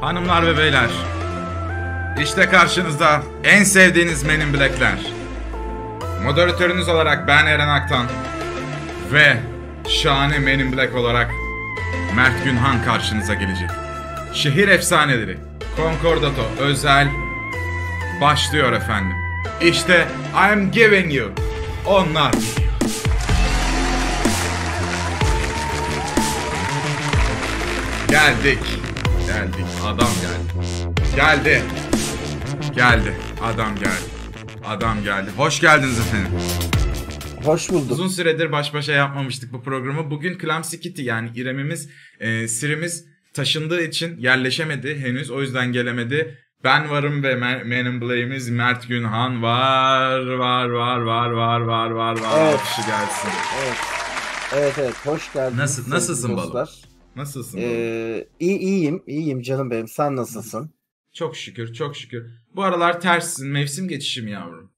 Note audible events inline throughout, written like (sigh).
Hanımlar ve beyler. İşte karşınızda en sevdiğiniz Men in Black'ler. Moderatörünüz olarak ben Eren Aktan ve şahane Men Black olarak Mert Günhan karşınıza gelecek. Şehir efsaneleri, Concordato özel başlıyor efendim. İşte I'm giving you onlar. Geldik geldik. Adam geldi. Geldi. Geldi. Adam geldi. Adam geldi. Hoş geldiniz efendim. Hoş bulduk. Uzun süredir baş başa yapmamıştık bu programı. Bugün Clumsy Kitty yani İrem'imiz, e, Sirimiz taşındığı için yerleşemedi henüz. O yüzden gelemedi. Ben varım ve Men Man in Blame'imiz Mert Günhan var, var, var, var, var, var, var, var. Evet. Kişi gelsin. Evet. Evet evet hoş geldiniz. Nasıl, nasılsın dostlar. Balım? Nasılsın? Ee, iyi, iyiyim, iyiyim canım benim. Sen nasılsın? Çok şükür, çok şükür. Bu aralar tersin, mevsim geçişi mi yavrum?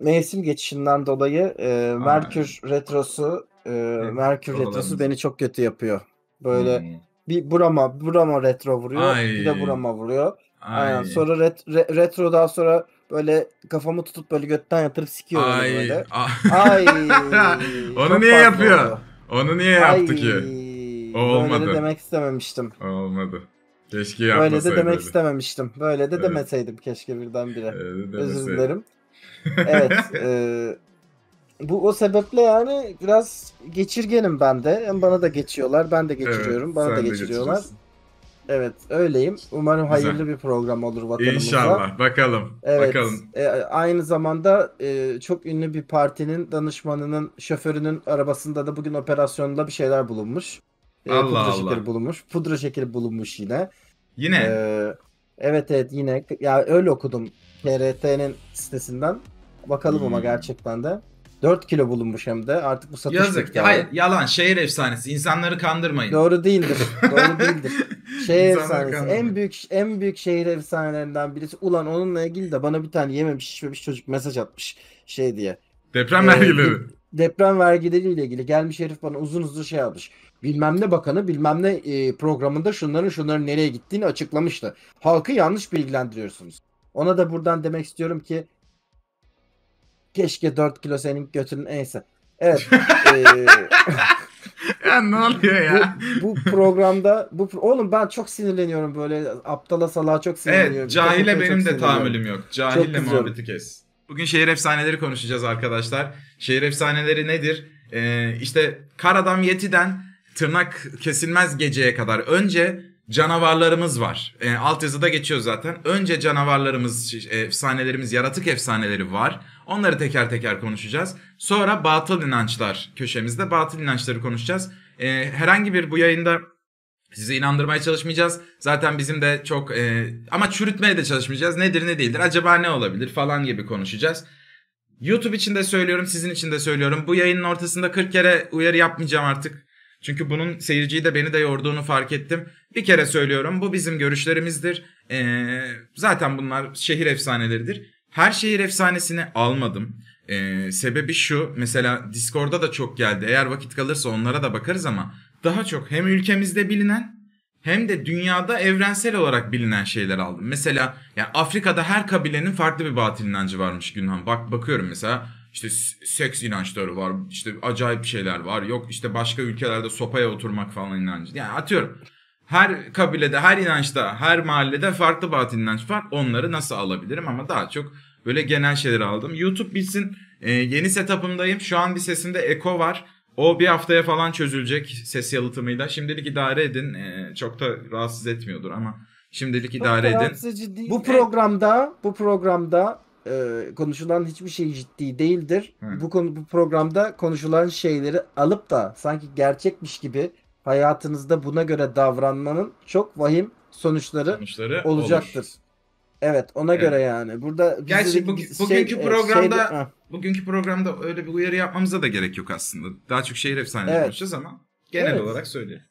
Mevsim geçişinden dolayı e, Merkür Aynen. retrosu, e, evet, Merkür retrosu beni çok kötü yapıyor. Böyle hmm. bir burama, burama retro vuruyor, Ay. bir de burama vuruyor. Ay. Aynen. Sonra ret, re, retro daha sonra böyle kafamı tutup böyle götten yatırıp sikiyorum Ay. böyle. Ay. (laughs) Onu çok niye yapıyor? Oldu. Onu niye yaptı Ay. ki? O olmadı. Böyle de demek istememiştim. O olmadı. Keşke yapmasaydı. Böyle de demek istememiştim. Böyle de evet. demeseydim keşke birdenbire. Evet, Özür dilerim. (laughs) evet. E, bu o sebeple yani biraz geçirgenim ben de. bana da geçiyorlar. Ben de geçiriyorum. Evet, bana da geçiriyorlar. Evet öyleyim. Umarım Güzel. hayırlı bir program olur vatanımıza. İnşallah bakalım. Evet. Bakalım. E, aynı zamanda e, çok ünlü bir partinin danışmanının şoförünün arabasında da bugün operasyonda bir şeyler bulunmuş. Ee, Allah pudra Allah. şekeri bulunmuş. Pudra şekeri bulunmuş yine. Yine? Ee, evet evet yine. Ya öyle okudum TRT'nin sitesinden. Bakalım hmm. ama gerçekten de. 4 kilo bulunmuş hem de. Artık bu satış Yazık. Miktarı. Hayır yalan. Şehir efsanesi. İnsanları kandırmayın. Doğru değildir. Doğru (laughs) değildir. Şehir İnsanları efsanesi. Kandırmayın. En büyük en büyük şehir efsanelerinden birisi. Ulan onunla ilgili de bana bir tane yememiş şişmemiş çocuk mesaj atmış şey diye. Deprem ee, vergileri. Deprem vergileriyle ilgili gelmiş herif bana uzun uzun şey almış bilmem ne bakanı bilmem ne e, programında şunların şunların nereye gittiğini açıklamıştı. Halkı yanlış bilgilendiriyorsunuz. Ona da buradan demek istiyorum ki keşke 4 kilo senin götürün neyse. Evet. (laughs) e, (laughs) ya ne oluyor ya? Bu, bu programda bu oğlum ben çok sinirleniyorum böyle aptala salağa çok sinirleniyorum. Evet, cahile çok benim de tahammülüm yok. Cahille muhabbeti kes. Bugün şehir efsaneleri konuşacağız arkadaşlar. Şehir efsaneleri nedir? Ee, işte Karadam Yeti'den tırnak kesilmez geceye kadar önce canavarlarımız var. E, yazıda geçiyor zaten. Önce canavarlarımız, e, efsanelerimiz, yaratık efsaneleri var. Onları teker teker konuşacağız. Sonra batıl inançlar köşemizde. Batıl inançları konuşacağız. E, herhangi bir bu yayında sizi inandırmaya çalışmayacağız. Zaten bizim de çok e, ama çürütmeye de çalışmayacağız. Nedir ne değildir acaba ne olabilir falan gibi konuşacağız. YouTube için de söylüyorum sizin için de söylüyorum. Bu yayının ortasında 40 kere uyarı yapmayacağım artık. Çünkü bunun seyirciyi de beni de yorduğunu fark ettim. Bir kere söylüyorum bu bizim görüşlerimizdir. Ee, zaten bunlar şehir efsaneleridir. Her şehir efsanesini almadım. Ee, sebebi şu mesela Discord'da da çok geldi. Eğer vakit kalırsa onlara da bakarız ama daha çok hem ülkemizde bilinen hem de dünyada evrensel olarak bilinen şeyler aldım. Mesela yani Afrika'da her kabilenin farklı bir batıl inancı varmış Günhan. Bak bakıyorum mesela işte seks inançları var, işte acayip şeyler var. Yok işte başka ülkelerde sopaya oturmak falan inancı. Yani atıyorum her kabilede, her inançta, her mahallede farklı batıl inanç var. Onları nasıl alabilirim ama daha çok böyle genel şeyleri aldım. YouTube bilsin. Ee, yeni setup'ımdayım. Şu an bir sesinde eko var. O bir haftaya falan çözülecek ses yalıtımıyla. Şimdilik idare edin. Ee, çok da rahatsız etmiyordur ama şimdilik idare edin. Bu programda, bu programda e, konuşulan hiçbir şey ciddi değildir. Hı. Bu konu bu programda konuşulan şeyleri alıp da sanki gerçekmiş gibi hayatınızda buna göre davranmanın çok vahim sonuçları, sonuçları olacaktır. Olur. Evet, ona evet. göre yani. Burada Gerçi bu, şey, bugünkü şey, programda şeyde, bugünkü programda öyle bir uyarı yapmamıza da gerek yok aslında. Daha çok şehir efsanesi evet. konuşacağız ama genel evet. olarak söyleyeyim.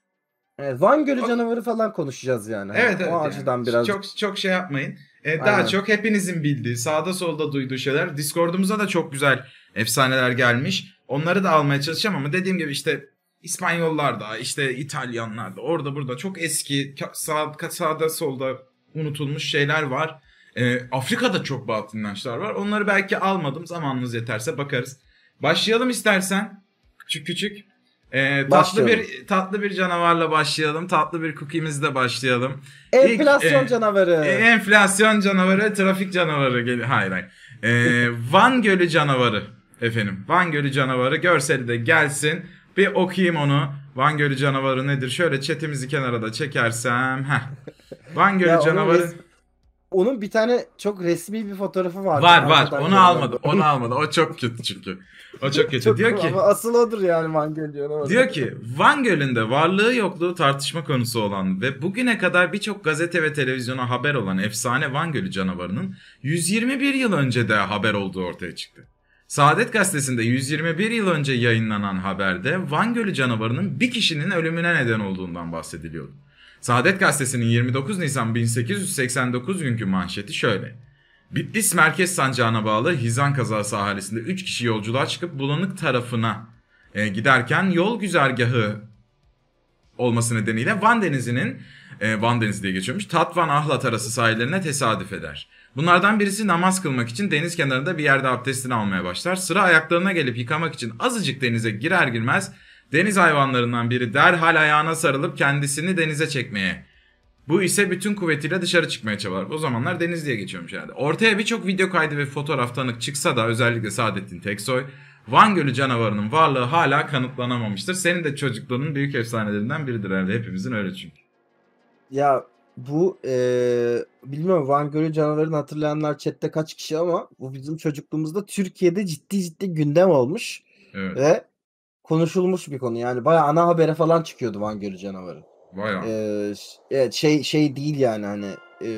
E, Van Gölü o... canavarı falan konuşacağız yani. Hani evet, evet. O yani. açıdan biraz. Çok çok şey yapmayın. E, daha Aynen. çok hepinizin bildiği, sağda solda duyduğu şeyler. Discord'umuza da çok güzel efsaneler gelmiş. Onları da almaya çalışacağım ama dediğim gibi işte İspanyollar da, işte İtalyanlar da, orada burada çok eski sağ, sağda solda unutulmuş şeyler var. E, Afrika'da çok batıl var. Onları belki almadım. Zamanımız yeterse bakarız. Başlayalım istersen. Küçük küçük. Ee, tatlı bir tatlı bir canavarla başlayalım. Tatlı bir cookie'mizle başlayalım. Enflasyon İlk, e, canavarı. E, enflasyon canavarı, trafik canavarı geliyor. Hayır hayır. Ee, (laughs) Van Gölü canavarı efendim. Van Gölü canavarı görseli de gelsin. Bir okuyayım onu. Van Gölü canavarı nedir? Şöyle chatimizi kenara da çekersem. Heh. Van Gölü canavarı. Res- onun bir tane çok resmi bir fotoğrafı vardı. Var var. Hakikaten onu almadı. Onu almadı. O çok kötü çünkü. O çok kötü. çok, diyor ki ama asıl odur yani Van Gölü. diyor. ki Van Gölü'nde varlığı yokluğu tartışma konusu olan ve bugüne kadar birçok gazete ve televizyona haber olan efsane Van Gölü canavarının 121 yıl önce de haber olduğu ortaya çıktı. Saadet gazetesinde 121 yıl önce yayınlanan haberde Van Gölü canavarının bir kişinin ölümüne neden olduğundan bahsediliyordu. Saadet Gazetesi'nin 29 Nisan 1889 günkü manşeti şöyle. Bitlis Merkez Sancağı'na bağlı Hizan kazası ahalisinde 3 kişi yolculuğa çıkıp bulanık tarafına e, giderken yol güzergahı olması nedeniyle Van Denizi'nin e, Van Denizi diye geçiyormuş. Tatvan Ahlat arası sahillerine tesadüf eder. Bunlardan birisi namaz kılmak için deniz kenarında bir yerde abdestini almaya başlar. Sıra ayaklarına gelip yıkamak için azıcık denize girer girmez Deniz hayvanlarından biri derhal ayağına sarılıp kendisini denize çekmeye. Bu ise bütün kuvvetiyle dışarı çıkmaya çabalar. O zamanlar deniz diye geçiyormuş herhalde. Ortaya birçok video kaydı ve fotoğraf tanık çıksa da özellikle Saadettin Teksoy, Van Gölü canavarının varlığı hala kanıtlanamamıştır. Senin de çocukluğunun büyük efsanelerinden biridir herhalde. Hepimizin öyle çünkü. Ya bu ee, bilmiyorum Van Gölü canavarını hatırlayanlar chatte kaç kişi ama bu bizim çocukluğumuzda Türkiye'de ciddi ciddi gündem olmuş. Evet. Ve konuşulmuş bir konu. Yani baya ana habere falan çıkıyordu Van Gölü canavarı. Baya. Ee, evet şey şey değil yani hani e,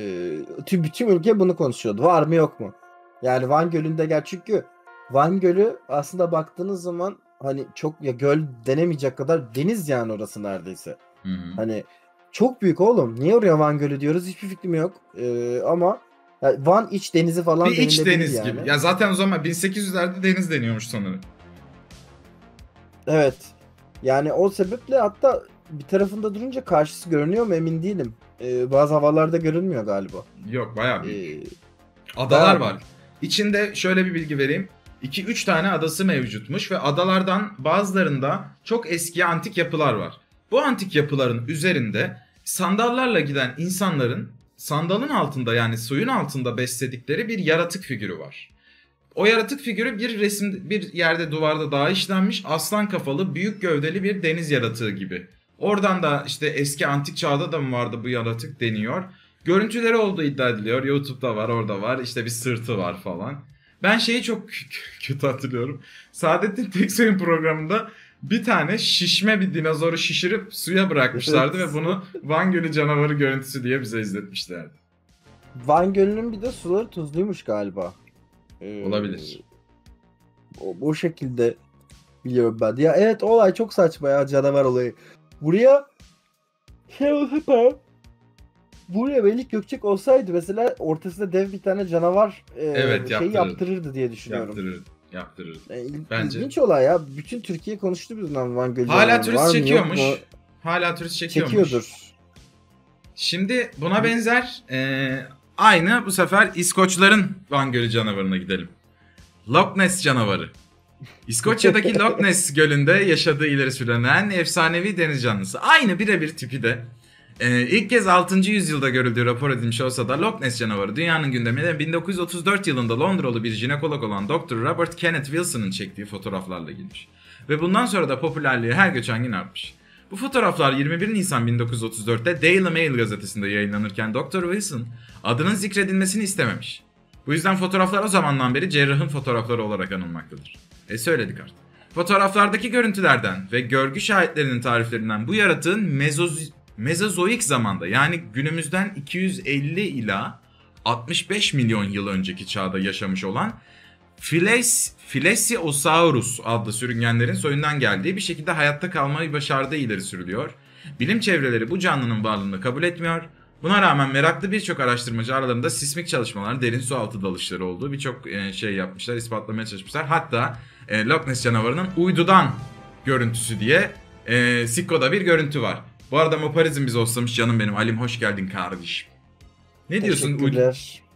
tüm bütün ülke bunu konuşuyordu. Var mı yok mu? Yani Van Gölü'nde gel çünkü Van Gölü aslında baktığınız zaman hani çok ya göl denemeyecek kadar deniz yani orası neredeyse. Hı hı. Hani çok büyük oğlum. Niye oraya Van Gölü diyoruz? Hiçbir fikrim yok. Ee, ama yani Van iç denizi falan bir iç deniz yani. gibi. Ya zaten o zaman 1800'lerde deniz deniyormuş sanırım. Evet. Yani o sebeple hatta bir tarafında durunca karşısı görünüyor mu emin değilim. Ee, bazı havalarda görünmüyor galiba. Yok bayağı büyük. Ee, Adalar bayağı var. Büyük. İçinde şöyle bir bilgi vereyim. 2-3 tane adası mevcutmuş ve adalardan bazılarında çok eski antik yapılar var. Bu antik yapıların üzerinde sandallarla giden insanların sandalın altında yani suyun altında besledikleri bir yaratık figürü var. O yaratık figürü bir resim bir yerde duvarda daha işlenmiş aslan kafalı büyük gövdeli bir deniz yaratığı gibi. Oradan da işte eski antik çağda da mı vardı bu yaratık deniyor. Görüntüleri olduğu iddia ediliyor. YouTube'da var orada var işte bir sırtı var falan. Ben şeyi çok kötü hatırlıyorum. Saadettin Teksoy'un programında bir tane şişme bir dinozoru şişirip suya bırakmışlardı ve bunu Van Gölü canavarı görüntüsü diye bize izletmişlerdi. Van Gölü'nün bir de suları tuzluymuş galiba. Olabilir. Ee, o, bu şekilde biliyorum ben. Ya evet olay çok saçma ya canavar olayı. Buraya Carol şey Hopper buraya Melik Gökçek olsaydı mesela ortasında dev bir tane canavar e, evet, şey yaptırırdı diye düşünüyorum. Yaptırırdı. Yaptırırdı. E, Bence. İlginç olay ya. Bütün Türkiye konuştu bizden Van Gölü. Hala turist çekiyormuş. Hala turist çekiyormuş. Çekiyordur. Şimdi buna benzer e, Aynı bu sefer İskoçların Van Gölü canavarına gidelim. Loch Ness canavarı. İskoçya'daki (laughs) Loch Ness gölünde yaşadığı ileri sürülen efsanevi deniz canlısı. Aynı birebir tipi de. Ee, ilk kez 6. yüzyılda görüldüğü rapor edilmiş olsa da Loch Ness canavarı dünyanın gündemine 1934 yılında Londralı bir jinekolog olan Dr. Robert Kenneth Wilson'ın çektiği fotoğraflarla girmiş. Ve bundan sonra da popülerliği her geçen gün artmış. Bu fotoğraflar 21 Nisan 1934'te Daily Mail gazetesinde yayınlanırken Dr. Wilson adının zikredilmesini istememiş. Bu yüzden fotoğraflar o zamandan beri cerrahın fotoğrafları olarak anılmaktadır. E söyledik artık. Fotoğraflardaki görüntülerden ve görgü şahitlerinin tariflerinden bu yaratığın mezoz mezozoik zamanda yani günümüzden 250 ila 65 milyon yıl önceki çağda yaşamış olan Files, Filesiosaurus adlı sürüngenlerin soyundan geldiği bir şekilde hayatta kalmayı başardığı ileri sürülüyor. Bilim çevreleri bu canlının varlığını kabul etmiyor. Buna rağmen meraklı birçok araştırmacı aralarında sismik çalışmalar, derin su altı dalışları olduğu birçok e, şey yapmışlar, ispatlamaya çalışmışlar. Hatta e, Loch Ness canavarının uydudan görüntüsü diye e, Sikko'da bir görüntü var. Bu arada Moparizm bizi hoslamış canım benim. Alim hoş geldin kardeşim. Ne diyorsun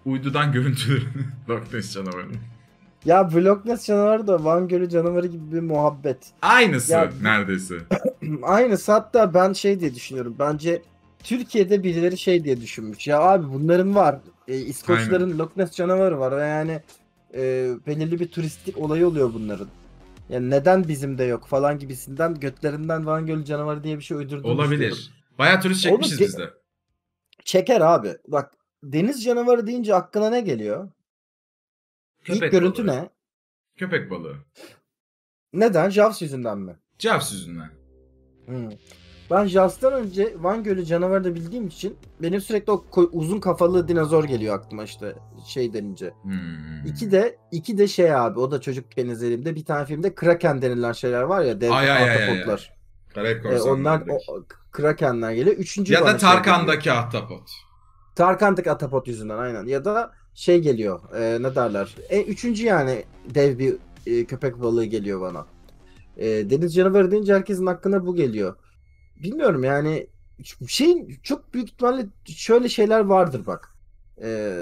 uydudan görüntüleri? (laughs) Loch Ness canavarının. Ya Blockness canavarı da Van Gölü canavarı gibi bir muhabbet. Aynısı ya, neredeyse. (clears throat) aynısı hatta ben şey diye düşünüyorum. Bence Türkiye'de birileri şey diye düşünmüş. Ya abi bunların var. E, İskoçların Aynen. Loch Ness canavarı var ve yani e, belirli bir turistik olayı oluyor bunların. Yani neden bizim de yok falan gibisinden götlerinden Van Gölü canavarı diye bir şey uydurduğunu Olabilir. Baya turist çekmişiz biz de. Çeker abi. Bak deniz canavarı deyince aklına ne geliyor? Köpek İlk görüntü balığı. ne? Köpek balığı. Neden? Jaws yüzünden mi? Jaws yüzünden. Hmm. Ben Jaws'tan önce Van Gölü canavarı da bildiğim için benim sürekli o uzun kafalı dinozor geliyor aklıma işte şey denince. Hmm. İki de iki de şey abi o da çocuk izlediğimde bir tane filmde Kraken denilen şeyler var ya dev ahtapotlar. Karayip e, onlar o, Krakenler geliyor. Üçüncü ya da Tarkan'daki şey ahtapot. Tarkan'daki ahtapot yüzünden aynen. Ya da şey geliyor. E, ne derler? E, üçüncü yani dev bir e, köpek balığı geliyor bana. E, deniz canavarı deyince herkesin hakkında bu geliyor. Bilmiyorum yani şeyin çok büyük ihtimalle şöyle şeyler vardır bak. E,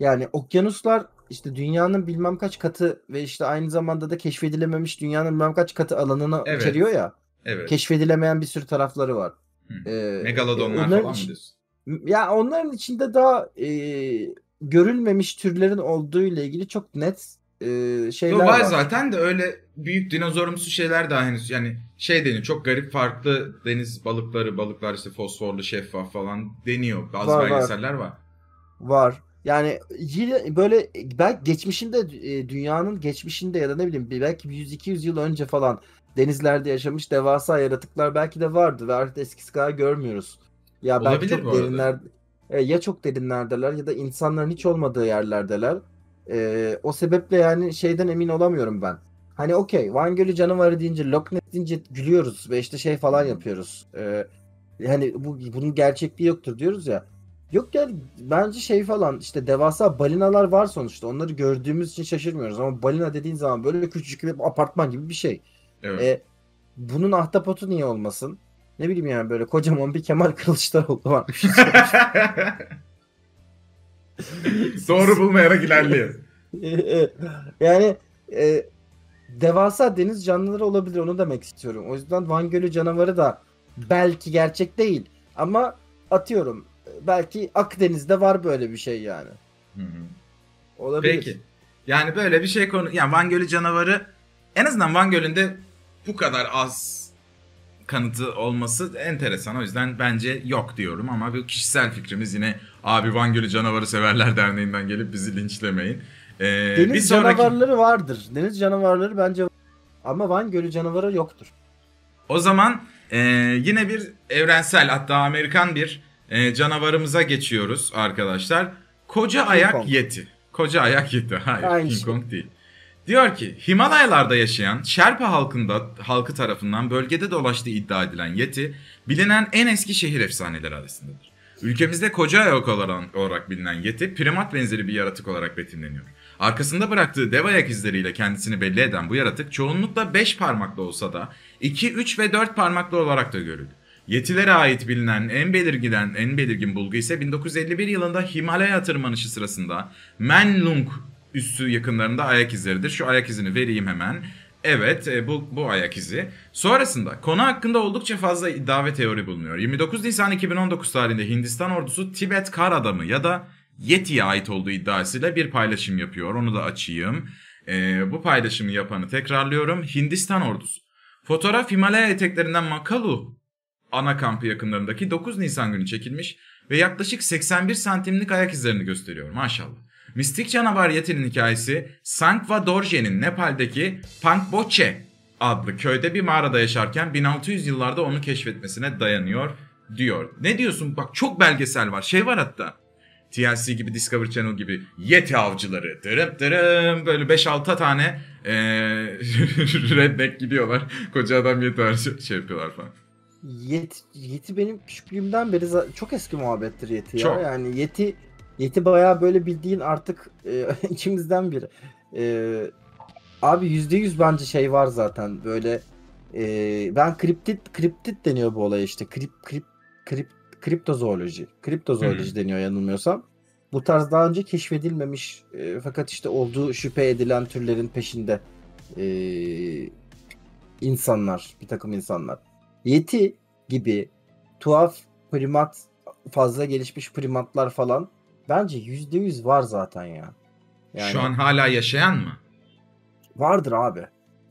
yani okyanuslar işte dünyanın bilmem kaç katı ve işte aynı zamanda da keşfedilememiş dünyanın bilmem kaç katı alanını evet. içeriyor ya. Evet. Keşfedilemeyen bir sürü tarafları var. Hı. Ee, Megalodonlar falan mı diyorsun? Ya onların içinde daha e, görülmemiş türlerin olduğu ile ilgili çok net e, şeyler Yo, var. Var zaten de öyle büyük dinozorumsu şeyler daha henüz yani şey deniyor çok garip farklı deniz balıkları balıklar işte fosforlu şeffaf falan deniyor bazı var, belgeseller var. var. Yani yine böyle belki geçmişinde e, dünyanın geçmişinde ya da ne bileyim belki 100-200 yıl önce falan denizlerde yaşamış devasa yaratıklar belki de vardı ve artık eskisi kadar görmüyoruz. Ya Olabilir belki çok derinler, e, ya çok derinlerdeler ya da insanların hiç olmadığı yerlerdeler. E, o sebeple yani şeyden emin olamıyorum ben. Hani okey Van Gölü canavarı deyince Loch Ness deyince gülüyoruz ve işte şey falan yapıyoruz. E, hani bu bunun gerçekliği yoktur diyoruz ya. Yok ya, bence şey falan işte devasa balinalar var sonuçta. Onları gördüğümüz için şaşırmıyoruz ama balina dediğin zaman böyle küçücük bir apartman gibi bir şey. Evet. E, bunun ahtapotu niye olmasın? Ne bileyim yani böyle kocaman bir Kemal Kılıçdaroğlu varmış. (laughs) Doğru bulmayarak ilerliyor. (laughs) E, e, yani e, devasa deniz canlıları olabilir onu demek istiyorum. O yüzden Van Gölü canavarı da belki gerçek değil ama atıyorum belki Akdeniz'de var böyle bir şey yani. Hı hı. Olabilir. Peki. Yani böyle bir şey konu yani Van Gölü canavarı en azından Van Gölü'nde bu kadar az kanıtı olması enteresan. O yüzden bence yok diyorum ama bu kişisel fikrimiz yine abi Van Gölü Canavarı Severler Derneği'nden gelip bizi linçlemeyin. Ee, Deniz bir sonraki... canavarları vardır. Deniz canavarları bence ama Van Gölü Canavarı yoktur. O zaman e, yine bir evrensel hatta Amerikan bir e, canavarımıza geçiyoruz arkadaşlar. Koca King ayak Kong. yeti. Koca ayak yeti. Hayır Aynı King şey. Kong değil. Diyor ki Himalayalarda yaşayan Şerpa halkında, halkı tarafından bölgede dolaştığı iddia edilen Yeti bilinen en eski şehir efsaneleri arasındadır. Ülkemizde koca ayak olarak bilinen Yeti primat benzeri bir yaratık olarak betimleniyor. Arkasında bıraktığı dev ayak izleriyle kendisini belli eden bu yaratık çoğunlukla 5 parmaklı olsa da 2, 3 ve 4 parmaklı olarak da görülür. Yetilere ait bilinen en belirgilen en belirgin bulgu ise 1951 yılında Himalaya tırmanışı sırasında Menlung üstü yakınlarında ayak izleridir. Şu ayak izini vereyim hemen. Evet e, bu, bu ayak izi. Sonrasında konu hakkında oldukça fazla iddia ve teori bulunuyor. 29 Nisan 2019 tarihinde Hindistan ordusu Tibet kar adamı ya da Yeti'ye ait olduğu iddiasıyla bir paylaşım yapıyor. Onu da açayım. E, bu paylaşımı yapanı tekrarlıyorum. Hindistan ordusu. Fotoğraf Himalaya eteklerinden Makalu ana kampı yakınlarındaki 9 Nisan günü çekilmiş ve yaklaşık 81 santimlik ayak izlerini gösteriyor maşallah. Mistik canavar Yeti'nin hikayesi Sankva Dorje'nin Nepal'deki Pankboche adlı köyde bir mağarada yaşarken 1600 yıllarda onu keşfetmesine dayanıyor diyor. Ne diyorsun? Bak çok belgesel var. Şey var hatta. TLC gibi Discovery Channel gibi Yeti avcıları dırım dırım böyle 5-6 tane ee, (laughs) redneck gidiyorlar. Koca adam Yeti avcı şey yapıyorlar falan. Yeti, Yeti benim küçüklüğümden beri çok eski muhabbettir Yeti ya. Çok. Yani Yeti Yeti bayağı böyle bildiğin artık e, (laughs) içimizden biri. E, abi %100 bence şey var zaten böyle e, ben kriptit kriptit deniyor bu olay işte. Krip krip krip kriptozooloji. Kriptozooloji deniyor yanılmıyorsam. Bu tarz daha önce keşfedilmemiş e, fakat işte olduğu şüphe edilen türlerin peşinde e, insanlar, bir takım insanlar. Yeti gibi tuhaf primat, fazla gelişmiş primatlar falan Bence yüzde yüz var zaten ya. Yani, Şu an hala yaşayan mı? Vardır abi.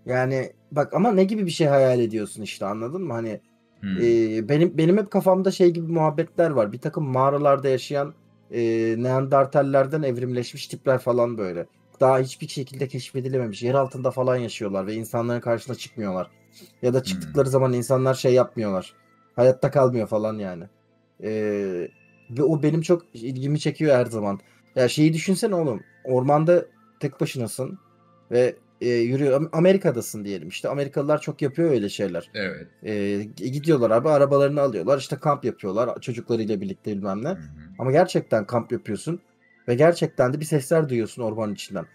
Yani bak ama ne gibi bir şey hayal ediyorsun işte anladın mı? Hani hmm. e, benim benim hep kafamda şey gibi muhabbetler var. Bir takım mağaralarda yaşayan e, Neandertallerden evrimleşmiş tipler falan böyle. Daha hiçbir şekilde keşfedilememiş. Yer altında falan yaşıyorlar ve insanların karşısına çıkmıyorlar. Ya da çıktıkları hmm. zaman insanlar şey yapmıyorlar. Hayatta kalmıyor falan yani. E, ve o benim çok ilgimi çekiyor her zaman. Ya şeyi düşünsen oğlum. Ormanda tek başınasın ve e, yürüyor. Amerika'dasın diyelim İşte Amerikalılar çok yapıyor öyle şeyler. Evet. E, e, gidiyorlar abi arabalarını alıyorlar. İşte kamp yapıyorlar çocuklarıyla birlikte bilmem ne. Hı hı. Ama gerçekten kamp yapıyorsun. Ve gerçekten de bir sesler duyuyorsun ormanın içinden.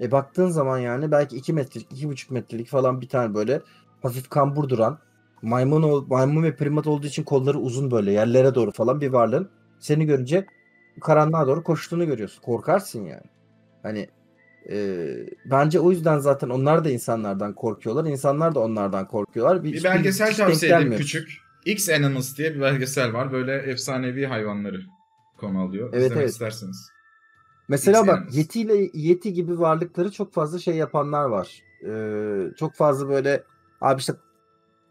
E baktığın zaman yani belki 2 metrelik, buçuk metrelik falan bir tane böyle hafif kambur duran maymun, ol, maymun ve primat olduğu için kolları uzun böyle yerlere doğru falan bir varlığın seni görünce karanlığa doğru koştuğunu görüyorsun. Korkarsın yani. Hani e, bence o yüzden zaten onlar da insanlardan korkuyorlar. İnsanlar da onlardan korkuyorlar. Bir, bir belgesel tavsiye edeyim küçük. X Animals diye bir belgesel var. Böyle efsanevi hayvanları konu alıyor. Evet, evet. isterseniz. Mesela X bak Yeti ile Yeti gibi varlıkları çok fazla şey yapanlar var. Ee, çok fazla böyle abi işte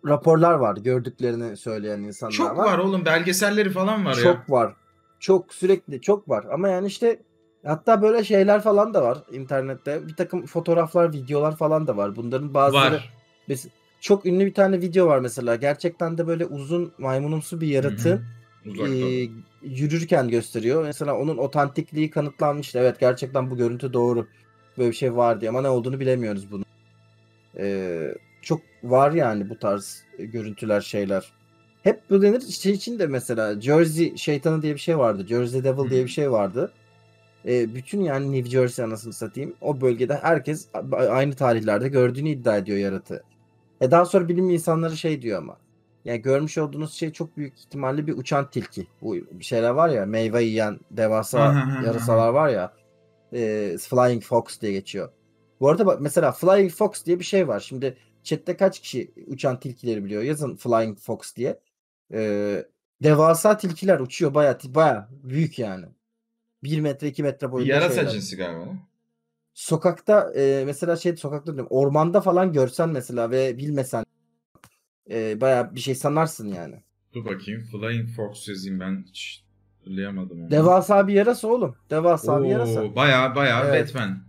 raporlar var. Gördüklerini söyleyen insanlar çok var. Çok var oğlum belgeselleri falan var çok ya. Çok var çok sürekli çok var ama yani işte hatta böyle şeyler falan da var internette bir takım fotoğraflar videolar falan da var bunların bazıları var. çok ünlü bir tane video var mesela gerçekten de böyle uzun maymunumsu bir yaratığın e, yürürken gösteriyor mesela onun otantikliği kanıtlanmış. evet gerçekten bu görüntü doğru böyle bir şey var diye ama ne olduğunu bilemiyoruz bunu. Ee, çok var yani bu tarz görüntüler şeyler hep bu denir. Şey için de mesela Jersey şeytanı diye bir şey vardı. Jersey Devil diye bir şey vardı. E, bütün yani New Jersey anasını satayım o bölgede herkes aynı tarihlerde gördüğünü iddia ediyor yaratı. E daha sonra bilim insanları şey diyor ama. Yani görmüş olduğunuz şey çok büyük ihtimalle bir uçan tilki. Bu bir şeyler var ya meyve yiyen devasa yarasalar var ya. E, Flying Fox diye geçiyor. Bu arada bak mesela Flying Fox diye bir şey var. Şimdi chatte kaç kişi uçan tilkileri biliyor? Yazın Flying Fox diye. Ee, devasa tilkiler uçuyor baya baya büyük yani. 1 metre 2 metre boyunda Yarasa şeyler. cinsi galiba. Sokakta e, mesela şey sokakta diyorum ormanda falan görsen mesela ve bilmesen e, baya bir şey sanarsın yani. Dur bakayım Flying Fox yazayım ben hiç hatırlayamadım. Onu. Devasa bir yarasa oğlum. Devasa Oo, bir yarasa. Baya baya evet. Batman.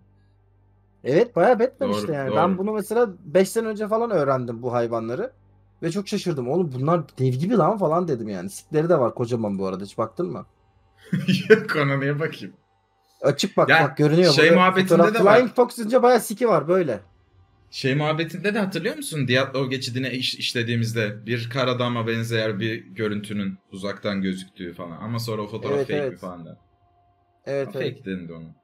Evet baya Batman doğru, işte yani. Doğru. Ben bunu mesela 5 sene önce falan öğrendim bu hayvanları. Ve çok şaşırdım. Oğlum bunlar dev gibi lan falan dedim yani. Sikleri de var kocaman bu arada. Hiç baktın mı? (laughs) Yok ona niye bakayım? Açık bak yani, bak görünüyor. Şey muhabbetinde Fotoğraf, de var. Flying Fox baya siki var böyle. Şey muhabbetinde de hatırlıyor musun? Diatlov geçidine iş, işlediğimizde bir kar benzer bir görüntünün uzaktan gözüktüğü falan. Ama sonra o fotoğraf evet, fake evet. falan da. Evet, evet. Fake denildi onu.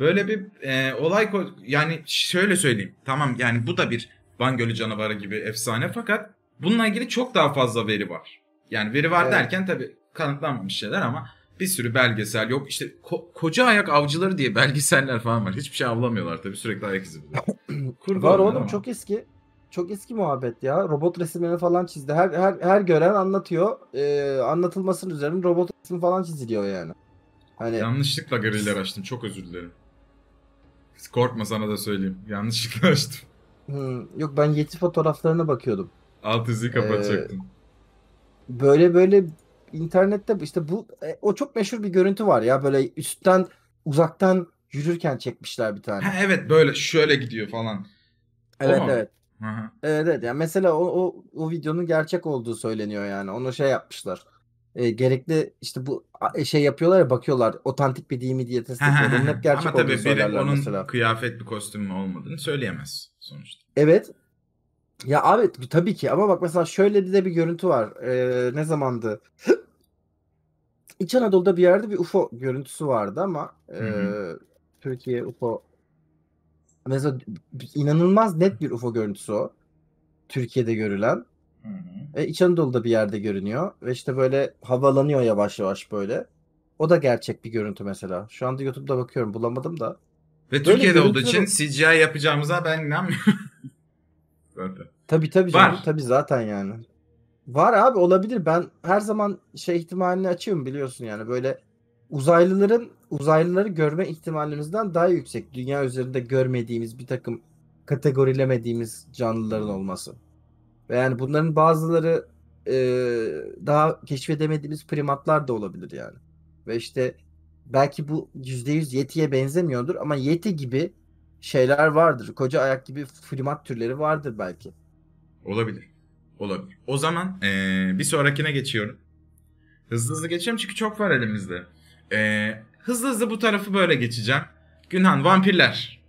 Böyle bir e, olay yani şöyle söyleyeyim. Tamam yani bu da bir Van Gölü canavarı gibi efsane fakat Bununla ilgili çok daha fazla veri var. Yani veri var evet. derken tabii kanıtlanmamış şeyler ama bir sürü belgesel yok. İşte ko- koca ayak avcıları diye (laughs) belgeseller falan var. Hiçbir şey avlamıyorlar tabii sürekli ayak izi buluyor. (clears throat) var oğlum ama. çok eski. Çok eski muhabbet ya. Robot resimleri falan çizdi. Her her her gören anlatıyor. Ee, anlatılmasının üzerine robot resmi falan çiziliyor yani. Hani yanlışlıkla goriller açtım. Çok özür dilerim. Korkma sana da söyleyeyim. Yanlışlıkla (laughs) açtım. Hmm, yok ben yeti fotoğraflarına bakıyordum. Alt izi ee, kapatacaktın. Ee, böyle böyle internette işte bu e, o çok meşhur bir görüntü var ya böyle üstten uzaktan yürürken çekmişler bir tane. Ha, evet böyle şöyle gidiyor falan. Evet evet. Aha. Evet evet yani mesela o, o o videonun gerçek olduğu söyleniyor yani. Onu şey yapmışlar. E, gerekli işte bu e, şey yapıyorlar ya bakıyorlar otantik bir değil mi diye test ediyorlar. hep gerçek Ama tabii biri onun mesela. kıyafet bir kostümü olmadığını söyleyemez sonuçta. Evet ya abi tabii ki ama bak mesela şöyle bir de bir görüntü var. Ee, ne zamandı? İç Anadolu'da bir yerde bir UFO görüntüsü vardı ama e, Türkiye UFO mesela inanılmaz net bir UFO görüntüsü o. Türkiye'de görülen. ve İç Anadolu'da bir yerde görünüyor ve işte böyle havalanıyor yavaş yavaş böyle. O da gerçek bir görüntü mesela. Şu anda YouTube'da bakıyorum bulamadım da. Ve böyle Türkiye'de olduğu için CGI yapacağımıza ben inanmıyorum. (laughs) zaten. tabi tabi canım. Var. zaten yani. Var abi olabilir. Ben her zaman şey ihtimalini açıyorum biliyorsun yani böyle uzaylıların uzaylıları görme ihtimalimizden daha yüksek. Dünya üzerinde görmediğimiz bir takım kategorilemediğimiz canlıların olması. Ve yani bunların bazıları e, daha keşfedemediğimiz primatlar da olabilir yani. Ve işte belki bu %100 yetiye benzemiyordur ama yeti gibi şeyler vardır. Koca ayak gibi primat türleri vardır belki. Olabilir. Olabilir. O zaman ee, bir sonrakine geçiyorum. Hızlı hızlı geçeceğim çünkü çok var elimizde. E, hızlı hızlı bu tarafı böyle geçeceğim. Günhan vampirler.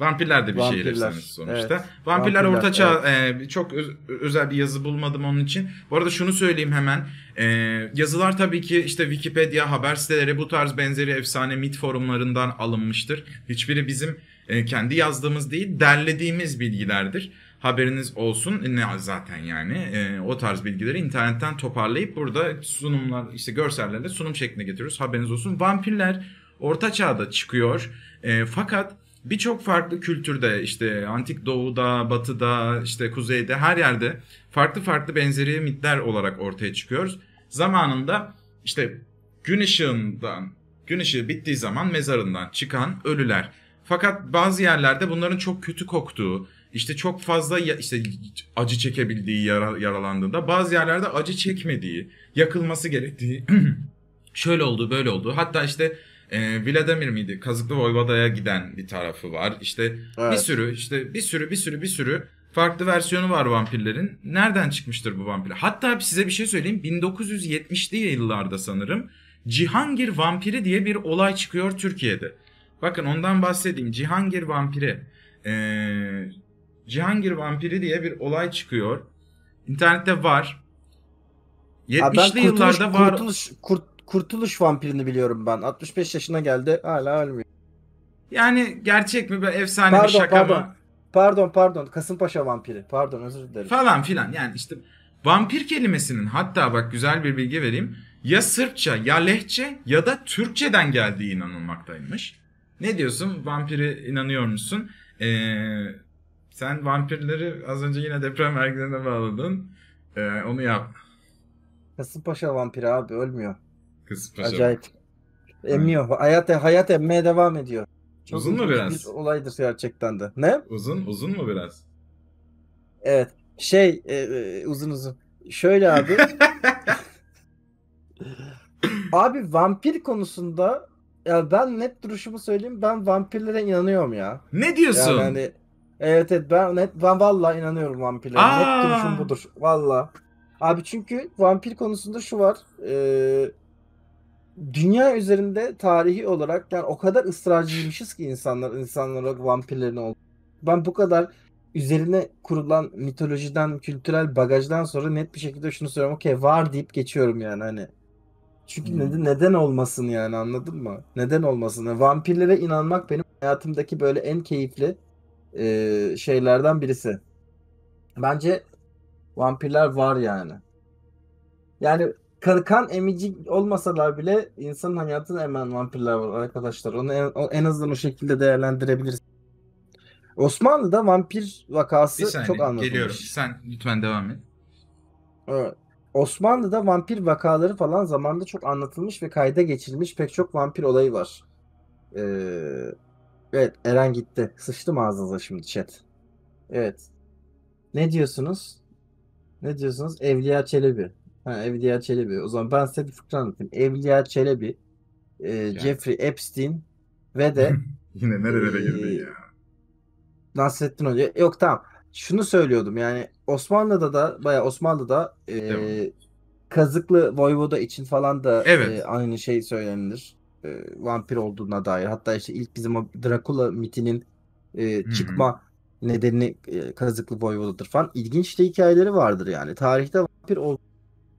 Vampirler de bir Vampirler. şehir efsanesi sonuçta. Evet. Vampirler, ortaçağ evet. e, çok öz, özel bir yazı bulmadım onun için. Bu arada şunu söyleyeyim hemen. E, yazılar tabii ki işte Wikipedia, haber siteleri bu tarz benzeri efsane mit forumlarından alınmıştır. Hiçbiri bizim e, kendi yazdığımız değil, derlediğimiz bilgilerdir. Haberiniz olsun ne zaten yani e, o tarz bilgileri internetten toparlayıp burada sunumlar işte görsellerle sunum şekline getiriyoruz. Haberiniz olsun. Vampirler orta çağda çıkıyor. E, fakat birçok farklı kültürde işte antik doğuda, batıda, işte kuzeyde her yerde farklı farklı benzeri mitler olarak ortaya çıkıyoruz. Zamanında işte gün ışığından, gün ışığı bittiği zaman mezarından çıkan ölüler. Fakat bazı yerlerde bunların çok kötü koktuğu, işte çok fazla ya, işte acı çekebildiği yara, yaralandığında bazı yerlerde acı çekmediği, yakılması gerektiği, (clears throat) şöyle oldu böyle oldu. Hatta işte e, Vladimir miydi? Kazıklı Voyvoda'ya giden bir tarafı var. İşte evet. bir sürü işte bir sürü bir sürü bir sürü farklı versiyonu var vampirlerin. Nereden çıkmıştır bu vampir? Hatta size bir şey söyleyeyim. 1970'li yıllarda sanırım Cihangir vampiri diye bir olay çıkıyor Türkiye'de. Bakın ondan bahsedeyim. Cihangir vampiri. Ee, Cihangir vampiri diye bir olay çıkıyor. İnternette var. 70'li yıllarda var. Kurtuluş, kurt, Kurtuluş vampirini biliyorum ben. 65 yaşına geldi hala ölmüyor. Yani gerçek mi böyle efsane pardon, bir şaka pardon. mı? Pardon pardon Kasımpaşa vampiri. Pardon özür dilerim. Falan filan yani işte vampir kelimesinin hatta bak güzel bir bilgi vereyim. Ya Sırpça ya Lehçe ya da Türkçeden geldiği inanılmaktaymış. Ne diyorsun vampiri inanıyor musun? Ee, sen vampirleri az önce yine deprem vergilerine bağladın. Ee, onu yap. Kasımpaşa vampiri abi ölmüyor. Kız Acayip. Emiyor. Hayat, hayat emmeye devam ediyor. Çok uzun mu biraz? Bir olaydır gerçekten de. Ne? Uzun, uzun mu biraz? Evet. Şey, e, e, uzun uzun. Şöyle abi. (laughs) abi vampir konusunda ya ben net duruşumu söyleyeyim. Ben vampirlere inanıyorum ya. Ne diyorsun? Yani hani, evet evet ben net ben vallahi inanıyorum vampirlere. Aa! Net duruşum budur. vallahi Abi çünkü vampir konusunda şu var. Eee dünya üzerinde tarihi olarak yani o kadar ısrarcıymışız ki insanlar insanlar olarak vampirlerin oldu. Ben bu kadar üzerine kurulan mitolojiden, kültürel bagajdan sonra net bir şekilde şunu söylüyorum. Okey var deyip geçiyorum yani hani. Çünkü hmm. neden, neden olmasın yani anladın mı? Neden olmasın? Yani vampirlere inanmak benim hayatımdaki böyle en keyifli e, şeylerden birisi. Bence vampirler var yani. Yani kan kan emici olmasalar bile insanın hayatını emen vampirler var arkadaşlar. Onu en, en azından o şekilde değerlendirebiliriz. Osmanlı'da vampir vakası bir saniye, çok anlatılmış. Geliyorum. Sen lütfen devam et. Evet. Osmanlı'da vampir vakaları falan zamanda çok anlatılmış ve kayda geçirilmiş pek çok vampir olayı var. Ee, evet Eren gitti. Sıçtım ağzınıza şimdi chat. Evet. Ne diyorsunuz? Ne diyorsunuz? Evliya Çelebi. Ha, Evliya Çelebi. O zaman ben size bir fıkra anlatayım. Evliya Çelebi, e, Jeffrey Epstein ve de (laughs) yine nerelere e, girdin ya? Nasrettin Hoca. Yok tamam. Şunu söylüyordum yani Osmanlı'da da baya Osmanlı'da e, evet. Kazıklı Voyvoda için falan da evet. e, aynı şey söylenir. E, vampir olduğuna dair. Hatta işte ilk bizim o Drakula mitinin e, çıkma Hı-hı. nedeni e, Kazıklı Voyvodadır falan. İlginç de hikayeleri vardır yani. Tarihte vampir olduğu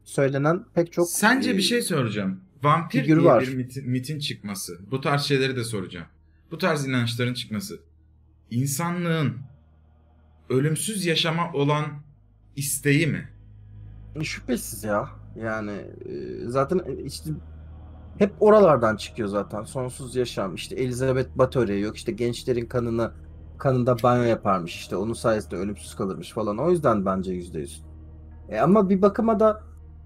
söylenen pek çok Sence e, bir şey soracağım. Vampir diye var. bir mitin, mitin çıkması. Bu tarz şeyleri de soracağım. Bu tarz inançların çıkması. İnsanlığın ölümsüz yaşama olan isteği mi? Şüphesiz ya. Yani e, zaten e, işte hep oralardan çıkıyor zaten. Sonsuz yaşam İşte Elizabeth Bathory yok işte gençlerin kanını kanında banyo yaparmış işte onun sayesinde ölümsüz kalırmış falan. O yüzden bence yüzde yüz. E, ama bir bakıma da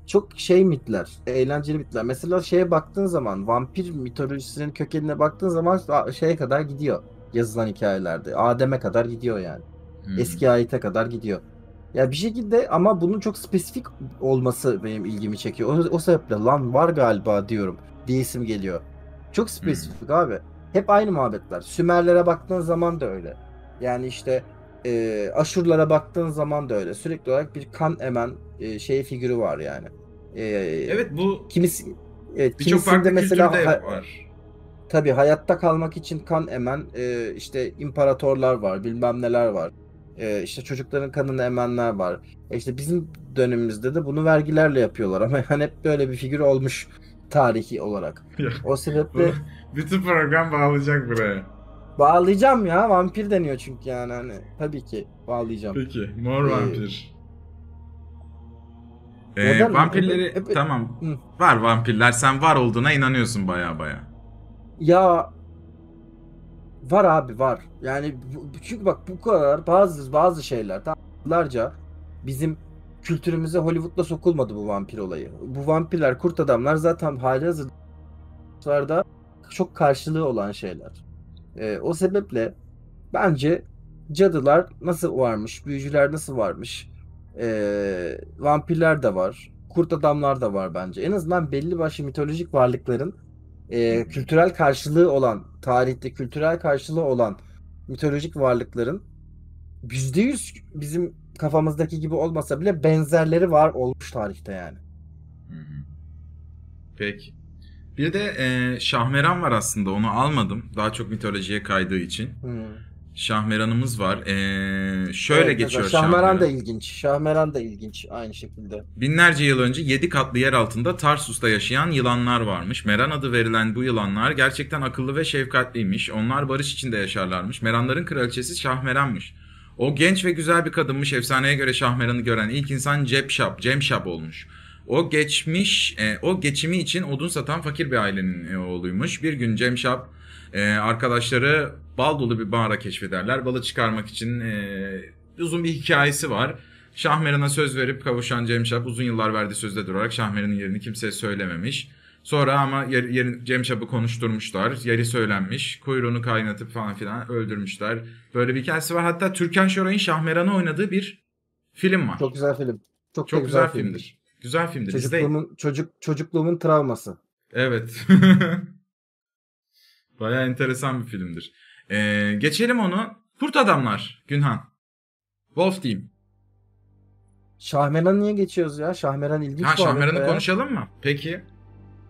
çok şey mitler, eğlenceli mitler. Mesela şeye baktığın zaman, vampir mitolojisinin kökenine baktığın zaman şeye kadar gidiyor yazılan hikayelerde. Adem'e kadar gidiyor yani. Hmm. Eski ayete kadar gidiyor. Ya bir şekilde ama bunun çok spesifik olması benim ilgimi çekiyor. O, o sebeple lan var galiba diyorum diyesim geliyor. Çok hmm. spesifik hmm. abi. Hep aynı muhabbetler. Sümerlere baktığın zaman da öyle. Yani işte e, Aşurlara baktığın zaman da öyle. Sürekli olarak bir kan emen e, şey figürü var yani. E, evet bu kimisi evet, kimisinde mesela var. Tabii hayatta kalmak için kan emen e, işte imparatorlar var, bilmem neler var. E, işte çocukların kanını emenler var. E işte bizim dönemimizde de bunu vergilerle yapıyorlar ama (laughs) yani hep böyle bir figür olmuş tarihi olarak. o sebeple bütün program bağlayacak buraya. Bağlayacağım ya. Vampir deniyor çünkü yani hani. Tabii ki bağlayacağım. Peki. Mor Ee, vampir. Ee, vampirleri Ebe- ebe- tamam. Hı. Var vampirler. Sen var olduğuna inanıyorsun baya baya. Ya var abi var. Yani bu- çünkü bak bu kadar bazı bazı şeyler tam yıllarca bizim kültürümüze Hollywood'da sokulmadı bu vampir olayı. Bu vampirler, kurt adamlar zaten halihazırda çok karşılığı olan şeyler. E, o sebeple bence cadılar nasıl varmış, büyücüler nasıl varmış, e, vampirler de var, kurt adamlar da var bence. En azından belli başlı mitolojik varlıkların e, kültürel karşılığı olan, tarihte kültürel karşılığı olan mitolojik varlıkların yüzde yüz bizim kafamızdaki gibi olmasa bile benzerleri var olmuş tarihte yani. Peki. Bir de e, Şahmeran var aslında onu almadım. Daha çok mitolojiye kaydığı için. Hmm. Şahmeran'ımız var. Ee, şöyle evet, geçiyor Şahmeran. Şahmeran da ilginç. Şahmeran da ilginç aynı şekilde. Binlerce yıl önce 7 katlı yer altında Tarsus'ta yaşayan yılanlar varmış. Meran adı verilen bu yılanlar gerçekten akıllı ve şefkatliymiş. Onlar barış içinde yaşarlarmış. Meranların kraliçesi Şahmeran'mış. O genç ve güzel bir kadınmış. Efsaneye göre Şahmeran'ı gören ilk insan Cemşap, Cemşap olmuş. O geçmiş, e, o geçimi için odun satan fakir bir ailenin e, oğluymuş. Bir gün Cemşap e, arkadaşları bal dolu bir mağara keşfederler. Balı çıkarmak için e, uzun bir hikayesi var. Şahmeran'a söz verip kavuşan Cemşap uzun yıllar verdiği sözde durarak Şahmeran'ın yerini kimseye söylememiş. Sonra ama yer, yer, Cem konuşturmuşlar. Yeri söylenmiş. Kuyruğunu kaynatıp falan filan öldürmüşler. Böyle bir hikayesi var. Hatta Türkan Şoray'ın Şahmeran'ı oynadığı bir film var. Çok güzel film. Çok, Çok güzel, güzel filmdir. filmdir. Güzel filmdi. Çocukluğumun, çocuk, çocukluğumun travması. Evet. (laughs) Baya enteresan bir filmdir. Ee, geçelim onu. Kurt Adamlar Günhan. Wolf Team. Şahmeran'ı niye geçiyoruz ya? Şahmeran ilginç ha, Şahmeran'ı konuşalım mı? Peki.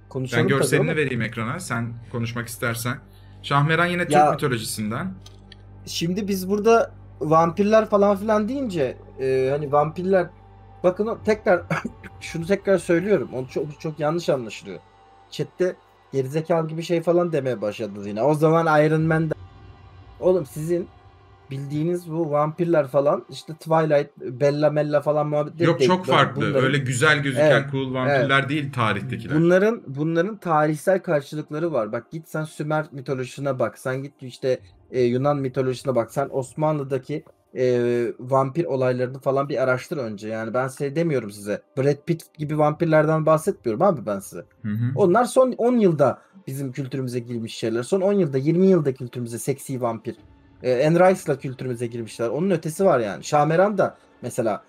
Konuşalım ben görselini vereyim ekrana. Sen konuşmak istersen. Şahmeran yine Türk ya, mitolojisinden. Şimdi biz burada vampirler falan filan deyince e, hani vampirler Bakın tekrar (coughs) şunu tekrar söylüyorum. Onu çok çok yanlış anlaşılıyor. Chat'te gerizekalı gibi şey falan demeye başladınız yine. O zaman Iron Man de... Oğlum sizin bildiğiniz bu vampirler falan işte Twilight, Bella Mella falan muhabbetleri Yok değil. çok farklı. Bunların... Öyle güzel gözüken evet, cool vampirler evet. değil tarihtekiler. Bunların bunların tarihsel karşılıkları var. Bak git sen Sümer mitolojisine bak. Sen git işte e, Yunan mitolojisine bak. Sen Osmanlı'daki e, vampir olaylarını falan bir araştır önce. Yani ben size şey demiyorum size. Brad Pitt gibi vampirlerden bahsetmiyorum abi ben size. Hı hı. Onlar son 10 yılda bizim kültürümüze girmiş şeyler. Son 10 yılda 20 yılda kültürümüze seksi vampir. E, Anne Rice'la kültürümüze girmişler. Onun ötesi var yani. Şahmeran da mesela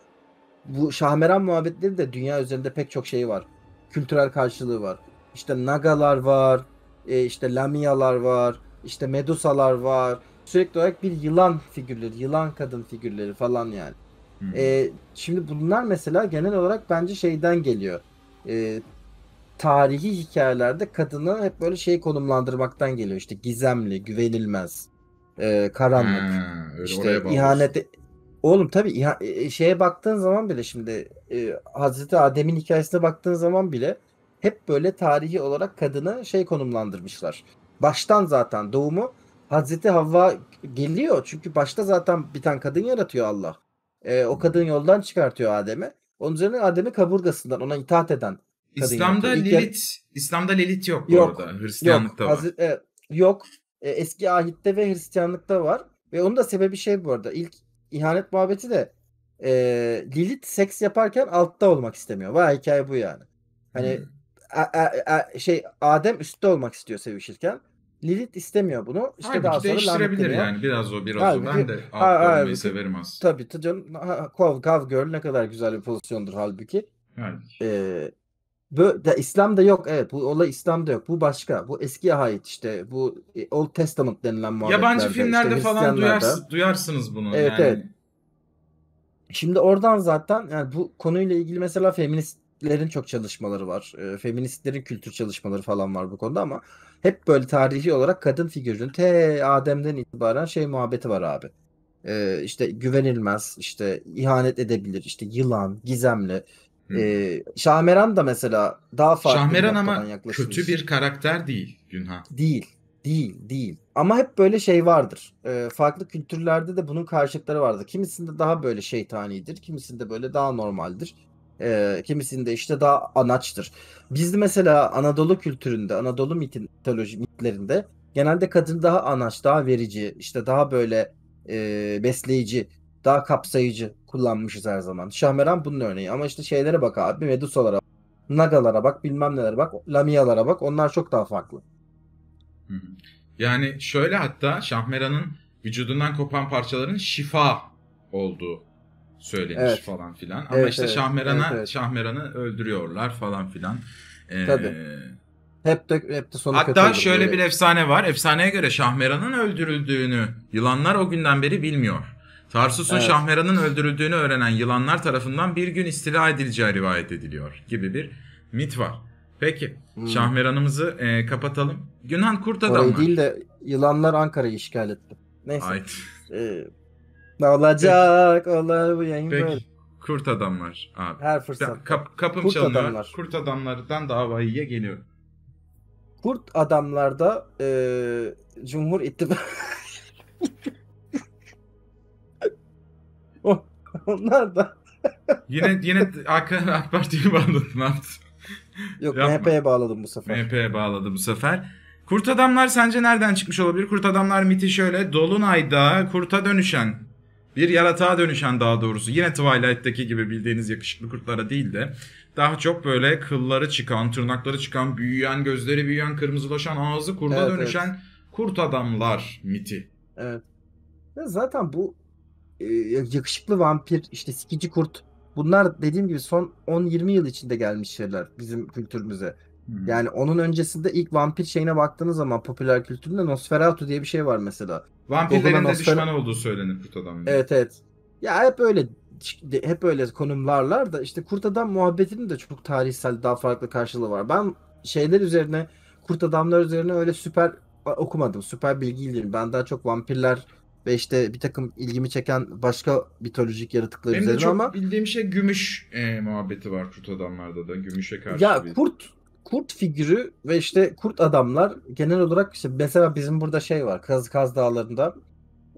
bu Şahmeran muhabbetleri de dünya üzerinde pek çok şey var. Kültürel karşılığı var. İşte Nagalar var. E, işte Lamiyalar var. İşte Medusalar var sürekli olarak bir yılan figürleri, yılan kadın figürleri falan yani. Hı şimdi bunlar mesela genel olarak bence şeyden geliyor. E, tarihi hikayelerde kadını hep böyle şey konumlandırmaktan geliyor. İşte gizemli, güvenilmez, e, karanlık, ha, işte ihanet. Oğlum tabii iha... E, e, şeye baktığın zaman bile şimdi e, Hazreti Adem'in hikayesine baktığın zaman bile hep böyle tarihi olarak kadını şey konumlandırmışlar. Baştan zaten doğumu Hazreti Havva geliyor. Çünkü başta zaten bir tane kadın yaratıyor Allah. E, o kadın yoldan çıkartıyor Adem'i. Onun üzerine Adem'i kaburgasından ona itaat eden kadın İslam'da yaratıyor. Lilit, yer... İslam'da Lilit yok, yok bu arada. Hristiyanlıkta yok, var. Hazret, e, yok. E, eski ahitte ve Hristiyanlıkta var. Ve onun da sebebi şey bu arada. İlk ihanet muhabbeti de e, Lilith seks yaparken altta olmak istemiyor. Vay hikaye bu yani. Hani hmm. a, a, a, şey Adem üstte olmak istiyor sevişirken. Lilith istemiyor bunu. İşte Halbuki daha sonra değiştirebilir yani biraz o biraz Halbuki, o. Ben de alt görmeyi severim az. Tabii tabii Kav Kov, Gav ne kadar güzel bir pozisyondur halbuki. Halbuki. Ee, Böyle, İslam'da yok evet bu olay İslam'da yok bu başka bu eski ait işte bu Old Testament denilen muhabbetlerde. Yabancı filmlerde işte falan duyarsınız, duyarsınız bunu. Evet yani. evet. Şimdi oradan zaten yani bu konuyla ilgili mesela feminist lerin çok çalışmaları var. E, feministlerin kültür çalışmaları falan var bu konuda ama hep böyle tarihi olarak kadın figürünün te Adem'den itibaren şey muhabbeti var abi. E, işte güvenilmez, işte ihanet edebilir, işte yılan, gizemli. E, Şahmeran da mesela daha farklı Şahmeran ama kötü bir karakter değil Günha. Değil. Değil, değil. Ama hep böyle şey vardır. E, farklı kültürlerde de bunun karşılıkları vardır. Kimisinde daha böyle şeytanidir, kimisinde böyle daha normaldir e, kimisinde işte daha anaçtır. Biz mesela Anadolu kültüründe, Anadolu mitoloji mitlerinde genelde kadın daha anaç, daha verici, işte daha böyle e, besleyici, daha kapsayıcı kullanmışız her zaman. Şahmeran bunun örneği ama işte şeylere bak abi Medusalara bak, Nagalara bak bilmem nelere bak Lamialara bak onlar çok daha farklı. Yani şöyle hatta Şahmeran'ın vücudundan kopan parçaların şifa olduğu söylemiş evet. falan filan. Ama evet, işte evet, Şahmeran'a evet, evet. Şahmeran'ı öldürüyorlar falan filan. Ee, Tabii. Hep de hep de sonu Hatta şöyle bir efsane var. Efsaneye göre Şahmeran'ın öldürüldüğünü yılanlar o günden beri bilmiyor. Tarsus'un evet. Şahmeran'ın öldürüldüğünü öğrenen yılanlar tarafından bir gün istila edileceği rivayet ediliyor gibi bir mit var. Peki hmm. Şahmeran'ımızı e, kapatalım. Günhan Kurt Adam Orayı değil de yılanlar Ankara'yı işgal etti. Neyse. Ay. Ee, Olacak. Olur bu yayın Peki. böyle. Kurt adamlar abi. Her fırsatta. Kap, kapım kurt çalınıyor. Adamlar. Kurt adamlardan daha bayiye geliyorum. Kurt adamlarda e, Cumhur İttifakı (laughs) Onlar da. yine yine AK, AK Parti'ye bağladın ne Yok MHP'ye bağladım bu sefer. MHP'ye bağladım bu sefer. Kurt adamlar sence nereden çıkmış olabilir? Kurt adamlar miti şöyle Dolunay'da kurta dönüşen bir yaratığa dönüşen daha doğrusu yine Twilight'teki gibi bildiğiniz yakışıklı kurtlara değil de daha çok böyle kılları çıkan, tırnakları çıkan, büyüyen, gözleri büyüyen, kırmızılaşan, ağzı kurda evet, dönüşen evet. kurt adamlar miti. Evet. Ya zaten bu e, yakışıklı vampir, işte sikici kurt bunlar dediğim gibi son 10-20 yıl içinde gelmiş şeyler bizim kültürümüze. Hmm. Yani onun öncesinde ilk vampir şeyine baktığınız zaman popüler kültüründe Nosferatu diye bir şey var mesela. Vampirlerin Google'a de Nosfer... olduğu söylenir Kurt Adam'ın. Evet evet. Ya hep öyle hep öyle konumlarlar da işte Kurt Adam muhabbetinin de çok tarihsel daha farklı karşılığı var. Ben şeyler üzerine Kurt Adamlar üzerine öyle süper okumadım. Süper bilgi ilgim. Ben daha çok vampirler ve işte bir takım ilgimi çeken başka mitolojik yaratıklar Benim üzerine ama. Benim de çok ama... bildiğim şey gümüş e, muhabbeti var Kurt Adamlar'da da. Gümüşe karşı ya, bir... Kurt kurt figürü ve işte kurt adamlar genel olarak işte mesela bizim burada şey var Kaz Kaz Dağları'nda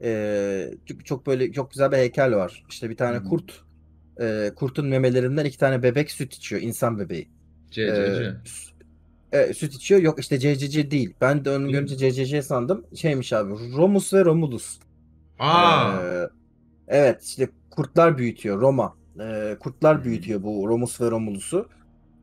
e, çok, böyle çok güzel bir heykel var. İşte bir tane hmm. kurt e, kurtun memelerinden iki tane bebek süt içiyor insan bebeği. CCC. E, süt içiyor. Yok işte CCC değil. Ben de onu görünce CCC sandım. Şeymiş abi Romus ve Romulus. Aa. E, evet işte kurtlar büyütüyor Roma. E, kurtlar büyütüyor bu Romus ve Romulus'u.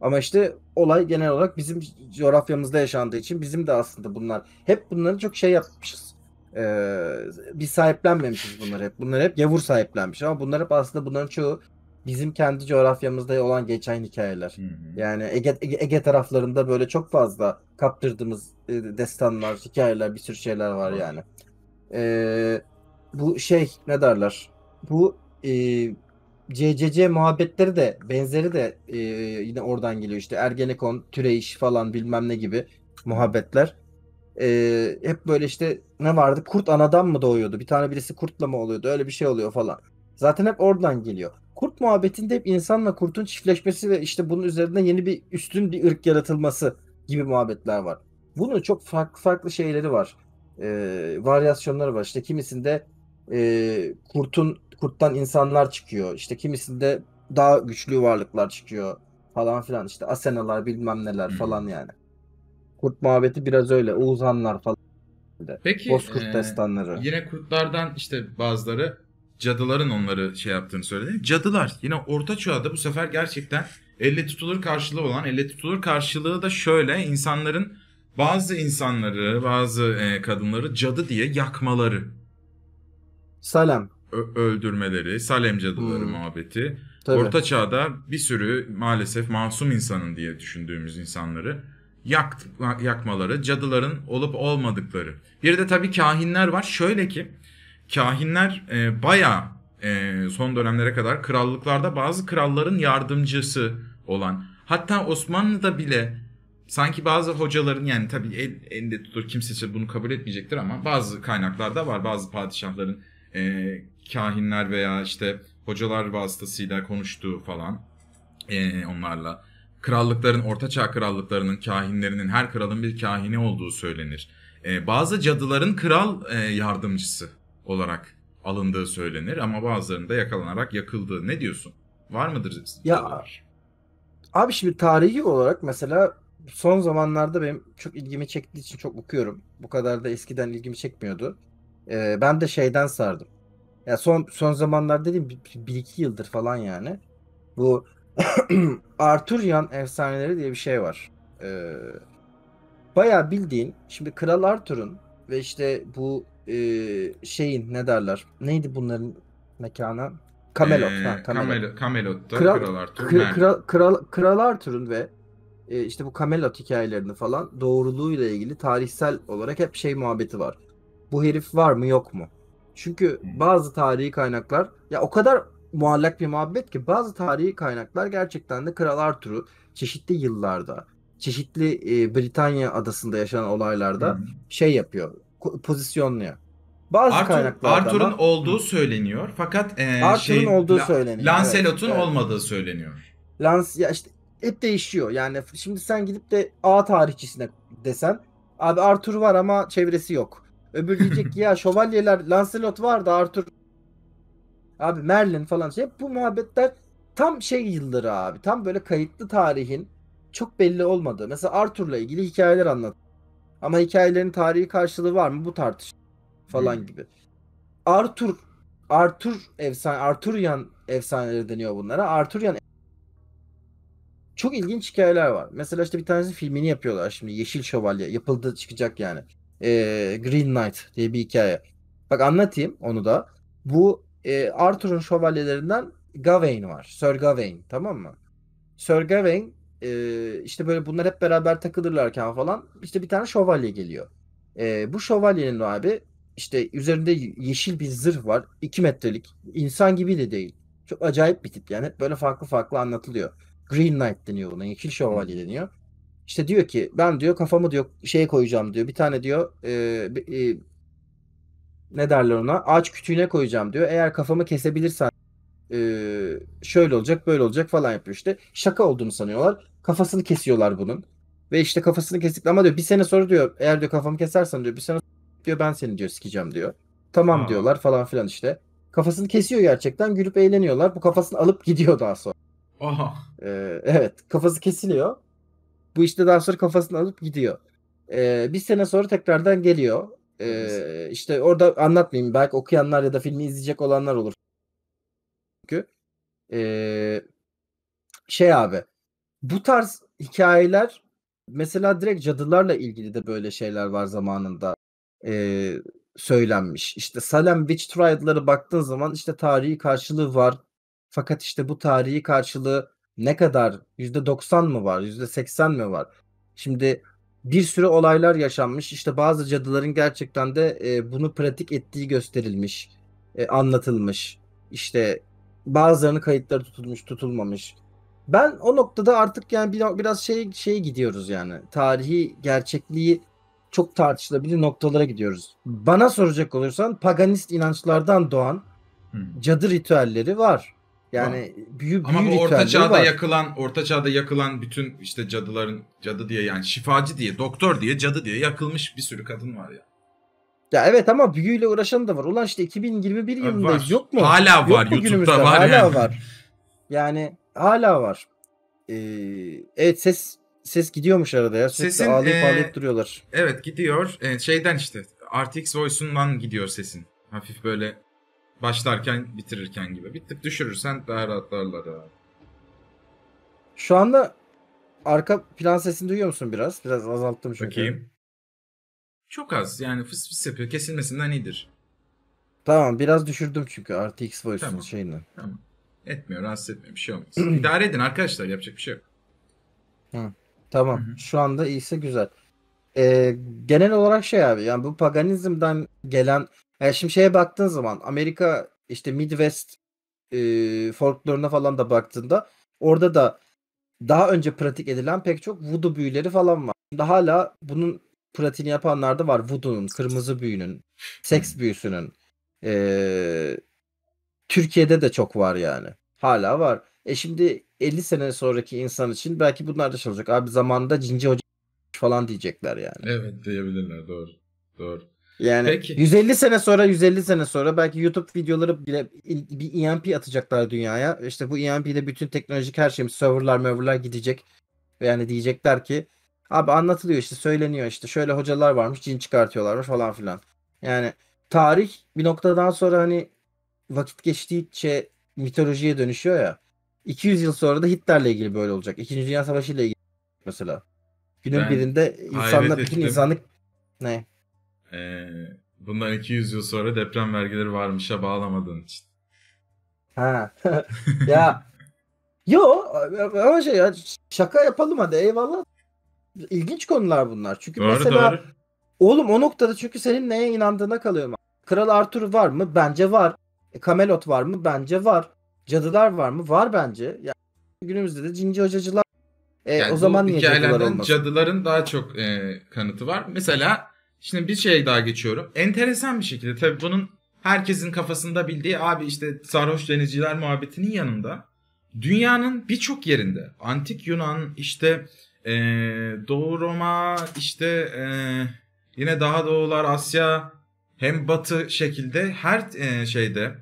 Ama işte olay genel olarak bizim coğrafyamızda yaşandığı için bizim de aslında bunlar hep bunları çok şey yapmışız. Ee, biz sahiplenmemişiz bunları hep. Bunları hep yavur sahiplenmiş ama bunlar hep aslında bunların çoğu bizim kendi coğrafyamızda olan geçen hikayeler. Hı hı. Yani Ege, Ege, Ege taraflarında böyle çok fazla kaptırdığımız e, destanlar, hikayeler, bir sürü şeyler var yani. Ee, bu şey ne derler? Bu e, CCC muhabbetleri de benzeri de e, yine oradan geliyor işte Ergenekon, Türeyiş falan bilmem ne gibi muhabbetler. E, hep böyle işte ne vardı kurt anadan mı doğuyordu bir tane birisi kurtla mı oluyordu öyle bir şey oluyor falan. Zaten hep oradan geliyor. Kurt muhabbetinde hep insanla kurtun çiftleşmesi ve işte bunun üzerinden yeni bir üstün bir ırk yaratılması gibi muhabbetler var. Bunun çok farklı farklı şeyleri var. E, varyasyonları var. İşte kimisinde e, kurtun kurttan insanlar çıkıyor. İşte kimisinde daha güçlü varlıklar çıkıyor falan filan. İşte Asenalar bilmem neler hmm. falan yani. Kurt muhabbeti biraz öyle. Oğuzhanlar falan. Peki Bozkurt e, destanları. Yine kurtlardan işte bazıları cadıların onları şey yaptığını söyledi. Cadılar yine orta çağda bu sefer gerçekten elle tutulur karşılığı olan elle tutulur karşılığı da şöyle insanların bazı insanları bazı kadınları cadı diye yakmaları. Salam öldürmeleri, Salem cadıları hmm. muhabbeti. Tabii. Orta çağda bir sürü maalesef masum insanın diye düşündüğümüz insanları yakt, yakmaları, cadıların olup olmadıkları. Bir de tabii kahinler var. Şöyle ki kahinler e, bayağı e, son dönemlere kadar krallıklarda bazı kralların yardımcısı olan. Hatta Osmanlı'da bile sanki bazı hocaların yani tabii el, elde tutur kimse bunu kabul etmeyecektir ama bazı kaynaklarda var bazı padişahların e, kahinler veya işte hocalar vasıtasıyla konuştuğu falan e, onlarla. Krallıkların, ortaçağ krallıklarının, kahinlerinin, her kralın bir kahini olduğu söylenir. E, bazı cadıların kral e, yardımcısı olarak alındığı söylenir ama bazılarında yakalanarak yakıldığı. Ne diyorsun? Var mıdır? Ya var. abi şimdi tarihi olarak mesela son zamanlarda benim çok ilgimi çektiği için çok okuyorum. Bu kadar da eskiden ilgimi çekmiyordu. Ee, ben de şeyden sardım. Ya son son zamanlar dediğim bir, iki yıldır falan yani. Bu (clears throat) Arthurian efsaneleri diye bir şey var. Ee, bayağı bildiğin şimdi Kral Arthur'un ve işte bu e, şeyin ne derler? Neydi bunların mekanı? Camelot. Ee, ha, Camelot. Camelot'ta Kral, Kral Arthur. Kral, Kral, Kral, Kral Arthur'un ve e, işte bu Camelot hikayelerini falan doğruluğuyla ilgili tarihsel olarak hep şey muhabbeti var. Bu herif var mı yok mu? Çünkü bazı tarihi kaynaklar ya o kadar muallak bir muhabbet ki bazı tarihi kaynaklar gerçekten de Kral Arthur'u çeşitli yıllarda, çeşitli e, Britanya adasında yaşanan olaylarda hmm. şey yapıyor, pozisyonluyor. Bazı Arthur, Arthur'un olduğu söyleniyor fakat e, Arthur'un şey, olduğu söyleniyor. Lancelot'un evet, olmadığı söyleniyor. Lance ya işte hep değişiyor. Yani şimdi sen gidip de A tarihçisine desen abi Arthur var ama çevresi yok. Öbür diyecek ki ya şövalyeler Lancelot vardı Arthur. Abi Merlin falan şey. Bu muhabbetler tam şey yılları abi. Tam böyle kayıtlı tarihin çok belli olmadığı. Mesela Arthur'la ilgili hikayeler anlat. Ama hikayelerin tarihi karşılığı var mı? Bu tartış falan gibi. Arthur Arthur efsane Arthurian efsaneleri deniyor bunlara. Arthurian çok ilginç hikayeler var. Mesela işte bir tanesi filmini yapıyorlar şimdi Yeşil Şövalye yapıldı çıkacak yani e, Green Knight diye bir hikaye. Bak anlatayım onu da. Bu e, Arthur'un şövalyelerinden Gawain var. Sir Gawain tamam mı? Sir Gawain e, işte böyle bunlar hep beraber takılırlarken falan işte bir tane şövalye geliyor. E, bu şövalyenin abi işte üzerinde yeşil bir zırh var. 2 metrelik. insan gibi de değil. Çok acayip bir tip yani. Hep böyle farklı farklı anlatılıyor. Green Knight deniyor buna. Yeşil şövalye deniyor. İşte diyor ki ben diyor kafamı diyor şeye koyacağım diyor. Bir tane diyor e, e, ne derler ona ağaç kütüğüne koyacağım diyor. Eğer kafamı kesebilirsen e, şöyle olacak böyle olacak falan yapıyor işte. Şaka olduğunu sanıyorlar. Kafasını kesiyorlar bunun. Ve işte kafasını kestik ama diyor bir sene sonra diyor eğer diyor kafamı kesersen diyor bir sene sonra diyor ben seni diyor sikeceğim diyor. Tamam ha. diyorlar falan filan işte. Kafasını kesiyor gerçekten gülüp eğleniyorlar. Bu kafasını alıp gidiyor daha sonra. Oha. Ee, evet kafası kesiliyor. Bu işte daha sonra kafasını alıp gidiyor. Ee, bir sene sonra tekrardan geliyor. Ee, işte orada anlatmayayım. Belki okuyanlar ya da filmi izleyecek olanlar olur. Çünkü ee, şey abi bu tarz hikayeler mesela direkt cadılarla ilgili de böyle şeyler var zamanında ee, söylenmiş. İşte Salem Witch Trial'ları baktığın zaman işte tarihi karşılığı var. Fakat işte bu tarihi karşılığı ne kadar? Yüzde 90 mı var? Yüzde 80 mi var? Şimdi bir sürü olaylar yaşanmış. işte bazı cadıların gerçekten de e, bunu pratik ettiği gösterilmiş, e, anlatılmış. işte bazılarının kayıtları tutulmuş, tutulmamış. Ben o noktada artık yani biraz şey şey gidiyoruz yani. Tarihi gerçekliği çok tartışılabilir noktalara gidiyoruz. Bana soracak olursan paganist inançlardan doğan cadı ritüelleri var. Yani büyü, Ama bu orta çağda var. yakılan, orta çağda yakılan bütün işte cadıların cadı diye yani şifacı diye, doktor diye, cadı diye yakılmış bir sürü kadın var ya. Ya evet ama büyüyle uğraşan da var. Ulan işte 2021 yılında var. yok mu? Hala yok var mu YouTube'da var hala yani. var. Yani hala var. Ee, evet ses ses gidiyormuş arada ya. sesi sesin, ağlayıp ee, ağlayıp duruyorlar. Evet gidiyor. Ee, şeyden işte RTX Voice'undan gidiyor sesin. Hafif böyle başlarken bitirirken gibi. Bir tık düşürürsen daha rahatlarlar abi. Şu anda arka plan sesini duyuyor musun biraz? Biraz azalttım çünkü. Bakayım. Çok az yani fıs fıs yapıyor. Kesilmesinden iyidir. Tamam biraz düşürdüm çünkü RTX Voice'un tamam. şeyini. Tamam. Etmiyor rahatsız etmiyor bir şey olmaz. (clears throat) İdare edin arkadaşlar yapacak bir şey yok. Hı. Tamam Hı-hı. şu anda iyiyse güzel. Ee, genel olarak şey abi yani bu paganizmden gelen yani e, şimdi şeye baktığın zaman Amerika işte Midwest e, folkloruna falan da baktığında orada da daha önce pratik edilen pek çok voodoo büyüleri falan var. Şimdi hala bunun pratiğini yapanlar da var. Voodoo'nun, kırmızı büyünün, seks hmm. büyüsünün. E, Türkiye'de de çok var yani. Hala var. E şimdi 50 sene sonraki insan için belki bunlar da çalışacak Abi zamanında cinci hoca falan diyecekler yani. Evet diyebilirler doğru. Doğru. Yani Peki. 150 sene sonra 150 sene sonra belki YouTube videoları bile bir EMP atacaklar dünyaya. İşte bu EMP ile bütün teknolojik her şeyimiz serverlar merverlar gidecek. Yani diyecekler ki abi anlatılıyor işte söyleniyor işte şöyle hocalar varmış cin çıkartıyorlarmış falan filan. Yani tarih bir noktadan sonra hani vakit geçtikçe mitolojiye dönüşüyor ya. 200 yıl sonra da Hitler'le ilgili böyle olacak. İkinci Dünya Savaşı ile ilgili mesela. Günün ben birinde insanlar bütün insanlık ne? e, bundan 200 yıl sonra deprem vergileri varmışa bağlamadığın için. Ha. (laughs) ya Yo ama şey ya, şaka yapalım hadi eyvallah. İlginç konular bunlar. Çünkü doğru, mesela doğru. oğlum o noktada çünkü senin neye inandığına kalıyorum. Kral Arthur var mı? Bence var. E, Camelot var mı? Bence var. Cadılar var mı? Var bence. Yani günümüzde de cinci hocacılar. E, yani o zaman niye cadılar olmasın? Cadıların daha çok e, kanıtı var. Mesela Şimdi bir şey daha geçiyorum. Enteresan bir şekilde tabii bunun herkesin kafasında bildiği abi işte sarhoş denizciler muhabbetinin yanında dünyanın birçok yerinde antik Yunan işte e, Doğu Roma işte e, yine daha doğular Asya hem batı şekilde her e, şeyde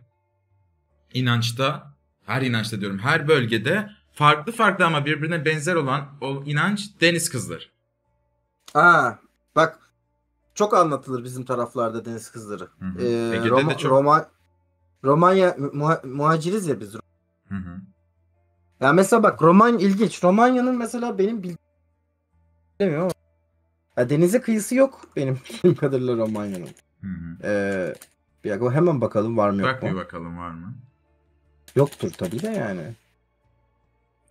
inançta her inançta diyorum her bölgede farklı farklı ama birbirine benzer olan o inanç deniz kızları. Aa bak çok anlatılır bizim taraflarda deniz kızları. Hı hı. Ee, Roma, de çok. Roma, Romanya muha, muhaciriz ya biz. Hı hı. Ya mesela bak Roman ilginç. Romanya'nın mesela benim bildiğim demiyor ama ya denize kıyısı yok benim (laughs) bildiğim kadarıyla Romanya'nın. Ee, bir dakika hemen bakalım var mı Bak yok mu? Bak bir bakalım var mı? Yoktur tabii de yani.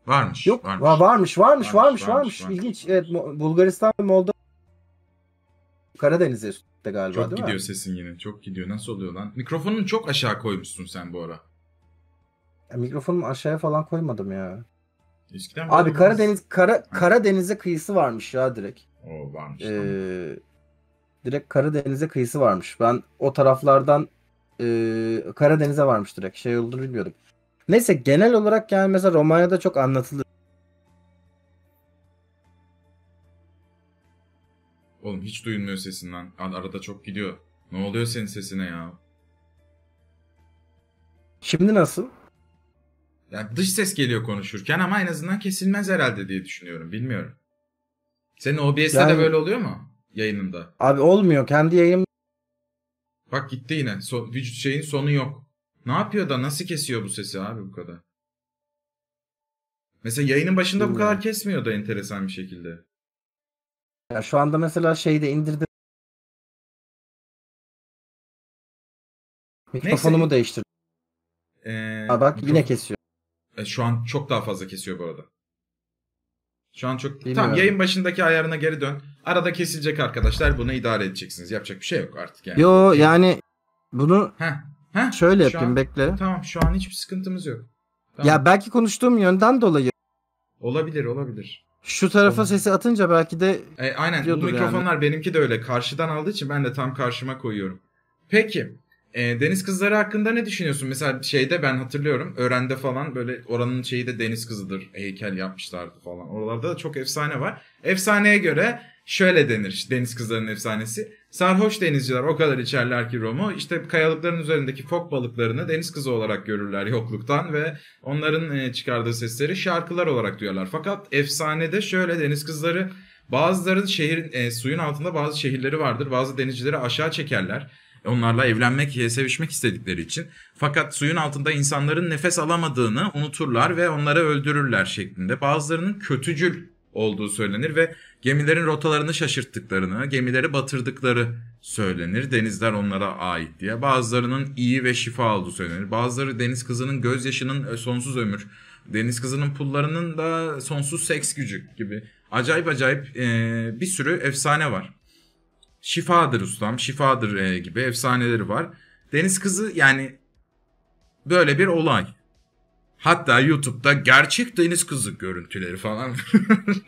Varmış. Yok. Varmış. varmış, varmış, varmış, varmış, varmış. varmış. İlginç. Evet, Bulgaristan ve Moldova Karadeniz'e üstte galiba çok değil gidiyor sesin yine. Çok gidiyor. Nasıl oluyor lan? Mikrofonunu çok aşağı koymuşsun sen bu ara. Ya, mikrofonumu aşağıya falan koymadım ya. Eskiden Abi olmaz. Karadeniz Kara Karadeniz'e kıyısı varmış ya direkt. O varmış. Ee, tamam. direkt Karadeniz'e kıyısı varmış. Ben o taraflardan e, Karadeniz'e varmış direkt. Şey olduğunu bilmiyordum. Neyse genel olarak yani mesela Romanya'da çok anlatılır. Oğlum hiç duyulmuyor sesinden. arada çok gidiyor. Ne oluyor senin sesine ya? Şimdi nasıl? Ya dış ses geliyor konuşurken ama en azından kesilmez herhalde diye düşünüyorum. Bilmiyorum. Senin OBS'de yani, de böyle oluyor mu? Yayınında. Abi olmuyor. Kendi yayın... Bak gitti yine. So vücut şeyin sonu yok. Ne yapıyor da nasıl kesiyor bu sesi abi bu kadar? Mesela yayının başında bu kadar kesmiyor da enteresan bir şekilde. Yani şu anda mesela şeyde indirdim. Mikrofonumu Neyse. değiştirdim. Ee, Aa, bak yine kesiyor. E, şu an çok daha fazla kesiyor bu arada. Şu an çok... Bilmiyorum. Tamam yayın başındaki ayarına geri dön. Arada kesilecek arkadaşlar. Bunu idare edeceksiniz. Yapacak bir şey yok artık yani. Yo yani bunu Heh. Heh. şöyle şu yapayım an... bekle. Tamam şu an hiçbir sıkıntımız yok. Tamam. Ya belki konuştuğum yönden dolayı. Olabilir olabilir. Şu tarafa Olur. sesi atınca belki de e, aynen bu mikrofonlar yani. benimki de öyle karşıdan aldığı için ben de tam karşıma koyuyorum. Peki e, deniz kızları hakkında ne düşünüyorsun? Mesela şeyde ben hatırlıyorum öğrende falan böyle oranın şeyi de deniz kızıdır heykel yapmışlardı falan. Oralarda da çok efsane var. Efsaneye göre şöyle denir deniz kızlarının efsanesi. Sarhoş denizciler o kadar içerler ki romu. İşte kayalıkların üzerindeki fok balıklarını deniz kızı olarak görürler yokluktan ve onların e, çıkardığı sesleri şarkılar olarak duyarlar. Fakat efsanede şöyle deniz kızları bazıların şehrin e, suyun altında bazı şehirleri vardır. Bazı denizcileri aşağı çekerler. E, onlarla evlenmek, e, sevişmek istedikleri için. Fakat suyun altında insanların nefes alamadığını unuturlar ve onları öldürürler şeklinde. Bazılarının kötücül olduğu söylenir ve gemilerin rotalarını şaşırttıklarını, gemileri batırdıkları söylenir. Denizler onlara ait diye. Bazılarının iyi ve şifa olduğu söylenir. Bazıları deniz kızının gözyaşının e, sonsuz ömür, deniz kızının pullarının da sonsuz seks gücü gibi. Acayip acayip e, bir sürü efsane var. Şifadır ustam, şifadır e, gibi efsaneleri var. Deniz kızı yani böyle bir olay. Hatta YouTube'da gerçek deniz kızı görüntüleri falan.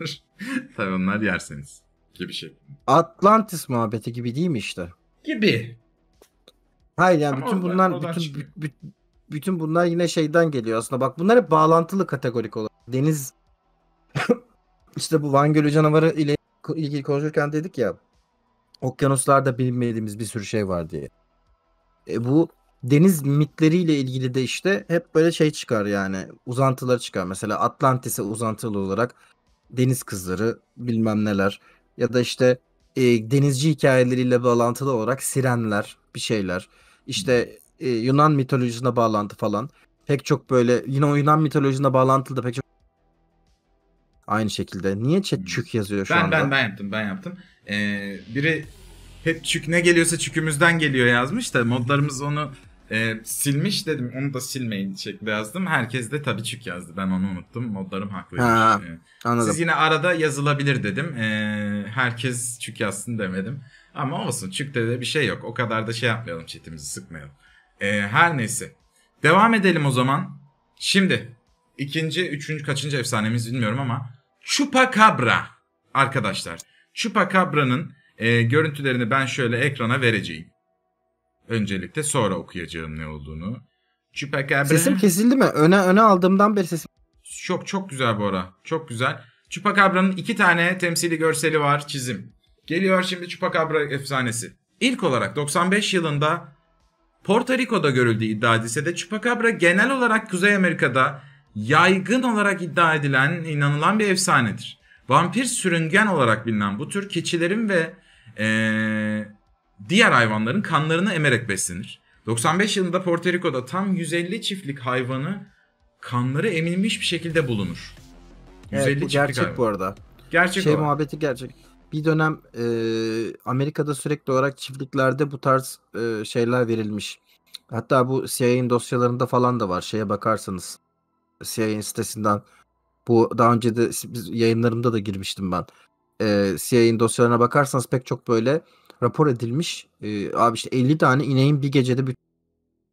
(laughs) Tabii onlar yerseniz gibi şey. Atlantis muhabbeti gibi değil mi işte? Gibi. Hayır yani Ama bütün bunlar bütün bütün bunlar yine şeyden geliyor aslında. Bak bunlar hep bağlantılı kategorik olarak. Deniz (laughs) işte bu Van Gölü canavarı ile ilgili konuşurken dedik ya okyanuslarda bilinmediğimiz bir sürü şey var diye. E bu deniz mitleriyle ilgili de işte hep böyle şey çıkar yani uzantıları çıkar. Mesela Atlantis'e uzantılı olarak deniz kızları bilmem neler ya da işte e, denizci hikayeleriyle bağlantılı olarak sirenler bir şeyler. İşte e, Yunan mitolojisine bağlantı falan. Pek çok böyle yine o Yunan mitolojisine bağlantılı da pek çok aynı şekilde. Niye hmm. çük yazıyor şu ben, anda? Ben ben yaptım ben yaptım. Ee, biri hep çük ne geliyorsa çükümüzden geliyor yazmış da modlarımız onu e, silmiş dedim onu da silmeyin şeklinde yazdım. Herkes de tabii çık yazdı. Ben onu unuttum. Modlarım haklıymış. Ha, ee, anladım. Siz yine arada yazılabilir dedim. E, herkes çık yazsın demedim. Ama olsun çıkta de bir şey yok. O kadar da şey yapmayalım çetimizi sıkmayalım. E, her neyse. Devam edelim o zaman. Şimdi ikinci, üçüncü, kaçıncı efsanemiz bilmiyorum ama Chupacabra arkadaşlar. Chupacabra'nın e, görüntülerini ben şöyle ekrana vereceğim. Öncelikle sonra okuyacağım ne olduğunu. Chupacabra... Sesim kesildi mi? Öne öne aldığımdan beri sesim... Çok çok güzel bu ara. Çok güzel. Chupacabra'nın iki tane temsili görseli var çizim. Geliyor şimdi Chupacabra efsanesi. İlk olarak 95 yılında Porto Rico'da görüldüğü iddia edilse de Chupacabra genel olarak Kuzey Amerika'da yaygın olarak iddia edilen, inanılan bir efsanedir. Vampir sürüngen olarak bilinen bu tür keçilerin ve ee, diğer hayvanların kanlarını emerek beslenir. 95 yılında Porto Rico'da tam 150 çiftlik hayvanı kanları emilmiş bir şekilde bulunur. 150 evet, bu çiftlik gerçek hayvan. bu arada. Gerçek şey olan. muhabbeti gerçek. Bir dönem e, Amerika'da sürekli olarak çiftliklerde bu tarz e, şeyler verilmiş. Hatta bu CIA'nin dosyalarında falan da var. Şeye bakarsanız CIA'nin sitesinden bu daha önce de yayınlarımda da girmiştim ben. E, CIA'nin dosyalarına bakarsanız pek çok böyle rapor edilmiş. E, abi işte 50 tane ineğin bir gecede bir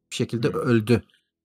şekilde hmm. öldü